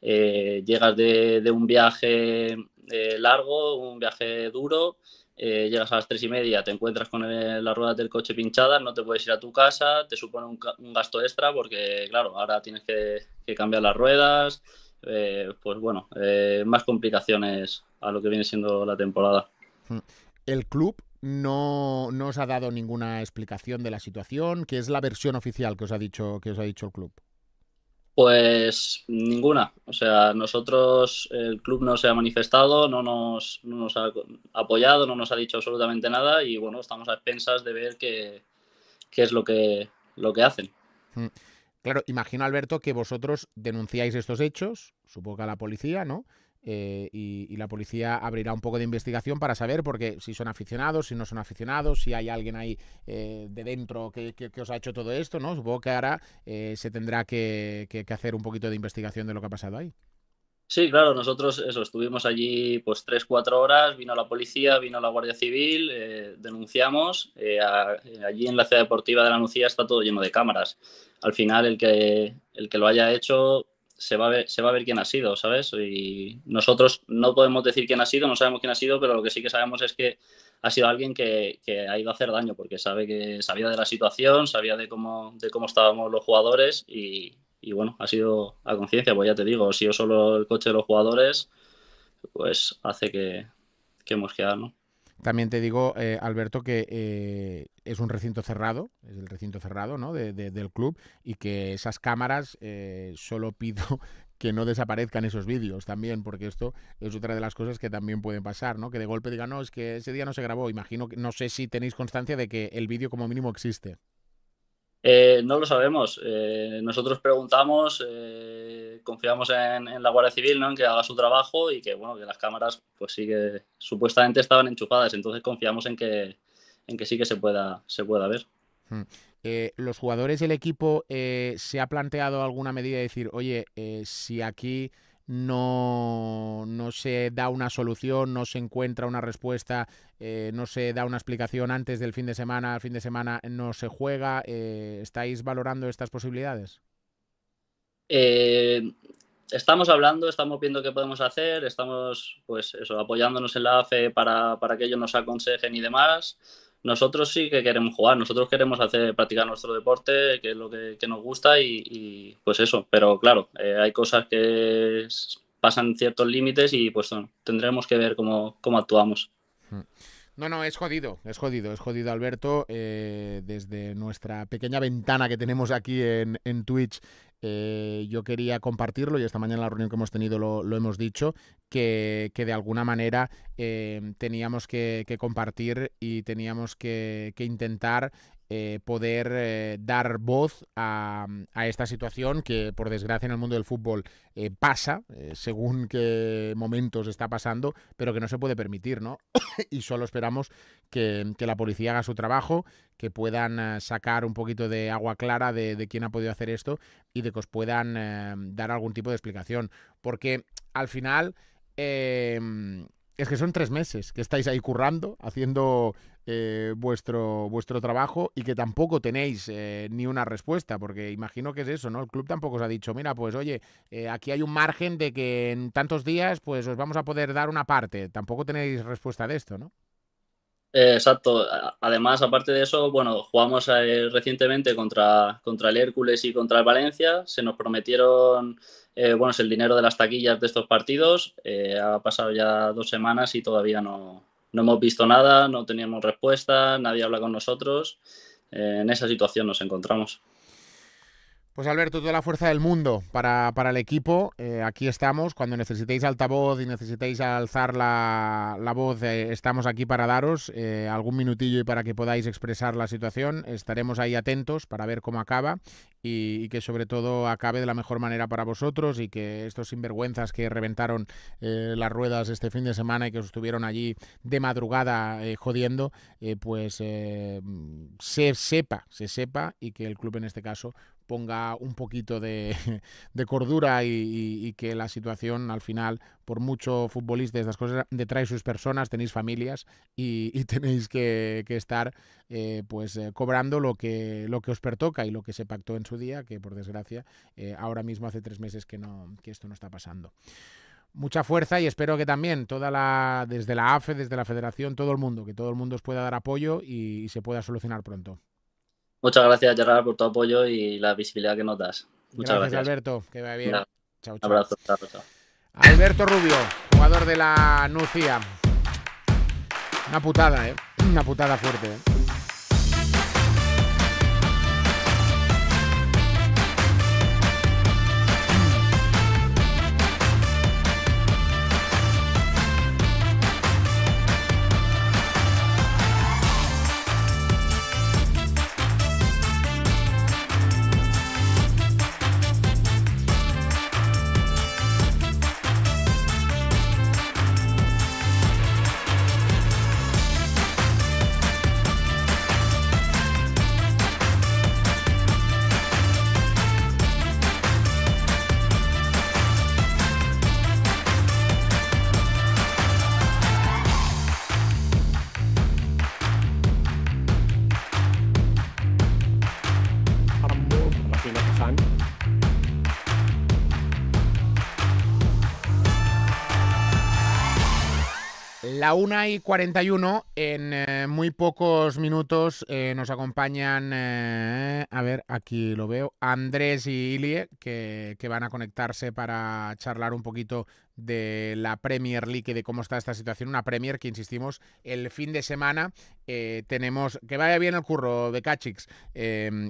eh, llegas de, un viaje eh, largo, un viaje duro, llegas a las tres y media, te encuentras con las ruedas del coche pinchadas, no te puedes ir a tu casa, te supone un, gasto extra porque claro, ahora tienes que, que cambiar las ruedas. pues bueno, más complicaciones a lo que viene siendo la temporada. El club no, os ha dado ninguna explicación de la situación, que es la versión oficial que os ha dicho, que os ha dicho el club. Pues ninguna. O sea, nosotros, el club no se ha manifestado, no nos, nos ha apoyado, no nos ha dicho absolutamente nada y bueno, estamos a expensas de ver qué, qué es lo que, lo que hacen. Claro, imagino, Alberto, que vosotros denunciáis estos hechos, supongo que a la policía, ¿no? Eh, y, la policía abrirá un poco de investigación para saber porque si son aficionados, si no son aficionados, si hay alguien ahí eh, de dentro que, os ha hecho todo esto, ¿no? Supongo que ahora eh, se tendrá que, hacer un poquito de investigación de lo que ha pasado ahí. Sí, claro, nosotros eso, estuvimos allí pues tres, cuatro horas, vino la policía, vino la Guardia Civil, denunciamos, allí en la ciudad deportiva de la Nucía está todo lleno de cámaras. Al final el que, el que lo haya hecho se va, a ver, quién ha sido, ¿sabes? Y nosotros no podemos decir quién ha sido, no sabemos quién ha sido, pero lo que sí que sabemos es que ha sido alguien que, ha ido a hacer daño, porque sabe que sabía de la situación, sabía de cómo, de cómo estábamos los jugadores y, bueno, ha sido a conciencia, pues ya te digo, si yo solo el coche de los jugadores, pues hace que, que quedado, ¿no? También te digo, eh, Alberto, que eh, es un recinto cerrado, es el recinto cerrado ¿no? del club y que esas cámaras eh, solo pido que no desaparezcan esos vídeos también, porque esto es otra de las cosas que también pueden pasar, ¿no? Que de golpe digan, no, es que ese día no se grabó. Imagino que, no sé si tenéis constancia de que el vídeo como mínimo existe. Eh, no lo sabemos. Eh, nosotros preguntamos, eh, confiamos en, la Guardia Civil, ¿no? en que haga su trabajo y que, bueno, que las cámaras, pues sí supuestamente estaban enchufadas. Entonces confiamos en que, en que sí que se pueda, se pueda ver. Hmm. ¿Los jugadores y el equipo se ha planteado alguna medida de decir, oye, si aquí no, se da una solución, no se encuentra una respuesta, eh, no se da una explicación antes del fin de semana, al fin de semana no se juega. Eh, ¿Estáis valorando estas posibilidades? Eh, estamos hablando, estamos viendo qué podemos hacer, estamos pues eso, apoyándonos en la AFE para, para que ellos nos aconsejen y demás nosotros sí que queremos jugar, nosotros queremos hacer, practicar nuestro deporte, que es lo que, nos gusta y, pues eso, pero claro, eh, hay cosas que pasan ciertos límites y pues tendremos que ver cómo, actuamos. Hmm. No, no, es jodido, es jodido, es jodido Alberto. Eh, desde nuestra pequeña ventana que tenemos aquí en, Twitch, eh, yo quería compartirlo y esta mañana en la reunión que hemos tenido lo, hemos dicho, que, de alguna manera eh, teníamos que, compartir y teníamos que, que intentar eh, poder eh, dar voz mm, a, esta situación que, por desgracia, en el mundo del fútbol eh, pasa, según qué momentos está pasando, pero que no se puede permitir, ¿no? y solo esperamos que, la policía haga su trabajo, que puedan sacar un poquito de agua clara de quién ha podido hacer esto y de que os puedan dar algún tipo de explicación. Porque al final em, es que son tres meses que estáis ahí currando, haciendo eh, vuestro, vuestro trabajo y que tampoco tenéis eh, ni una respuesta, porque imagino que es eso, ¿no? El club tampoco os ha dicho, mira, pues oye, eh, aquí hay un margen de que en tantos días pues os vamos a poder dar una parte, tampoco tenéis respuesta de esto, ¿no? exacto, además, aparte de eso, bueno, jugamos recientemente contra, contra el Hércules y contra el Valencia, se nos prometieron bueno, el dinero de las taquillas de estos partidos. ha pasado ya dos semanas y todavía no, no hemos visto nada, no teníamos respuesta, nadie habla con nosotros. Eh, en esa situación nos encontramos. Pues Alberto, toda la fuerza del mundo para, el equipo. Eh, aquí estamos. Cuando necesitéis altavoz y necesitéis alzar la, voz, eh, estamos aquí para daros eh, algún minutillo y para que podáis expresar la situación. Estaremos ahí atentos para ver cómo acaba y, y que sobre todo acabe de la mejor manera para vosotros y que estos sinvergüenzas que reventaron las ruedas este fin de semana y que os estuvieron allí de madrugada jodiendo, pues se sepa, se sepa y que el club en este caso ponga un poquito de, cordura y, que la situación al final, por mucho futbolista, estas cosas detrae sus personas, tenéis familias y, tenéis que, estar eh, pues eh, cobrando lo que, lo que os pertoca y lo que se pactó en su día, que por desgracia eh, ahora mismo hace tres meses que, no, que esto no está pasando mucha fuerza y espero que también toda la desde la AFE, desde la Federación, todo el mundo, que todo el mundo os pueda dar apoyo y se pueda solucionar pronto. Muchas gracias, Gerard, por tu apoyo y la visibilidad que nos das. Muchas gracias, gracias. Alberto. Que vaya bien. Chao, Chao, Abrazo, chao, chao. Alberto Rubio, jugador de la Nucía. Una putada, ¿eh? Una putada fuerte, ¿eh? La 1 y 41, en eh, muy pocos minutos eh, nos acompañan, eh, a ver, aquí lo veo, Andrés y Ilie, que, van a conectarse para charlar un poquito de la Premier League y de cómo está esta situación. Una Premier que, insistimos, el fin de semana tenemos, que vaya bien el curro de Kachix.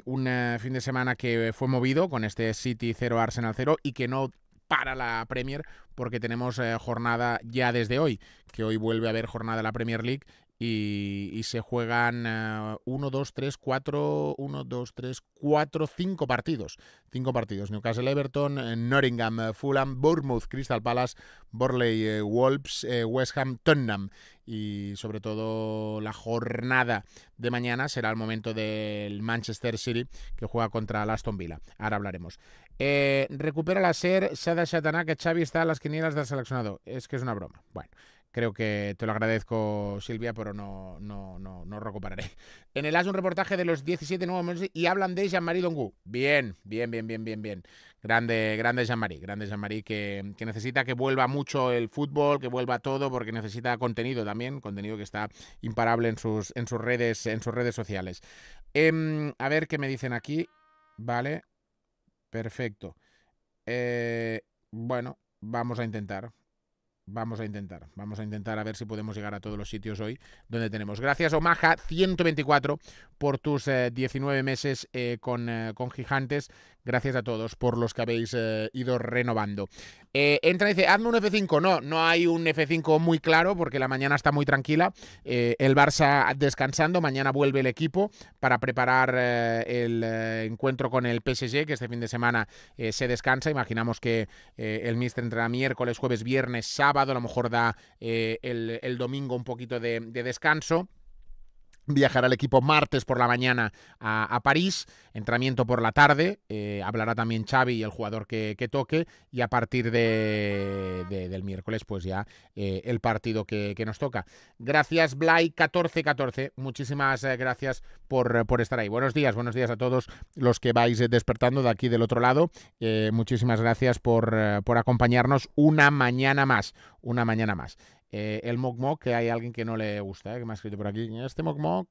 un fin de semana que fue movido con este City 0 Arsenal 0 y que no para la Premier porque tenemos eh, jornada ya desde hoy, que hoy vuelve a haber jornada de la Premier League y, se juegan 1, 2, 3, 4, 1, 2, 3, 4, 5 partidos. 5 partidos. Newcastle Everton, eh, Nottingham, eh, Fulham, Bournemouth, Crystal Palace, Borley, Wolves, West Ham, Tottenham y sobre todo la jornada de mañana será el momento del Manchester City que juega contra el Aston Villa. Ahora hablaremos. Eh, recupera la SER, Shada Shataná, que Xavi está a las quinielas del seleccionado. Es que es una broma. Bueno, creo que te lo agradezco, Silvia, pero no, no, no, no recuperaré. En el AS un reportaje de los 17 nuevos y hablan de Jean-Marie Dongu. Bien, bien, bien, bien, bien, bien. Grande, grande Jean-Marie, grande Jean-Marie, que, necesita que vuelva mucho el fútbol, que vuelva todo, porque necesita contenido también, contenido que está imparable en sus, en sus redes, en sus redes sociales. Em, a ver qué me dicen aquí. Vale, Perfecto. Eh, bueno, vamos a intentar. Vamos a intentar, vamos a intentar a ver si podemos llegar a todos los sitios hoy donde tenemos. Gracias Omaha 124 por tus 19 eh, meses eh, con, con Gigantes Gracias a todos por los que habéis eh, ido renovando. Eh, entra y dice, hazme un F5. No, no hay un F5 muy claro porque la mañana está muy tranquila. Eh, el Barça descansando, mañana vuelve el equipo para preparar el encuentro con el PSG, que este fin de semana se descansa. Imaginamos que el Mister entrará miércoles, jueves, viernes, sábado, a lo mejor da el, domingo un poquito de descanso. Viajará el equipo martes por la mañana a, París, entrenamiento por la tarde, eh, hablará también Xavi y el jugador que, toque y a partir de, del miércoles pues ya eh, el partido que, nos toca. Gracias Blay 1414, muchísimas eh, gracias por, por, estar ahí. Buenos días, buenos días a todos los que vais despertando de aquí del otro lado. muchísimas gracias por, por acompañarnos una mañana más, una mañana más. Eh, el Mock que hay alguien que no le gusta, eh, que me ha escrito por aquí. Este Mock Mock,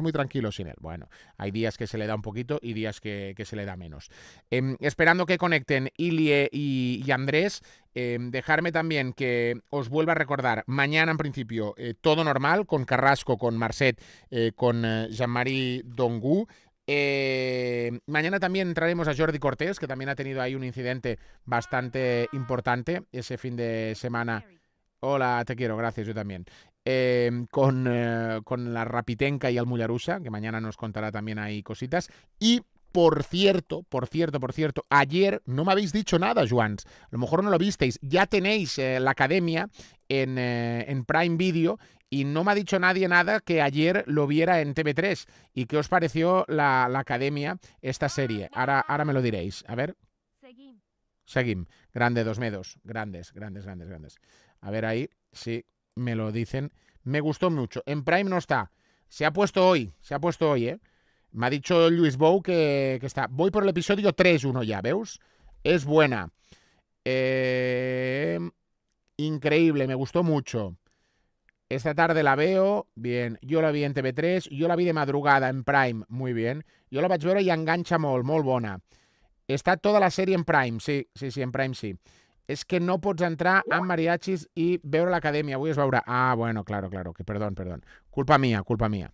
muy tranquilos sin él. Bueno, hay días que se le da un poquito y días que, se le da menos. Em, esperando que conecten Ilie y, Andrés. Em, dejarme también que os vuelva a recordar, mañana en principio, eh, todo normal, con Carrasco, con Marcet, con Jean-Marie Dongu. Em, mañana también entraremos a Jordi Cortés, que también ha tenido ahí un incidente bastante importante ese fin de semana Hola, te quiero, gracias, yo también. Em, eh, con, la Rapitenca y Mullarusa, que mañana nos contará también ahí cositas. Y por cierto, por cierto, por cierto, ayer no me habéis dicho nada, Juans. A lo mejor no lo visteis. Ya tenéis eh, la academia eh, en, Prime Video y no me ha dicho nadie nada que ayer lo viera en TV3. ¿Y qué os pareció la, academia, esta serie? Ahora, ahora me lo diréis. A ver. Seguim. Grande, dos medos. Grandes, grandes, grandes, grandes. A ver ahí sí me lo dicen. Me gustó mucho. En Prime no está. Se ha puesto hoy. Se ha puesto hoy, ¿eh? Me ha dicho Luis Bow que, está. Voy por el episodio 3-1 ya, ¿veus? Es buena. Eh, increíble, me gustó mucho. Esta tarde la veo, bien. Yo la vi en TV3, yo la vi de madrugada en Prime, muy bien. Yo la vaig y engancha engancha molt, molt bona. Está tota la serie en Prime, sí, sí, sí, en Prime sí es que no puedo entrar a mariachis y veo academia. Voy a veurà. Ah, bueno, claro, claro. Que, perdón, perdón. Culpa mía, culpa mía.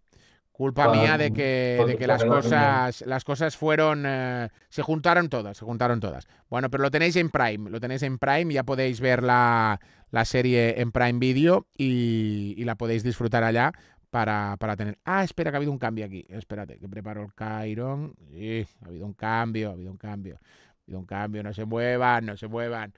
Culpa mía de que, que las cosas las cosas fueron eh, se juntaron todas, se juntaron todas. Bueno, pero lo tenéis en Prime, lo tenéis en Prime, ya podéis ver la, serie en Prime Video y, la podéis disfrutar allá para, tener. Ah, espera que ha habido un cambio aquí. Espérate, que preparo el Kairon. Sí, ha habido un cambio, ha habido un cambio. Ha habido un cambio, no se muevan, no se muevan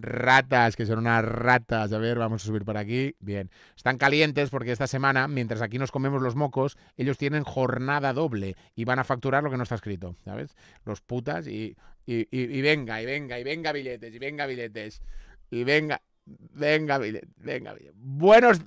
ratas, que son unas ratas. A ver, vamos a subir para aquí. Bien. Están calientes porque esta semana, mientras aquí nos comemos los mocos, ellos tienen jornada doble y van a facturar lo que no está escrito, ¿sabes? Los putas y, y, venga, y venga, y venga billetes, y venga billetes, y venga, venga billetes, venga billetes. Buenos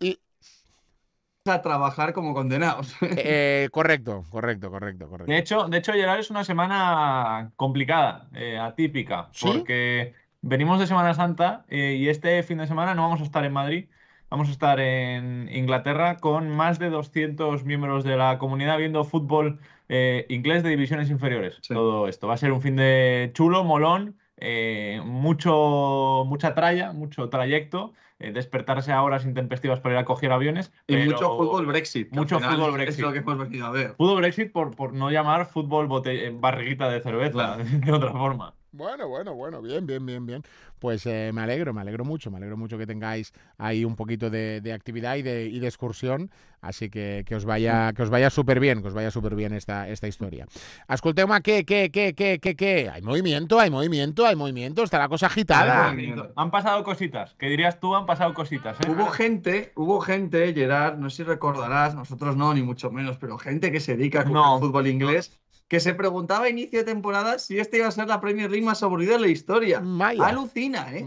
a trabajar como condenados. Eh, correcto, correcto, correcto, correcto. De hecho, de hecho, Gerard es una semana complicada, eh, atípica, porque venimos de Semana Santa eh, y este fin de semana no vamos a estar en Madrid, vamos a estar en Inglaterra con más de 200 miembros de la comunidad viendo fútbol eh, inglés de divisiones inferiores. Todo esto va a ser un fin de chulo, molón. Eh, mucho, mucha tralla, mucho trayecto, despertarse a horas intempestivas para ir a coger aviones. Y mucho fútbol Brexit. Mucho fútbol Brexit. Es lo que hemos venido a ver. Fútbol Brexit por, por no llamar fútbol barriguita de cerveza, de otra forma. Bueno, bueno, bueno, bien, bien, bien, bien. Pues eh, me alegro, me alegro mucho, me alegro mucho que tengáis ahí un poquito de, actividad y de, y de, excursión, así que, que os vaya que os vaya súper bien, que os vaya súper bien esta, esta historia. Escolteu que, qué, que, que, qué, qué? hay movimiento, hay movimiento, hay movimiento, está la cosa agitada. Han pasado cositas, que dirías tú, han pasado cositas. ¿eh? Hubo gente, hubo gente, Gerard, no sé si recordarás, nosotros no, ni mucho menos, pero gente que se dedica al fútbol inglés que se preguntaba a inicio de temporada si esta iba a ser la Premier League más aburrida de la historia. Alucina, ¿eh?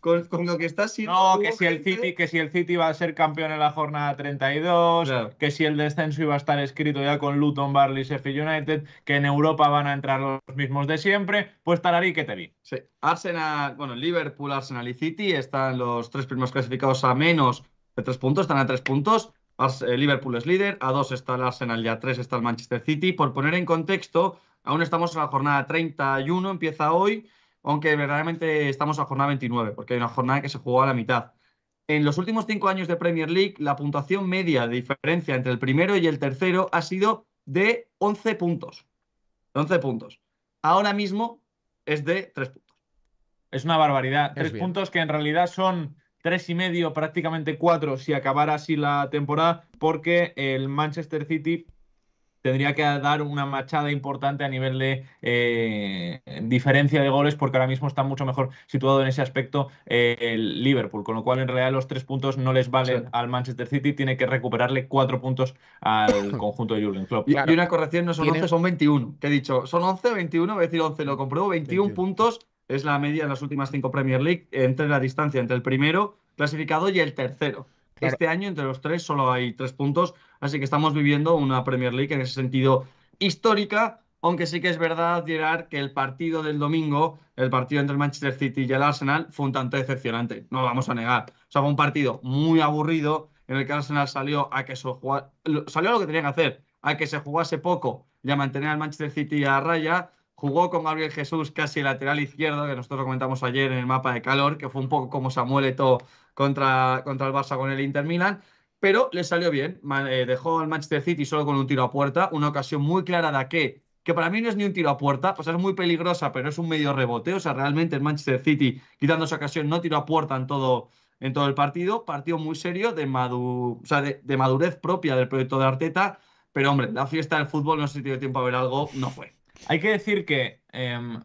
Con, lo que estás siendo. No, que si, el City, que si el City iba a ser campeón en la jornada 32, que si el descenso iba a estar escrito ya con Luton, Barley, Sheffield United, que en Europa van a entrar los mismos de siempre, pues ahí que te vi. Sí. Arsenal, bueno, Liverpool, Arsenal y City están los tres primeros clasificados a menos de tres puntos, están a tres puntos. Eh, Liverpool es líder, a dos está el Arsenal y a tres está el Manchester City. Por poner en contexto, aún estamos en la jornada 31, empieza hoy, aunque verdaderamente estamos a jornada 29, porque hay una jornada que se jugó a la mitad. En los últimos cinco años de Premier League, la puntuación media de diferencia entre el primero y el tercero ha sido de 11 puntos. 11 puntos. Ahora mismo es de 3 puntos. Es una barbaridad. Tres puntos que en realidad son tres y medio, prácticamente cuatro, si acabara así la temporada, porque el Manchester City tendría que dar una machada importante a nivel de eh, diferencia de goles, porque ahora mismo está mucho mejor situado en ese aspecto eh, el Liverpool, con lo cual en realidad los tres puntos no les valen al Manchester City, tiene que recuperarle cuatro puntos al conjunto de Jurgen Klopp. Y una corrección, no son 11, son 21. Que he dicho, son 11, 21, voy a decir 11, lo compruebo, 21. puntos es la media en las últimas cinco Premier League, entre la distancia entre el primero clasificado y el tercero. Este año entre los tres solo hay tres puntos, así que estamos viviendo una Premier League en ese sentido histórica, aunque sí que es verdad, Gerard, que el partido del domingo, el partido entre el Manchester City y el Arsenal, fue un tanto decepcionante, no lo vamos a negar. O sea, fue un partido muy aburrido en el que Arsenal salió a que se salió lo que tenía que hacer, a que se jugase poco y a mantener al Manchester City a raya Jugó con Gabriel Jesús casi lateral izquierdo, que nosotros comentamos ayer en el mapa de calor, que fue un poco como Samuel Eto contra, contra el Barça con el Inter Milan, pero le salió bien. Eh, dejó al Manchester City solo con un tiro a puerta, una ocasión muy clara de que, que para mí no es ni un tiro a puerta, o es muy peligrosa, pero es un medio rebote. O sea, realmente el Manchester City, quitando esa ocasión, no tiró a puerta en todo, en todo el partido. Partido muy serio, de, madu o sea, de, madurez propia del proyecto de Arteta. Pero hombre, la fiesta del fútbol, no sé si tiene tiempo a ver algo, no fue. Hay que decir que em,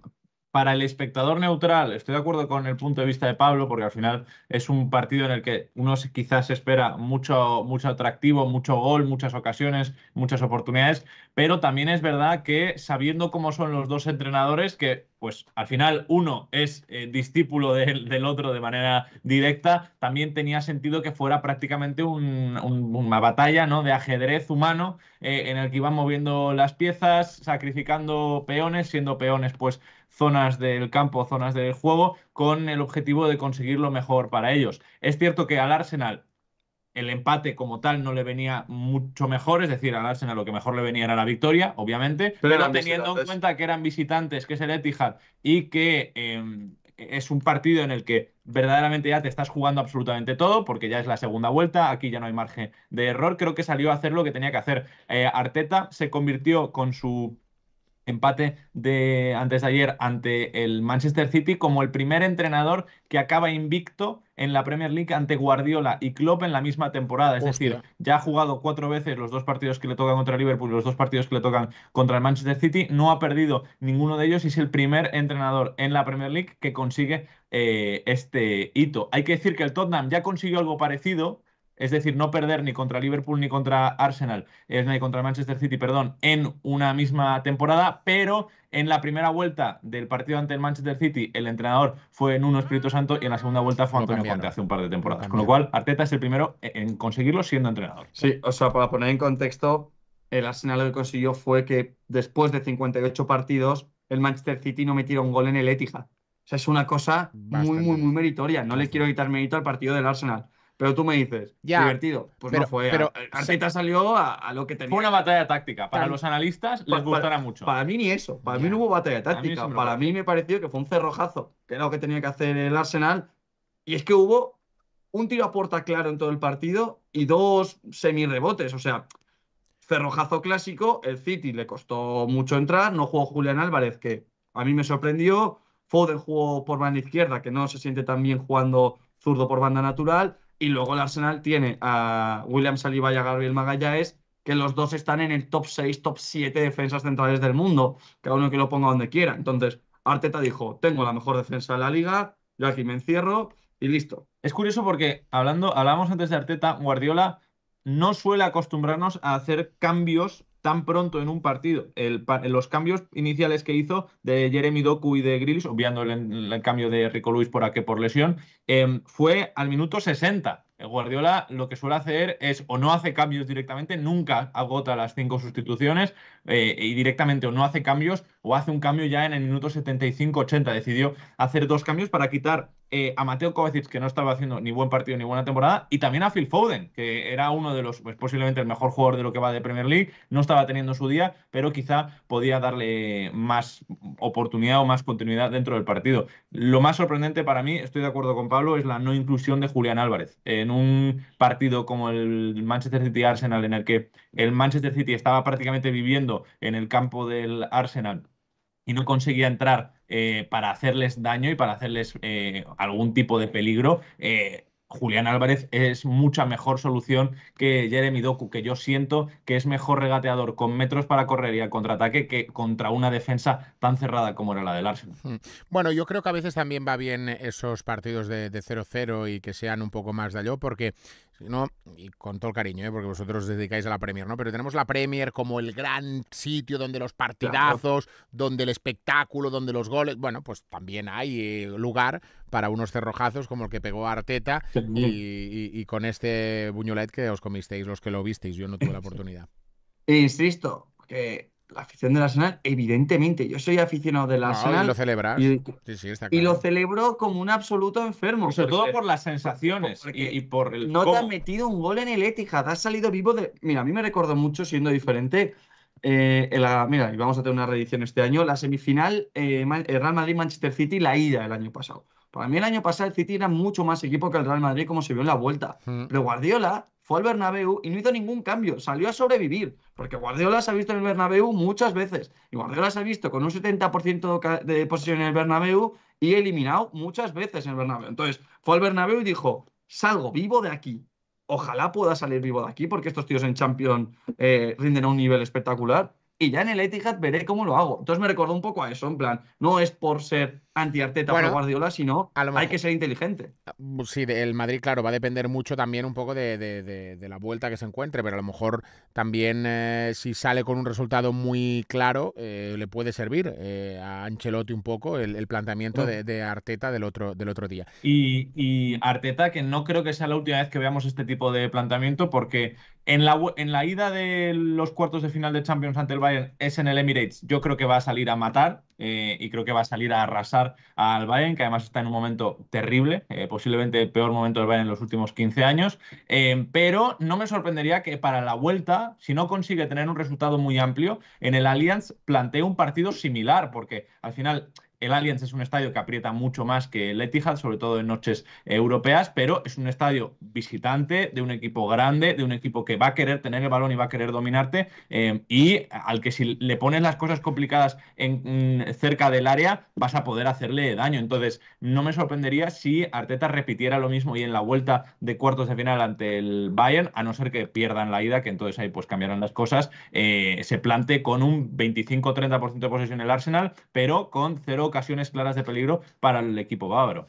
para el espectador neutral, estoy de acuerdo con el punto de vista de Pablo, porque al final es un partido en el que uno quizás espera mucho, mucho atractivo, mucho gol, muchas ocasiones, muchas oportunidades, pero también es verdad que sabiendo cómo son los dos entrenadores, que pues al final uno es eh, discípulo del, otro de manera directa, también tenía sentido que fuera prácticamente una batalla ¿no? de ajedrez humano eh, en el que iban moviendo las piezas, sacrificando peones, siendo peones pues zonas del campo, zonas del juego, con el objetivo de conseguir lo mejor para ellos. Es cierto que al Arsenal el empate como tal no le venía mucho mejor, es decir, al Arsenal lo que mejor le venía era la victoria, obviamente, pero, teniendo en cuenta que eran visitantes, que es el Etihad y que em, es un partido en el que verdaderamente ya te estás jugando absolutamente todo, porque ya es la segunda vuelta, aquí ya no hay margen de error, creo que salió a hacer lo que tenía que hacer. Eh, Arteta se convirtió con su empate de antes de ayer ante el Manchester City como el primer entrenador que acaba invicto en la Premier League ante Guardiola y Klopp en la misma temporada. Es decir, ya ha jugado cuatro veces los dos partidos que le tocan contra Liverpool y los dos partidos que le tocan contra el Manchester City. No ha perdido ninguno de ellos y es el primer entrenador en la Premier League que consigue eh, este hito. Hay que decir que el Tottenham ya consiguió algo parecido es decir, no perder ni contra Liverpool ni contra Arsenal, eh, ni contra Manchester City, perdón, en una misma temporada, pero en la primera vuelta del partido ante el Manchester City, el entrenador fue Nuno Espíritu Santo y en la segunda vuelta fue Antonio Conte hace un par de temporadas. con lo cual, Arteta es el primero en conseguirlo siendo entrenador. Sí, o sea, para poner en contexto, el Arsenal lo que consiguió fue que después de 58 partidos, el Manchester City no metiera un gol en el Etihad. O sea, es una cosa muy, muy, muy meritoria. No le quiero quitar mérito al partido del Arsenal pero tú me dices, divertido. Pues no fue. Pero, Arteta salió a, lo que tenía. Fue una batalla táctica. Para, los analistas les gustará mucho. Para mí ni eso. Para mí no hubo batalla táctica. para mí me pareció que fue un cerrojazo, que era lo que tenía que hacer el Arsenal. Y es que hubo un tiro a puerta claro en todo el partido y dos Semi rebotes... O sea, cerrojazo clásico. El City le costó mucho entrar. No jugó Julián Álvarez, que a mí me sorprendió. Foden jugó por banda izquierda, que no se siente tan bien jugando zurdo por banda natural. Y luego el Arsenal tiene a William Saliba y a Gabriel Magallanes, que los dos están en el top 6, top 7 defensas centrales del mundo, cada uno que lo ponga donde quiera. Entonces, Arteta dijo, tengo la mejor defensa de la liga, yo aquí me encierro y listo. Es curioso porque hablando, hablábamos antes de Arteta, Guardiola no suele acostumbrarnos a hacer cambios tan pronto en un partido. los cambios iniciales que hizo de Jeremy Doku y de Grillis, obviando el, cambio de Rico Luis por aquí por lesión, em, fue al minuto 60. Eh, Guardiola lo que suele hacer es o no hace cambios directamente, nunca agota las cinco sustituciones eh, y directamente o no hace cambios o hace un cambio ya en el minuto 75-80. Decidió hacer dos cambios para quitar eh, a Mateo Kovacic, que no estaba haciendo ni buen partido ni buena temporada, y también a Phil Foden, que era uno de los, pues posiblemente el mejor jugador de lo que va de Premier League, no estaba teniendo su día, pero quizá podía darle más oportunidad o más continuidad dentro del partido. Lo más sorprendente para mí, estoy de acuerdo con Pablo, es la no inclusión de Julián Álvarez. En un partido como el Manchester City Arsenal, en el que el Manchester City estaba prácticamente viviendo en el campo del Arsenal y no conseguía entrar eh, para hacerles daño y para hacerles eh, algún tipo de peligro. Eh, Julián Álvarez es mucha mejor solución que Jeremy Doku, que yo siento que es mejor regateador con metros para correr y al contraataque que contra una defensa tan cerrada como era la del Arsenal. Bueno, yo creo que a veces también va bien esos partidos de 0-0 y que sean un poco más de allá, porque sino, y con todo el cariño, ¿eh? porque vosotros os dedicáis a la Premier, ¿no? Pero tenemos la Premier como el gran sitio donde los partidazos, donde el espectáculo, donde los goles, bueno, pues también hay eh, lugar para unos cerrojazos como el que pegó Arteta y, y, con este buñolet que os comisteis los que lo visteis, yo no tuve la oportunidad. Insisto, que la afición del Arsenal, evidentemente, yo soy aficionado del Arsenal. y lo celebras. Y, lo celebro como un absoluto enfermo. Sobre todo por las sensaciones y, por el. No te has metido un gol en el Etihad, has salido vivo de. Mira, a mí me recuerdo mucho, siendo diferente. Eh, la, mira, y vamos a tener una reedición este año, la semifinal eh, eh Real Madrid-Manchester City, la ida el año pasado. Para mí el año pasado el City era mucho más equipo que el Real Madrid, como se vio en la vuelta. Mm. Pero Guardiola fue al Bernabéu y no hizo ningún cambio, salió a sobrevivir, porque Guardiola se ha visto en el Bernabéu muchas veces, y Guardiola se ha visto con un 70% de posesión en el Bernabéu y eliminado muchas veces en el Bernabéu. Entonces, fue al Bernabéu y dijo, salgo vivo de aquí, ojalá pueda salir vivo de aquí, porque estos tíos en Champions eh, rinden a un nivel espectacular, y ya en el Etihad veré cómo lo hago. Entonces me recordó un poco a eso, en plan, no es por ser anti-Arteta o Guardiola, sino hay que ser inteligente. Pues sí, el Madrid, claro, va a depender mucho también un poco de, la vuelta que se encuentre, pero a lo mejor también eh, si sale con un resultado muy claro, eh, le puede servir eh, a Ancelotti un poco el, planteamiento mm. de, Arteta del otro, día. Y, Arteta, que no creo que sea la última vez que veamos este tipo de planteamiento, porque en la, en la ida de los cuartos de final de Champions ante el Bayern es en el Emirates, yo creo que va a salir a matar eh, y creo que va a salir a arrasar al Bayern, que además está en un momento terrible, eh, posiblemente el peor momento del Bayern en los últimos 15 años, eh, pero no me sorprendería que para la vuelta, si no consigue tener un resultado muy amplio, en el Allianz plantee un partido similar, porque al final el Allianz es un estadio que aprieta mucho más que el Etihad, sobre todo en noches europeas, pero es un estadio visitante de un equipo grande, de un equipo que va a querer tener el balón y va a querer dominarte eh, y al que si le pones las cosas complicadas en, mm, cerca del área vas a poder hacerle daño. Entonces, no me sorprendería si Arteta repitiera lo mismo y en la vuelta de cuartos de final ante el Bayern, a no ser que pierdan la ida, que entonces ahí pues cambiarán las cosas, eh, se plante con un 25-30% de posesión el Arsenal, pero con 0 ocasiones claras de peligro para el equipo bávaro.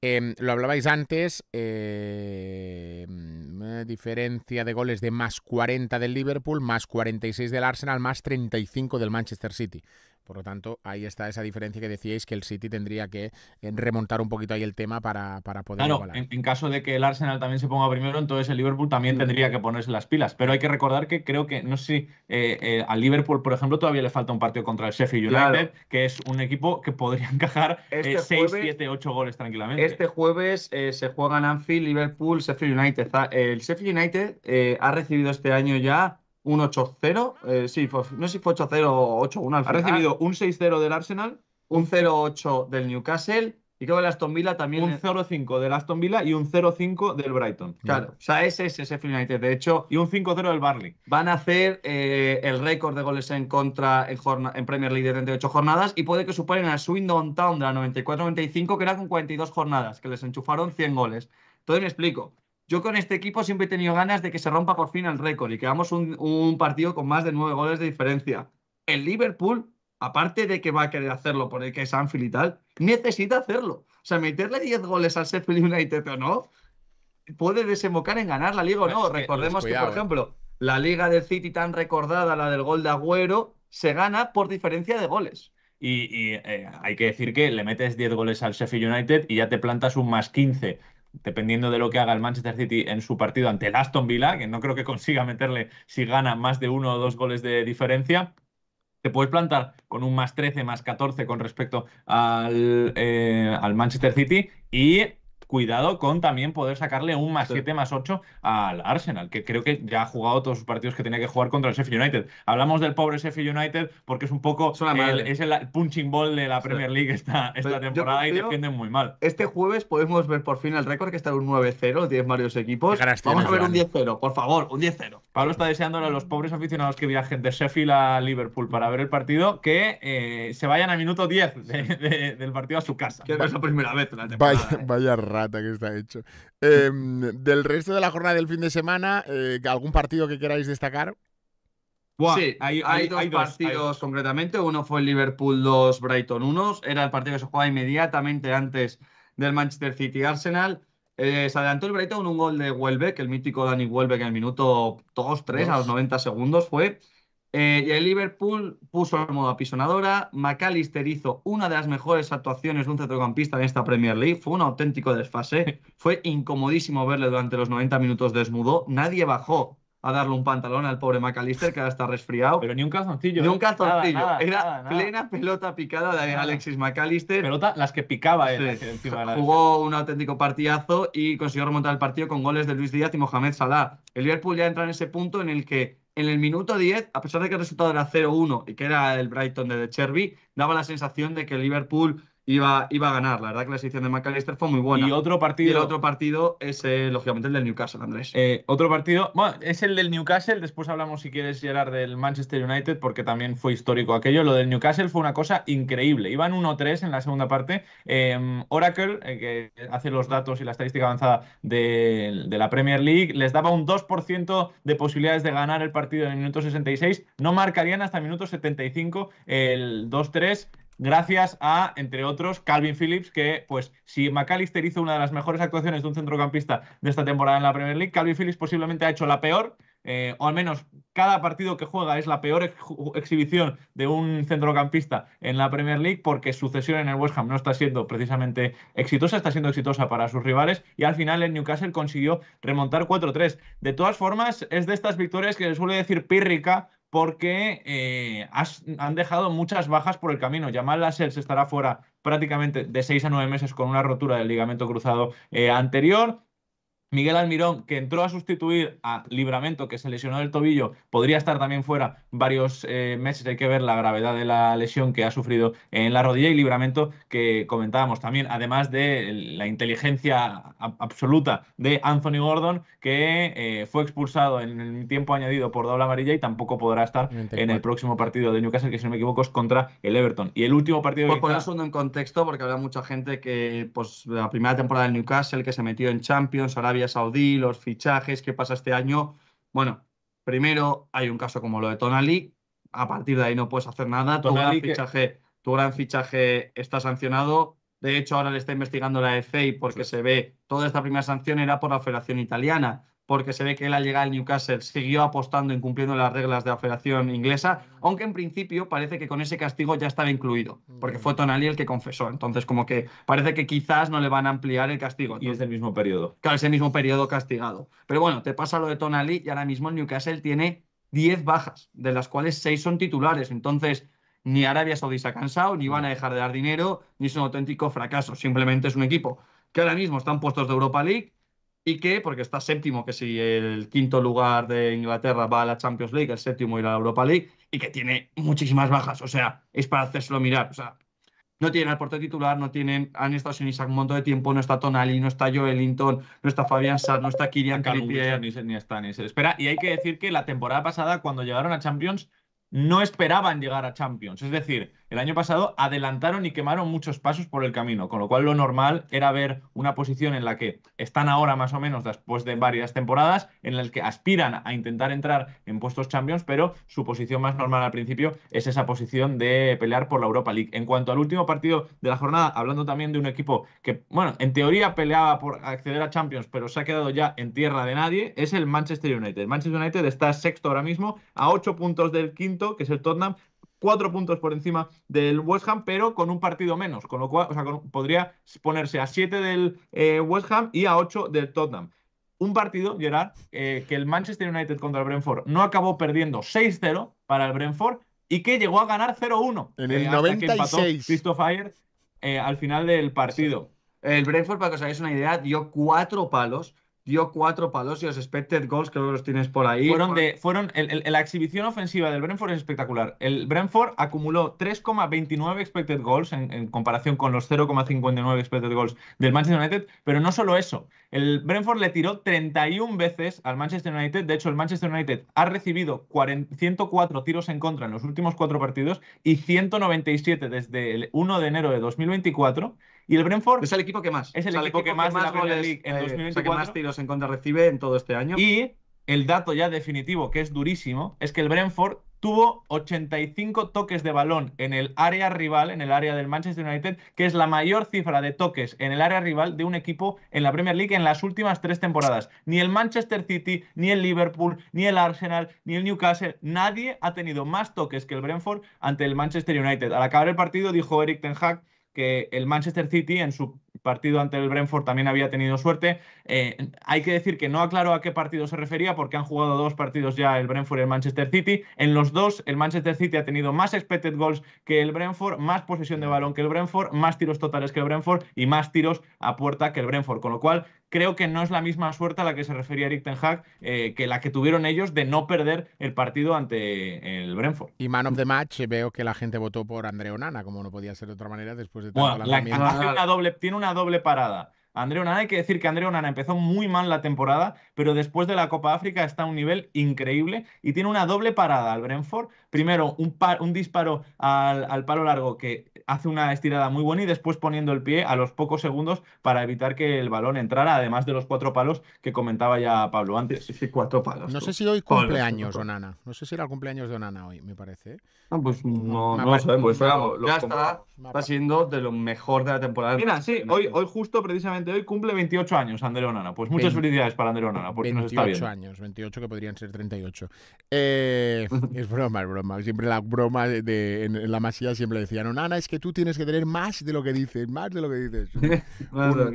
Em, lo hablabais antes, em, diferencia de goles de más 40 del Liverpool, más 46 del Arsenal, más 35 del Manchester City. Por lo tanto, ahí está esa diferencia que decíais que el City tendría que eh, remontar un poquito ahí el tema para, para poder. Claro, en, caso de que el Arsenal también se ponga primero, entonces el Liverpool también mm. tendría que ponerse las pilas. Pero hay que recordar que creo que, no sé eh, eh, al Liverpool, por ejemplo, todavía le falta un partido contra el Sheffield United, que es un equipo que podría encajar 6, 7, 8 goles tranquilamente. Este jueves se juegan Anfield, Liverpool, Sheffield United. El Sheffield United ha recibido este año ya un 8-0. Eh, sí, no sé si fue 8-0 o 8-1 Ha recibido un 6-0 del Arsenal, un 0-8 del Newcastle. Y creo que el Aston Villa también. Un 0-5 del Aston Villa y un 0-5 del Brighton. Claro, o sea, ese es ese United. De hecho. Y un 5-0 del Barley. Van a hacer eh, el récord de goles en contra en, en, Premier League de 38 jornadas y puede que superen a Swindon Town de la 94-95, que era con 42 jornadas, que les enchufaron 100 goles. Entonces me explico. Yo con este equipo siempre he tenido ganas de que se rompa por fin el récord y que hagamos un, partido con más de nueve goles de diferencia. El Liverpool, aparte de que va a querer hacerlo por el que es Anfield y tal, necesita hacerlo. O sea, meterle diez goles al Sheffield United o no, puede desembocar en ganar la liga o no. Recordemos que, por ¿eh? ejemplo, la liga del City tan recordada, la del gol de Agüero, se gana por diferencia de goles. Y, eh, hay que decir que le metes diez goles al Sheffield United y ya te plantas un más 15 dependiendo de lo que haga el Manchester City en su partido ante el Aston Villa, que no creo que consiga meterle si gana más de uno o dos goles de diferencia, te puedes plantar con un más 13, más 14 con respecto al, eh, al Manchester City y cuidado con también poder sacarle un más 7, más 8 al Arsenal, que creo que ya ha jugado todos sus partidos que tenía que jugar contra el Sheffield United. Hablamos del pobre Sheffield United porque es un poco el, es el punching ball de la Premier League esta, temporada y defienden muy mal. Este jueves podemos ver por fin el récord que está en un 9-0, 10 varios equipos. Vamos a ver un 10-0, por favor, un 10-0. Pablo está deseando a los pobres aficionados que viajen de Sheffield a Liverpool para ver el partido que eh, se vayan a minuto 10 del partido a su casa. Que es la primera vez. La temporada, vaya, ¿eh? vaya raro que está hecho. Em, del resto de la jornada del fin de semana, eh, ¿algún partido que queráis destacar? sí, hay, dos partidos concretamente. Uno fue el Liverpool 2, Brighton 1. Era el partido que se jugaba inmediatamente antes del Manchester City Arsenal. Eh, se adelantó el Brighton un gol de Welbeck, el mítico Danny Welbeck en el minuto 2-3 a los 90 segundos fue. Eh, y el Liverpool puso al modo apisonadora. McAllister hizo una de las mejores actuaciones de un centrocampista en esta Premier League. Fue un auténtico desfase. Fue incomodísimo verle durante los 90 minutos desnudo. Nadie bajó a darle un pantalón al pobre McAllister, que ahora está resfriado. Pero ni un calzoncillo. Ni ¿eh? un calzoncillo. Era plena pelota picada de Alexis McAllister. Pelota, las que picaba él. Eh, Jugó un auténtico partidazo y consiguió remontar el partido con goles de Luis Díaz y Mohamed Salah. El Liverpool ya entra en ese punto en el que en el minuto 10, a pesar de que el resultado era 0-1 y que era el Brighton de, de Cherby, daba la sensación de que el Liverpool iba, a ganar. La verdad que la selección de McAllister fue muy buena. Y otro partido. el otro partido es, lógicamente, el del Newcastle, Andrés. Eh, otro partido. Bueno, es el del Newcastle. Después hablamos, si quieres, llegar del Manchester United, porque también fue histórico aquello. Lo del Newcastle fue una cosa increíble. Iban 1-3 en la segunda parte. Em, Oracle, eh, que hace los datos y la estadística avanzada de, de la Premier League, les daba un 2% de posibilidades de ganar el partido en el minuto 66. No marcarían hasta el minuto 75 el 2-3 gracias a, entre otros, Calvin Phillips, que pues si McAllister hizo una de las mejores actuaciones de un centrocampista de esta temporada en la Premier League, Calvin Phillips posiblemente ha hecho la peor, eh, o al menos cada partido que juega es la peor exhibición de un centrocampista en la Premier League porque su cesión en el West Ham no está siendo precisamente exitosa, está siendo exitosa para sus rivales y al final el Newcastle consiguió remontar 4-3. De todas formas, es de estas victorias que se suele decir pírrica porque eh, han dejado muchas bajas por el camino. Yamal Lassell se estará fuera prácticamente de 6 a nueve meses con una rotura del ligamento cruzado eh, anterior. Miguel Almirón, que entró a sustituir a Libramento, que se lesionó el tobillo, podría estar también fuera varios eh, meses. Hay que ver la gravedad de la lesión que ha sufrido en la rodilla y Libramento, que comentábamos también, además de la inteligencia absoluta de Anthony Gordon, que eh, fue expulsado en el tiempo añadido por doble amarilla y tampoco podrá estar en el próximo partido de Newcastle, que si no me equivoco es contra el Everton. Y el último partido... Por pues poner en contexto, porque habrá mucha gente que pues, la primera temporada del Newcastle, que se metió en Champions, Arabia Saudí, los fichajes, qué pasa este año. Bueno, primero hay un caso como lo de Tonali, a partir de ahí no puedes hacer nada. Tu gran, fichaje, tu gran fichaje está sancionado. De hecho, ahora le está investigando la Efei porque se ve toda esta primera sanción era por la Federación Italiana porque se ve que él al llegar al Newcastle siguió apostando en cumpliendo las reglas de la Federación Inglesa, aunque en principio parece que con ese castigo ya estaba incluido, porque fue Tonali el que confesó. Entonces, como que parece que quizás no le van a ampliar el castigo. y es del mismo periodo. Claro, es el mismo periodo castigado. Pero bueno, te pasa lo de Tonali y ahora mismo el Newcastle tiene 10 bajas, de las cuales 6 son titulares. Entonces, ni Arabia Saudí se ha cansado, ni van a dejar de dar dinero, ni es un auténtico fracaso. Simplemente es un equipo que ahora mismo están puestos de Europa League y que, porque está séptimo, que si el quinto lugar de Inglaterra va a la Champions League, el séptimo irá a la Europa League, y que tiene muchísimas bajas, o sea, es para hacérselo mirar, o sea, no tienen al portero titular, no tienen, han estado sin Isaac un montón de tiempo, no está Tonali, no está Linton, no está Fabián Sar, no está Kirian Calipier. Ni, ni está, ni se espera, y hay que decir que la temporada pasada, cuando llegaron a Champions, no esperaban llegar a Champions, es decir el año pasado adelantaron y quemaron muchos pasos por el camino, con lo cual lo normal era ver una posición en la que están ahora más o menos después de varias temporadas, en las que aspiran a intentar entrar en puestos champions, pero su posición más normal al principio es esa posición de pelear por la Europa League. En cuanto al último partido de la jornada, hablando también de un equipo que, bueno, en teoría peleaba por acceder a Champions, pero se ha quedado ya en tierra de nadie, es el Manchester United. Manchester United está sexto ahora mismo, a ocho puntos del quinto, que es el Tottenham, cuatro puntos por encima del West Ham, pero con un partido menos, con lo cual podría ponerse a siete del eh, West Ham y a ocho del Tottenham. Un partido, Gerard, eh, que el Manchester United contra el Brentford no acabó perdiendo 6-0 para el Brentford y que llegó a ganar 0-1. En eh, el que 96. Christoph Ayer al final del partido. El Brentford, para que os hagáis una idea, dio cuatro palos dio cuatro palos y los expected goals, que luego los tienes por ahí. Fueron de, fueron el, la exhibición ofensiva del Brentford es espectacular. El Brentford acumuló 3,29 expected goals en, comparación con los 0,59 expected goals del Manchester United, pero no solo eso. El Brentford le tiró 31 veces al Manchester United. De hecho, el Manchester United ha recibido 104 tiros en contra en los últimos cuatro partidos y 197 desde el 1 de enero de 2024. Y el Brentford es el equipo que más. Es el, equipo, que más, goles, en 2024. Eh, tiros en contra recibe en todo este año. Y el dato ya definitivo, que es durísimo, es que el Brentford tuvo 85 toques de balón en el área rival, en el área del Manchester United, que es la mayor cifra de toques en el área rival de un equipo en la Premier League en las últimas tres temporadas. Ni el Manchester City, ni el Liverpool, ni el Arsenal, ni el Newcastle, nadie ha tenido más toques que el Brentford ante el Manchester United. Al acabar el partido dijo Eric Ten Hag que el Manchester City en su partido ante el Brentford también había tenido suerte. Eh, hay que decir que no aclaró a qué partido se refería porque han jugado dos partidos ya el Brentford y el Manchester City. En los dos, el Manchester City ha tenido más expected goals que el Brentford, más posesión de balón que el Brentford, más tiros totales que el Brentford y más tiros a puerta que el Brentford. Con lo cual, creo que no es la misma suerte a la que se refería Eric Ten Hag eh, que la que tuvieron ellos de no perder el partido ante eh, el Brentford. Y Man of the Match, eh, veo que la gente votó por Andre Onana, como no podía ser de otra manera después de bueno, la, doble, tiene una doble parada. André hay que decir que André Onana empezó muy mal la temporada, pero después de la Copa África está a un nivel increíble y tiene una doble parada al Brentford. Primero, un, disparo al, al palo largo que hace una estirada muy buena y después poniendo el pie a los pocos segundos para evitar que el balón entrara, además de los cuatro palos que comentaba ya Pablo antes. Sí, cuatro palos. No sé si hoy cumpleaños Onana. No sé si era cumpleaños de Onana hoy, me parece. ¿eh? Ah, pues no, no sabemos. Pues, ya está, siendo de lo mejor de la temporada. Mira, sí, este hoy, hoy justo, precisamente hoy, cumple 28 años Ander Onana. Pues muchas felicidades para Ander Onana, porque pues nos está bien. años, 28 que podrían ser 38. Eh, es broma, es broma. Siempre la broma de, en, la masía siempre decían, Onana, es que tú tienes que tener más de lo que dices, más de lo que dices.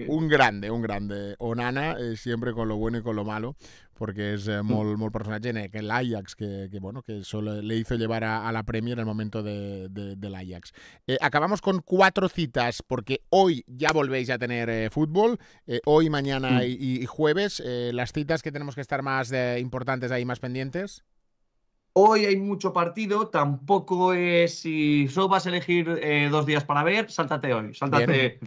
un, grande, un grande. Onana, eh, siempre con lo bueno y con lo malo porque es eh, muy mm. personal, molt el en, que, bueno, que solo le, hizo llevar a, la Premier en el momento del Ajax. Eh, acabamos con cuatro citas, porque hoy ya volvéis a tener eh, fútbol, hoy, mañana mm. y, y jueves. las citas que tenemos que estar más importantes ahí, más pendientes. Hoy hay mucho partido, tampoco es si solo vas a elegir eh, dos días para ver, sáltate hoy, sáltate,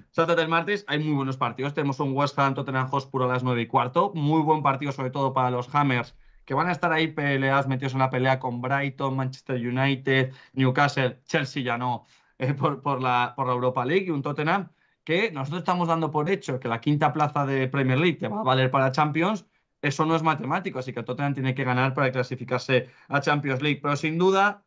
el martes, hay muy buenos partidos. Tenemos un West Ham Tottenham Hotspur a las 9 y cuarto, muy buen partido sobre todo para los Hammers, que van a estar ahí peleados, metidos en la pelea con Brighton, Manchester United, Newcastle, Chelsea ya no, eh, por, la, por la Europa League y un Tottenham que nosotros estamos dando por hecho que la quinta plaza de Premier League te va a valer para Champions, eso no es matemático, así que Tottenham tiene que ganar para clasificarse a Champions League. Pero sin duda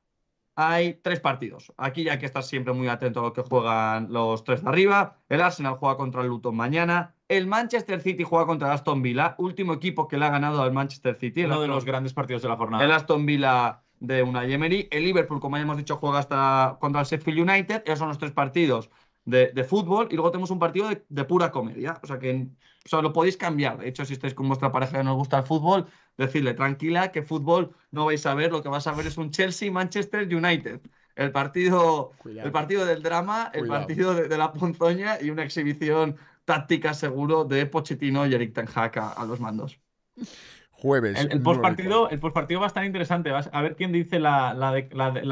hay tres partidos. Aquí hay que estar siempre muy atento a lo que juegan los tres de arriba. El Arsenal juega contra el Luton mañana. El Manchester City juega contra el Aston Villa, último equipo que le ha ganado al Manchester City. Uno de los grandes partidos de la jornada. El Aston Villa de una Emery. El Liverpool, como ya hemos dicho, juega hasta contra el Sheffield United. Esos son los tres partidos de, fútbol. Y luego tenemos un partido de, de pura comedia. O sea que o sea, lo podéis cambiar. De hecho, si estáis con vuestra pareja y no os gusta el fútbol, decirle, tranquila, que fútbol no vais a ver, lo que vas a ver es un Chelsea-Manchester United. El partido, el partido del drama, el partido de, la ponzoña y una exhibición táctica seguro de Pochettino y Eric Ten a, los mandos. Jueves. El, pospartido postpartido, el va a estar interesante. Vas a ver quién dice la,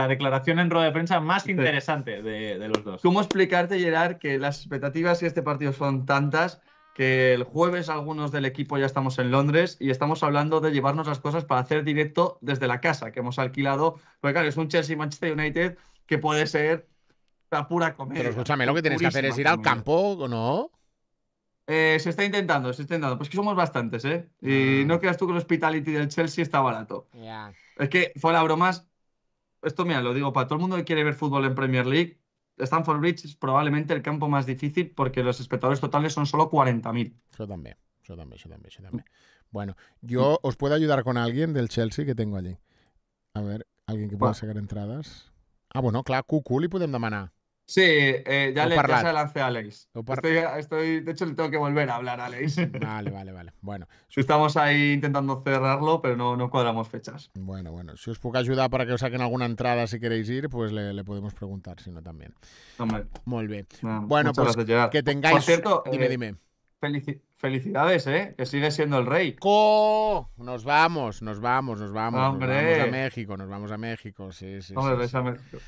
declaración en rueda de prensa más interesante de, de, los dos. ¿Cómo explicarte, Gerard, que las expectativas de este partido son tantas que el jueves algunos del equipo ya estamos en Londres y estamos hablando de llevarnos las cosas para hacer directo desde la casa que hemos alquilado. Porque claro, es un Chelsea-Manchester United que puede ser la pura comedia. Pero escúchame, lo que tienes que hacer es ir al campo, ¿no? Eh, se está intentando, se está intentando. Pues que somos bastantes, ¿eh? Y mm. no creas tú que el hospitality del Chelsea está barato. Es que, fuera bromas, esto mira, lo digo para todo el mundo que quiere ver fútbol en Premier League, Stanford Bridge es probablemente el campo más difícil porque los espectadores totales son solo 40.000. Yo también, yo también, yo también, yo también. Mm. Bueno, mm. yo os puedo ayudar con alguien del Chelsea que tengo allí. A ver, alguien que pueda sacar entradas. Ah, bueno, claro, Cucu li podem demanar. Sí, eh, ya, le, he se lance a Alex. Estoy, de hecho, le tengo que volver a hablar a Alex. Vale, vale, vale. Bueno. Estamos ahí intentando cerrarlo, pero no, no cuadramos fechas. Bueno, bueno. Si os puedo ayudar para que os saquen alguna entrada si queréis ir, pues le, podemos preguntar, si no también. Hombre. Muy bien. bueno, pues que tengáis... Por cierto, dime, eh, dime. Felicidades Felicidades, ¿eh? Que sigue siendo el rey. ¡Co! Nos vamos, nos vamos, nos vamos. ¡Hombre! Nos vamos a México, nos vamos a México, pues,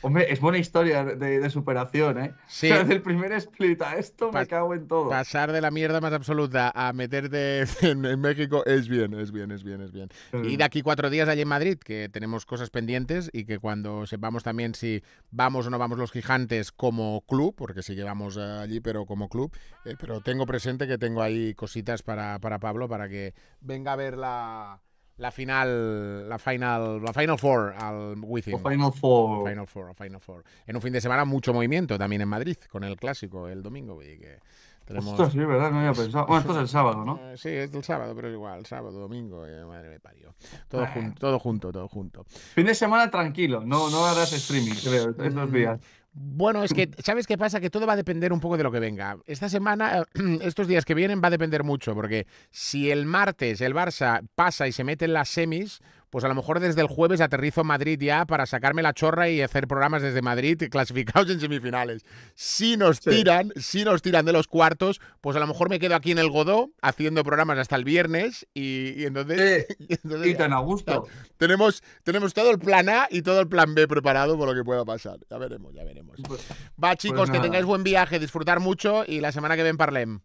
Hombre, es buena historia de, superación, ¿eh? Sí. Desde primer split a esto me cago en todo. Pasar de la mierda más absoluta a meterte en, en México es bien, es bien, es bien, es bien. Y de aquí cuatro días allí en Madrid, que tenemos cosas pendientes y que cuando sepamos también si vamos o no vamos los gigantes como club, porque sí que vamos allí, pero como club, eh, pero tengo presente que tengo ahí cositas para, para Pablo para que venga a ver la, la final, la final, la final four al Within. Final four. Final four, final four. En un fin de semana mucho movimiento también en Madrid con el clásico el domingo y que tenemos. Esto sí, verdad, no había pensado. Bueno, esto es el sábado, ¿no? Sí, es el sábado, pero igual, sábado, domingo, eh, madre me parió. Todo, junto, todo junto, todo junto. Fin de semana tranquilo, no, no harás streaming, creo, estos mm, días. Bueno, es que, ¿sabes qué pasa? Que todo va a depender un poco de lo que venga. Esta semana, estos días que vienen, va a depender mucho, porque si el martes el Barça pasa y se mete en las semis, pues a lo mejor desde el jueves aterrizo en Madrid ya para sacarme la chorra y hacer programas desde Madrid clasificados en semifinales. Si nos tiran, si nos tiran de los cuartos, pues a lo mejor me quedo aquí en el Godó haciendo programas hasta el viernes y, y entonces... Y, tan a gusto. Tenemos, tenemos todo el plan A y todo el plan B preparado por lo que pueda pasar. Ya veremos, ya veremos. Pues, Va pues chicos, que tengáis buen viaje, disfrutar mucho y la semana que viene Parlem.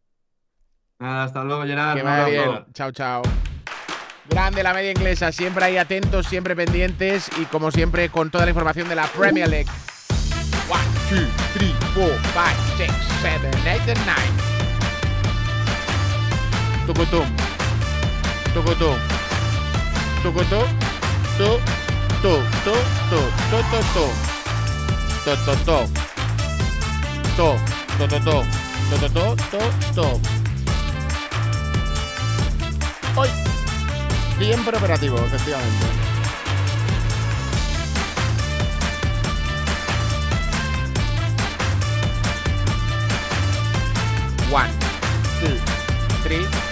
Nada, hasta luego Gerard. Que vaya bien. Chao, chao. Grande la media inglesa, siempre ahí atentos, siempre pendientes y como siempre con toda la información de la Premier League. 1, 2, 3, 4, 5, 6, 7, 8 9. Tucutum. Tucutum. Tucutum. To, to, to. To, to, to, to. To, to, to, to, to bien operativo, efectivamente. One, two, three.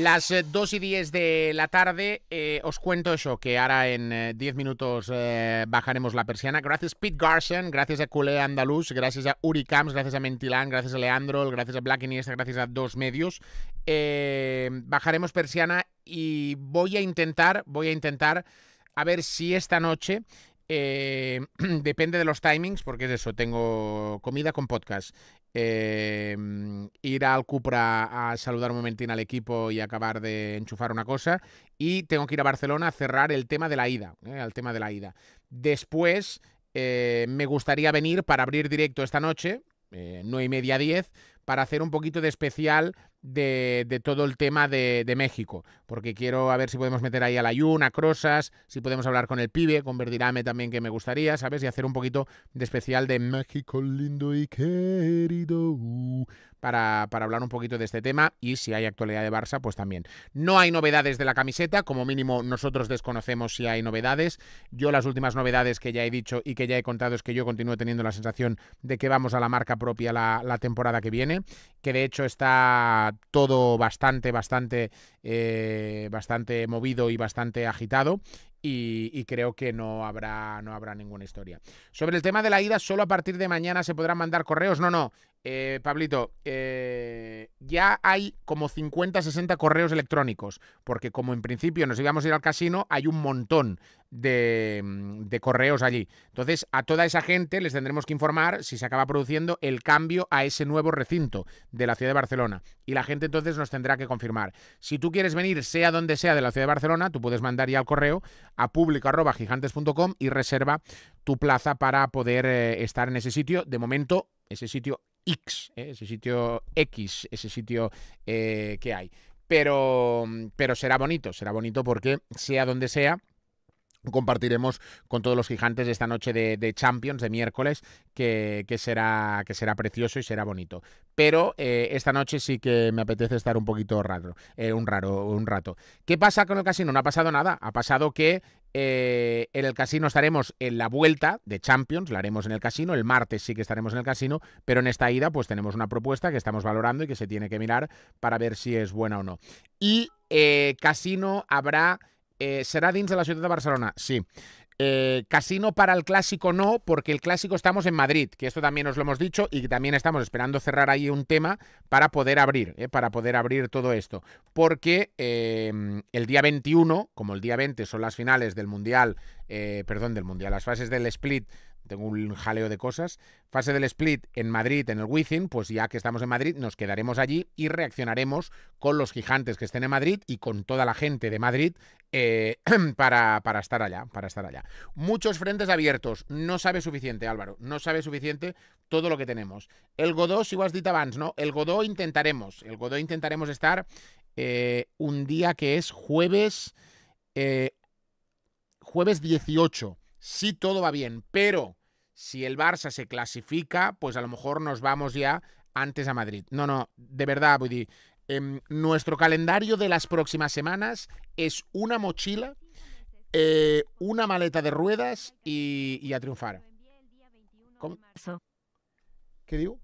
Las 2 eh, y 10 de la tarde, eh, os cuento eso, que ahora en 10 eh, minutos bajaremos la persiana. Gracias Pete Garson, gracias a Culé Andaluz, gracias a Uri gracias a Mentilán, gracias a Leandro, gracias a Black Iniesta, gracias a Dos Medios. bajaremos persiana y voy a intentar, voy a intentar a ver si esta noche depende de los timings, porque es eso, tengo comida con podcast, Em, ir al Cupra a saludar un momentín al equipo y acabar de enchufar una cosa. Y tengo que ir a Barcelona a cerrar el tema de la ida. ¿eh? al tema de la ida. Después eh, me gustaría venir para abrir directo esta noche, 9 eh, y media 10, para hacer un poquito de especial de, todo el tema de, México, porque quiero a ver si podemos meter ahí a la a Crosas, si podemos hablar con el pibe, con Verdirame también que me gustaría, ¿sabes? Y hacer un poquito de especial de México lindo y querido. Uh, para, hablar un poquito de este tema y si hay actualidad de Barça, pues también. No hay novedades de la camiseta, como mínimo nosotros desconocemos si hay novedades. Yo las últimas novedades que ya he dicho y que ya he contado es que yo continúo teniendo la sensación de que vamos a la marca propia la, temporada que viene, que de hecho está todo bastante, bastante, eh, bastante movido y bastante agitado. Y, creo que no habrá, no habrá ninguna historia. Sobre el tema de la ida, solo a partir de mañana se podrán mandar correos. No, no, eh, Pablito, eh, ya hay como 50, 60 correos electrónicos, porque como en principio nos íbamos a ir al casino, hay un montón mm, de, correos allí. Entonces, a toda esa gente les tendremos que informar si se acaba produciendo el cambio a ese nuevo recinto de la ciudad de Barcelona. Y la gente entonces nos tendrá que confirmar. Si tú quieres venir, sea donde sea de la ciudad de Barcelona, tú puedes mandar ya el correo a público.gigantes.com y reserva tu plaza para poder eh, estar en ese sitio. De momento, ese sitio X, ¿eh? ese sitio X, ese sitio eh, que hay. Pero, pero será bonito, será bonito porque sea donde sea, compartiremos con todos los gigantes esta noche de, Champions de miércoles que, será que será precioso y será bonito pero eh, esta noche sí que me apetece estar un poquito raro eh, un raro un rato qué pasa con el casino no ha pasado nada ha pasado que eh, en el casino estaremos en la vuelta de Champions, la haremos en el casino, el martes sí que estaremos en el casino, pero en esta ida pues tenemos una propuesta que estamos valorando y que se tiene que mirar para ver si es buena o no. Y casino habrá eh, ¿Será dins de la Ciudad de Barcelona, sí. Eh, casino para el clásico no, porque el clásico estamos en Madrid, que esto también os lo hemos dicho y también estamos esperando cerrar ahí un tema para poder abrir, eh, para poder abrir todo esto. Porque el día 21, como el día 20 son las finales del Mundial, perdón, del Mundial, las fases del split tengo un jaleo de cosas. Fase del split en Madrid, en el Within. pues ya que estamos en Madrid, nos quedaremos allí y reaccionaremos con los gigantes que estén en Madrid y con toda la gente de Madrid eh, para, para, estar allá, para estar allá. Muchos frentes abiertos. No sabe suficiente, Álvaro. No sabe suficiente todo lo que tenemos. El Godó, si vas no? El Godó intentaremos. El Godó intentaremos estar eh, un día que es jueves... Eh, jueves 18, si todo va bien, pero si el Barça se clasifica, pues a lo mejor nos vamos ya antes a Madrid. No, no, de verdad, voy em, nuestro calendario de las próximas semanas es una mochila, eh, una maleta de ruedas y, a triunfar. ¿Qué digo?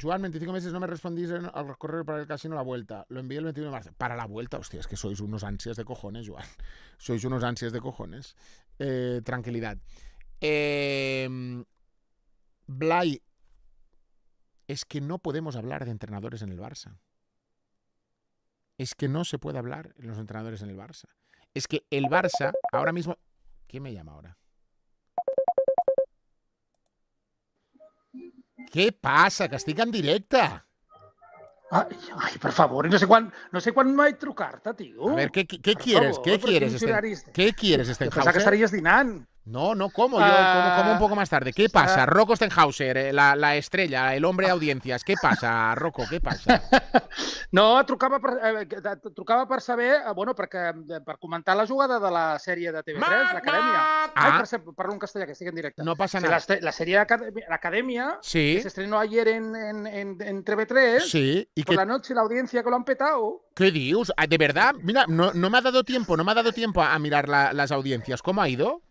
Joan, 25 meses no me respondís al correo para el casino la vuelta. Lo envié el 21 de marzo. Para la vuelta, hostia, es que sois unos ansias de cojones, Joan. Sois unos ansias de cojones. Eh, tranquilidad. Eh, Blay, es que no podemos hablar de entrenadores en el Barça. Es que no se puede hablar de los entrenadores en el Barça. Es que el Barça ahora mismo... ¿Quién me llama ahora? ¿Qué pasa? Castigan en directa. Ay, por favor, no sé cuándo no sé hay trucarta, tío. A ver, ¿qué, qué quieres? ¿Qué quieres? Este, ¿Qué quieres, este Dinan. No, no como, yo como, un poco más tarde. ¿Qué pasa? Ah. Rocco Stenhauser, eh, la, estrella, el hombre de audiencias. ¿Qué pasa, Rocco? ¿Qué pasa? No, trucaba para eh, eh, trucaba para saber, bueno, para para comentar la jugada de la serie de TV3, la Ah. Ai, per, parlo en que estic en directo. No pasa nada. La, serie de la Academia, se estrenó ayer en, en, en, TV3, sí. ¿Y por la noche la audiencia que lo han petado. ¿Qué dios? Ah, ¿De verdad? Mira, no, no me ha dado tiempo, no me ha dado tiempo a mirar las audiencias. ¿Cómo ha ido?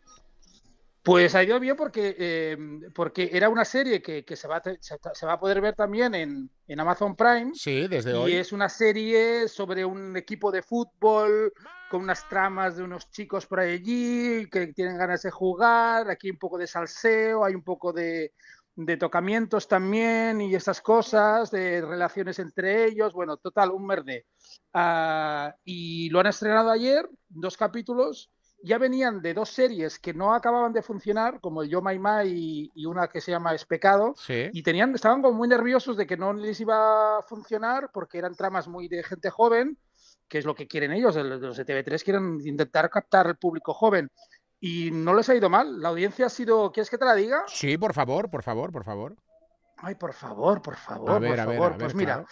Pues ha ido bien porque, eh, porque era una serie que, se, va a, se, va a, poder ver también en, Amazon Prime. Sí, desde hoy. Y es una serie sobre un equipo de fútbol con unas tramas de unos chicos por allí que tienen ganas de jugar. Aquí un poco de salseo, hay un poco de, tocamientos también y estas cosas, de relaciones entre ellos. Bueno, total, un merde. Ah, y lo han estrenado ayer, dos capítulos ya venían de dos series que no acababan de funcionar, como el Yo Mai Mai y, una que se llama Es Pecado, y tenían, estaban como muy nerviosos de que no les iba a funcionar porque eran tramas muy de gente joven, que es lo que quieren ellos, los de TV3 quieren intentar captar al público joven. Y no les ha ido mal, la audiencia ha sido, ¿quieres que te la diga? Sí, por favor, por favor, por favor. Ay, por favor, por favor, por favor. pues mira,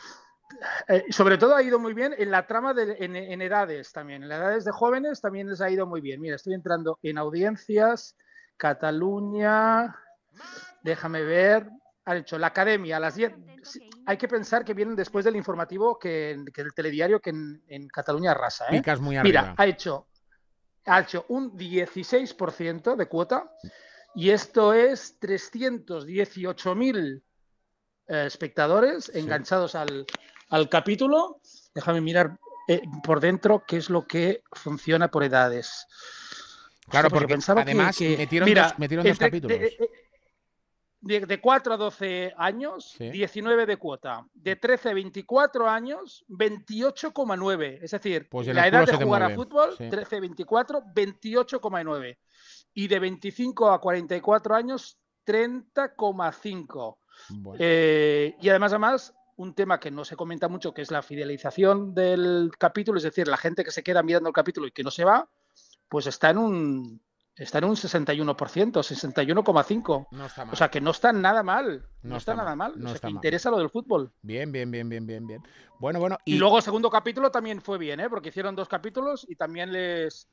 eh, sobre todo ha ido muy bien en la trama de, en, edades también. En las edades de jóvenes también les ha ido muy bien. Mira, estoy entrando en audiencias, Cataluña, déjame ver. ha hecho la academia las 10. Hay que pensar que vienen después del informativo que, el telediario que en, Cataluña arrasa. ¿eh? Mira, ha hecho, ha hecho un 16% de cuota y esto es 318.000 eh, espectadores enganchados al, al capítulo. Déjame mirar eh, por dentro qué es lo que funciona por edades. Claro, porque, pensaba además que, metieron, dos, capítulos. Eh, de, 4 a 12 años, 19 de cuota. De 13 a 24 años, 28,9. Es decir, pues la edad de jugar a fútbol, 13 a 24, 28,9. Y de 25 a 44 años, 30,5. Eh, y además, además, un tema que no se comenta mucho, que es la fidelización del capítulo, es decir, la gente que se queda mirando el capítulo y que no se va, pues está en un está en un 61%, 61,5%. O sea, que no está nada mal. No, está, nada mal. No o interesa lo del fútbol. Bien, bien, bien, bien, bien, bien. Bueno, bueno. Y... luego el segundo capítulo también fue bien, ¿eh? Porque hicieron dos capítulos y también les,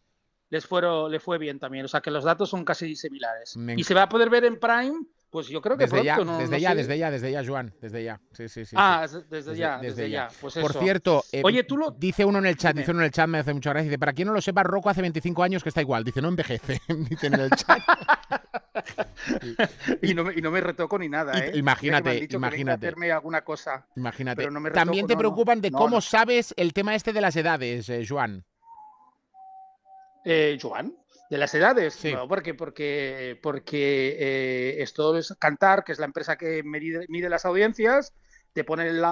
les, fueron, fue bien también. O sea, que los datos son casi similares. Y se va a poder ver en Prime pues yo creo que desde ya, desde ya, desde ya, desde ya, Joan, desde ya. Ah, Desde, ya, desde, ya. Pues Por cierto, eh, Oye, tú lo... dice uno en el chat, dice uno en el chat, me hace mucha gracia, dice, para quien no lo sepa, Rocco hace 25 años que está igual, dice, no envejece, dice el chat. y, no me, retoco ni nada, ¿eh? Imagínate, imagínate. alguna cosa, imagínate. También te preocupan de cómo sabes el tema este de las edades, eh, Joan. Eh, Joan. De las edades, porque, porque eh, esto es Cantar, que es la empresa que mide, las audiencias, te pone el,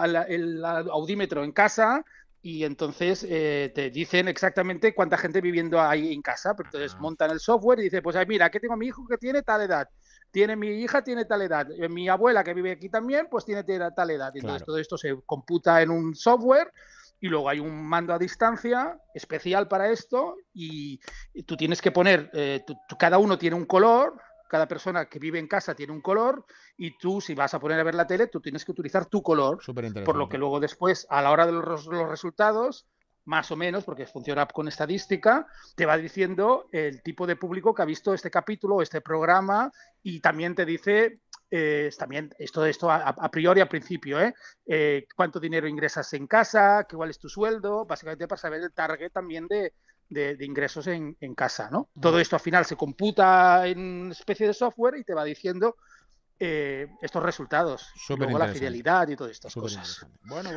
audímetro en casa y entonces eh, te dicen exactamente cuánta gente viviendo ahí en casa. Pero entonces montan el software y dice pues mira, aquí tengo a mi hijo que tiene tal edad, tiene mi hija tiene tal edad, eh, mi abuela que vive aquí también, pues tiene tal edad. Entonces todo esto se computa en un software y luego hay un mando a distancia especial para esto y, tú tienes que poner, eh, cada uno tiene un color, cada persona que vive en casa tiene un color y tú si vas a poner a ver la tele, tú tienes que utilizar tu color, por lo que luego después a la hora de los, resultados más o menos, porque funciona con estadística, te va diciendo el tipo de público que ha visto este capítulo, este programa, y también te dice eh, también esto, esto a, priori, al principio, ¿eh? ¿eh? cuánto dinero ingresas en casa, cuál es tu sueldo, básicamente para saber el target también de, de, ingresos en, en, casa, ¿no? Todo esto al final se computa en especie de software y te va diciendo eh, estos resultados. sobre la fidelidad y todas estas cosas.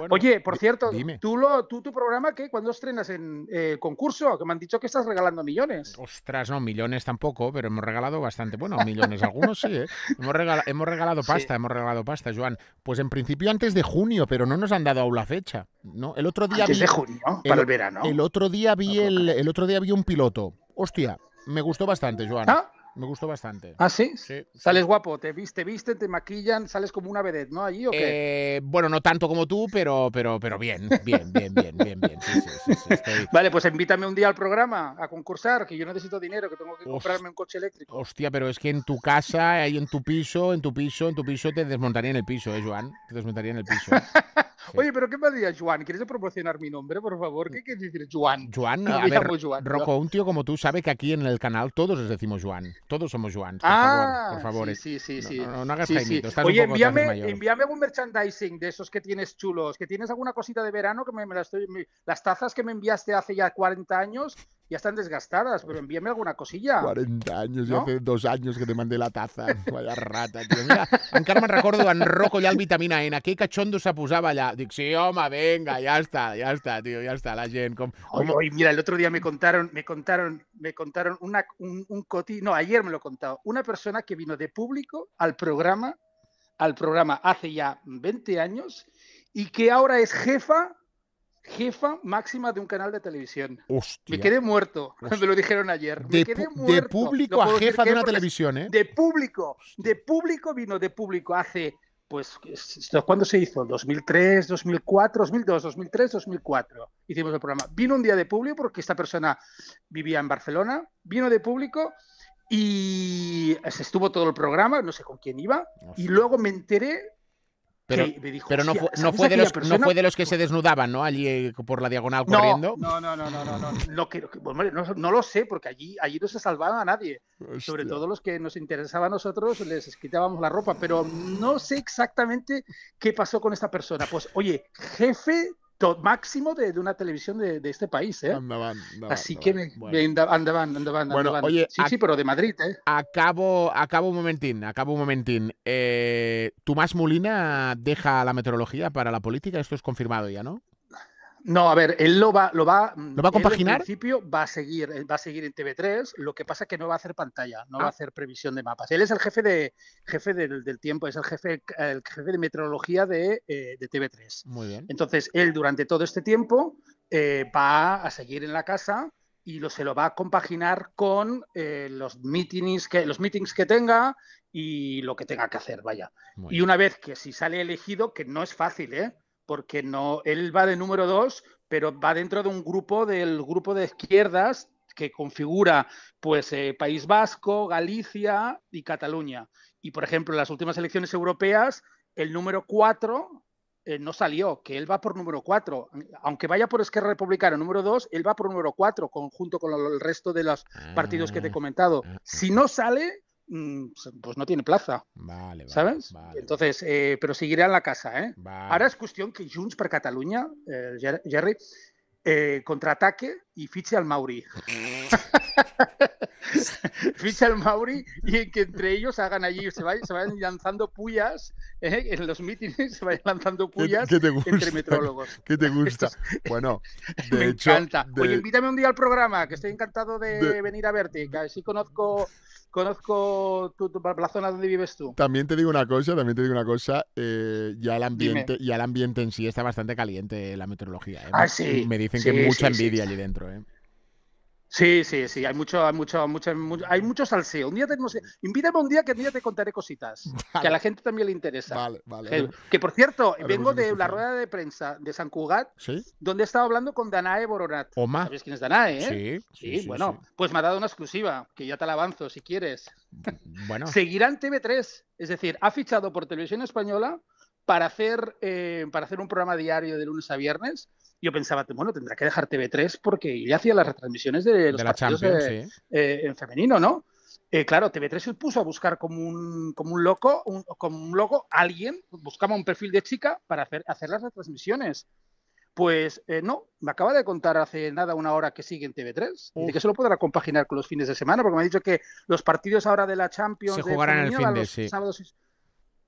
Oye, por cierto, ¿tú, lo, tú tu programa que cuando estrenas en eh, concurso, que me han dicho que estás regalando millones. Ostras, no, millones tampoco, pero hemos regalado bastante. Bueno, millones, algunos sí, ¿eh? Hemos, regalado, pasta, hemos regalado pasta, Joan. Pues en principio antes de junio, pero no nos han dado aún la fecha. ¿no? El otro día vi, de junio, el, para el verano. El otro día vi, el, el otro día vi un piloto. Hostia, me gustó bastante, Joan. Ah, me gustó bastante. ¿Ah, sí? sí sales guapo, te viste, visten, te maquillan, sales como una vedette, ¿no? Allí o qué? Eh, bueno, no tanto como tú, pero, pero, pero bien, bien, bien, bien, bien, bien. Vale, pues invítame un día al programa a concursar, que yo necesito dinero, que tengo que comprarme un coche eléctrico. Hostia, pero es que en tu casa, ahí en tu piso, en tu piso, en tu piso te desmontaría en el piso, ¿eh, Joan? Te desmontaría en el piso. Oye, pero ¿qué me dirías, Juan? ¿Quieres proporcionar mi nombre, por favor? ¿Qué quieres decir, Juan? Juan, a ver, Rocco, un tío como tú sabe que aquí en el canal todos les decimos Juan. Todos somos Juan. Por ah, favor, por favor. Sí, eh. sí, sí. No, hagas Oye, envíame, algún un merchandising de esos que tienes chulos. Que tienes alguna cosita de verano que me, me, estoy, las tazas que me enviaste hace ya 40 años ya están desgastadas, pero envíame alguna cosilla. 40 años, ya hace dos años que te mandé la taza. Vaya rata, tío. Mira, encara me'n recordo en Rocco al Vitamina e, N, ¿Qué cachondo se apusaba ya Dic, sí, venga, ya está, ya está, tío, ya está la gente. como mira, el otro día me contaron, me contaron, me contaron un, un coti, no, ayer me lo contado, una persona que vino de público al programa, al programa hace ya 20 años y que ahora es jefa jefa máxima de un canal de televisión. Me quedé muerto cuando lo dijeron ayer. de, público a jefa de una televisión, De público. De público vino, de público hace. Pues, ¿cuándo se hizo? 2003, 2004, 2002, 2003, 2004. Hicimos el programa. Vino un día de público porque esta persona vivía en Barcelona. Vino de público y se estuvo todo el programa, no sé con quién iba. Y luego me enteré pero, no, fue, no, fue de los, que se desnudaban, ¿no? Allí eh, por la diagonal corriendo. No, no, no, no, pues, no. No, lo sé, porque allí, allí no se salvaba a nadie. Sobre todo los que nos interesaba a nosotros, les quitábamos la ropa. Pero no sé exactamente qué pasó con esta persona. Pues, oye, jefe máximo de, una televisión de, este país, ¿eh? Andaban, Así que bueno. andaban, andaban, bueno, Oye, sí, sí, pero de Madrid, ¿eh? Acabo, acabo un momentín, acabo un momentín. Eh, Tomás Molina deja la meteorología para la política, esto es confirmado ya, ¿no? No, a ver, él lo va, lo va, va a compaginar. En principio va a seguir, eh, va a seguir en TV3. Lo que pasa es que no va a hacer pantalla, no va a ah. hacer previsión de mapas. Él es el jefe de jefe del, tiempo, es el jefe, el jefe de meteorología de, eh, TV3. Muy bien. Entonces él durante todo este tiempo eh, va a seguir en la casa y se lo va a compaginar con los meetings que los meetings que tenga y lo que tenga que hacer, vaya. y una vez que si sale elegido, que no es fácil, ¿eh? porque no, él va de número dos, pero va dentro de un grupo del grupo de izquierdas que configura pues eh, País Vasco, Galicia y Cataluña. Y por ejemplo, en las últimas elecciones europeas, el número cuatro eh, no salió, que él va por número cuatro. Aunque vaya por Esquerra Republicana número dos, él va por número cuatro, conjunto con el resto de los partidos que te he ah, comentado. Ah, ah. Si no sale, Mm, pues, pues no tiene plaza. Vale, vale ¿Sabes? Entonces, eh, pero seguirá en la casa. ¿eh? es cuestión que Junts per Cataluña, Jerry, eh, eh, contraataque y fiche al Mauri. Fiche al Mauri y que entre ellos hagan allí, se, vayan, lanzando puyas en los mítines, se vayan lanzando puyas entre metrólogos. ¿Qué te gusta? Bueno, de Me Encanta. Oye, invítame un día al programa, que estoy encantado de, de... venir a verte, que así conozco conozco tu, la zona donde vives tú. También te digo una cosa, también te digo una cosa, eh, ya el ambiente, ya el ambiente en sí está bastante caliente la meteorología. ¿eh? Ah, Me dicen que hay mucha envidia allí dentro, ¿eh? Sí, sí, sí, hay mucho, hay mucho, hay mucho salseo. Un día tenemos, invítame un día que un día te contaré cositas, que a la gente también le interesa. Vale, vale. Eh, que, por cierto, vengo de la rueda de prensa de San Cugat, Donde donde estado hablando con Danae Boronat. ¿Sabes quién es Danae? Eh? Sí, sí, bueno, pues me ha dado una exclusiva, que ya te la avanzo si quieres. Bueno. Seguirán TV3, es decir, ha fichado por Televisión Española para hacer, eh, para hacer un programa diario de lunes a viernes, yo pensaba, bueno, tendrá que dejar TV3 porque ya hacía las retransmisiones de los la partidos eh, en femenino, ¿no? Eh, claro, TV3 se puso a buscar como un, como un loco, como un loco, alguien, buscaba un perfil de chica para hacer, hacer las retransmisiones. Pues no, me acaba de contar hace nada una hora que sigue en TV3. que se lo podrá compaginar con los fines de semana, porque me ha dicho que los partidos ahora de la Champions se jugarán el fin de, los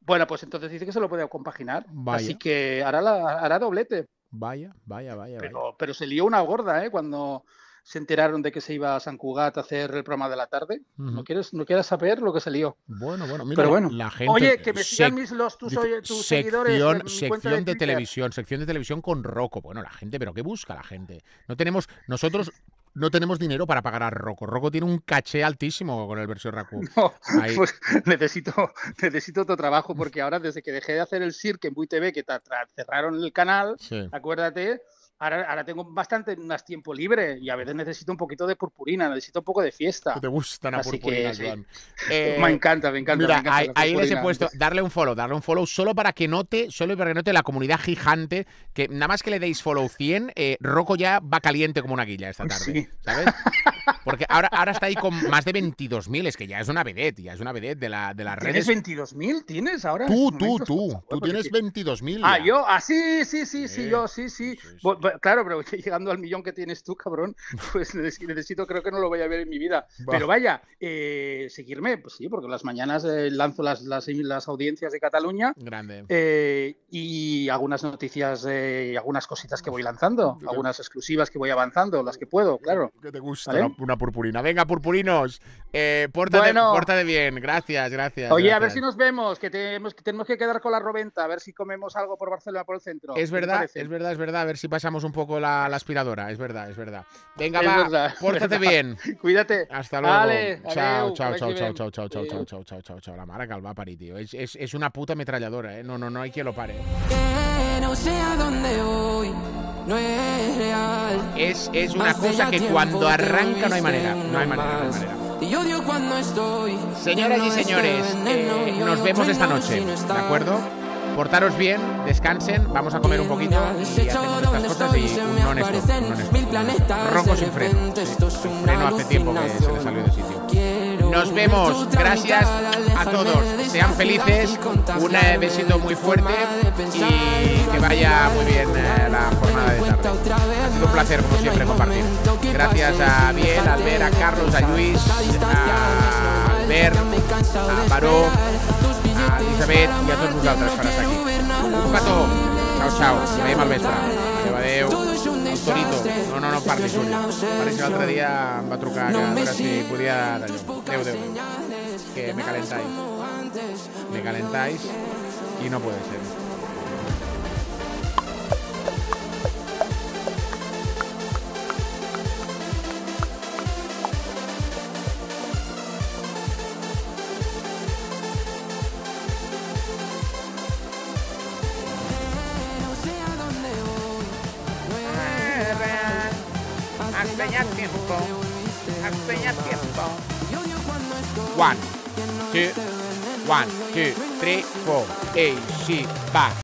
bueno, pues entonces dice que se lo puede compaginar. Así que hará, la, doblete. Vaya, vaya, vaya. Pero, pero se lió una gorda, ¿eh? Cuando se enteraron de que se iba a San Cugat a hacer el programa de la tarde. No quieres, no quieras saber lo que se lió. Bueno, bueno, pero bueno. la gente. Oye, que me sigan mis los tus, sección, seguidores. sección de, de televisión, sección de televisión con roco Bueno, la gente, pero ¿qué busca la gente? No tenemos, nosotros no tenemos dinero para pagar a Rocco. Rocco tiene un caché altísimo con el versión Raku. No, pues necesito, necesito otro trabajo porque ahora desde que dejé de hacer el Cirque en Buy TV, que cerraron el canal, acuérdate, Ahora, tengo bastante más tiempo libre y a veces necesito un poquito de purpurina, necesito un poco de fiesta. Te gustan las purpurinas, que, eh, me encanta, me encanta. Mira, ahí, les he puesto, darle un follow, darle un follow solo para que note, solo para que note la comunidad gigante, que nada más que le deis follow 100, eh, Rocco ya va caliente como una guilla esta pues tarde, sí. ¿sabes? Porque ahora, está ahí con más de 22.000, es que ya es una vedette, ya es una vedette de, la, de las redes. ¿Tienes 22.000? ¿Tienes ahora? Tú, tú, tú. Tú tienes 22.000. Ah, yo, ah, sí, sí, sí, sí, yo, sí, sí. Claro, pero llegando al millón que tienes tú, cabrón, pues necesito, creo que no lo voy a ver en mi vida. Pero vaya, eh, seguirme, pues sí, porque las mañanas eh, lanzo las, las, audiencias de Cataluña. Grande. Eh, y algunas noticias y algunas cositas que voy lanzando, algunas exclusivas que voy avanzando, las que puedo, claro. Que te gusta, purpurina. Venga, purpurinos, eh, pórtate, bien. Gracias, gracias. Oye, a ver si nos vemos, que tenemos, que quedar con la Roventa, a ver si comemos algo por Barcelona, por el centro. Es verdad, es verdad, es verdad. A ver si pasamos un poco la, aspiradora, es verdad, es verdad. Venga, va, pórtate bien. Cuídate. Hasta luego. Vale, chao, chao, chao, chao, chao, chao, chao, chao, chao, chao, chao, chao. La mara calva parí, tío. Es, es, es, una puta ametralladora, eh. No, no, no hay quien lo pare. es, es, una cosa que cuando arranca no hay manera, no hay manera, no hay manera. Y odio cuando estoy. Señoras y señores, este eh, nos vemos esta noche, ¿de acuerdo? Portaros bien, descansen, vamos a comer un poquito y hacemos estas cosas y un non stop, un non sin freno. Sí, freno hace tiempo que se le salió de sitio. Nos vemos. Gracias a todos. Sean felices. Un besito muy fuerte y que vaya muy bien eh, la jornada de tarde. Ha sido un placer, como siempre, compartir. Gracias a Biel, a Albert, a Carlos, a Luis, a Albert, a Baró, a Elizabeth y a todos otros que estar aquí. Un todos. Chao, chao. al torito. No, no, no, parte suya. Parece que otro día va va trucar que, a trucar, si Que me calentáis. Me calentáis y no puede ser. One, two, one, two, three, four. Eight, she, back.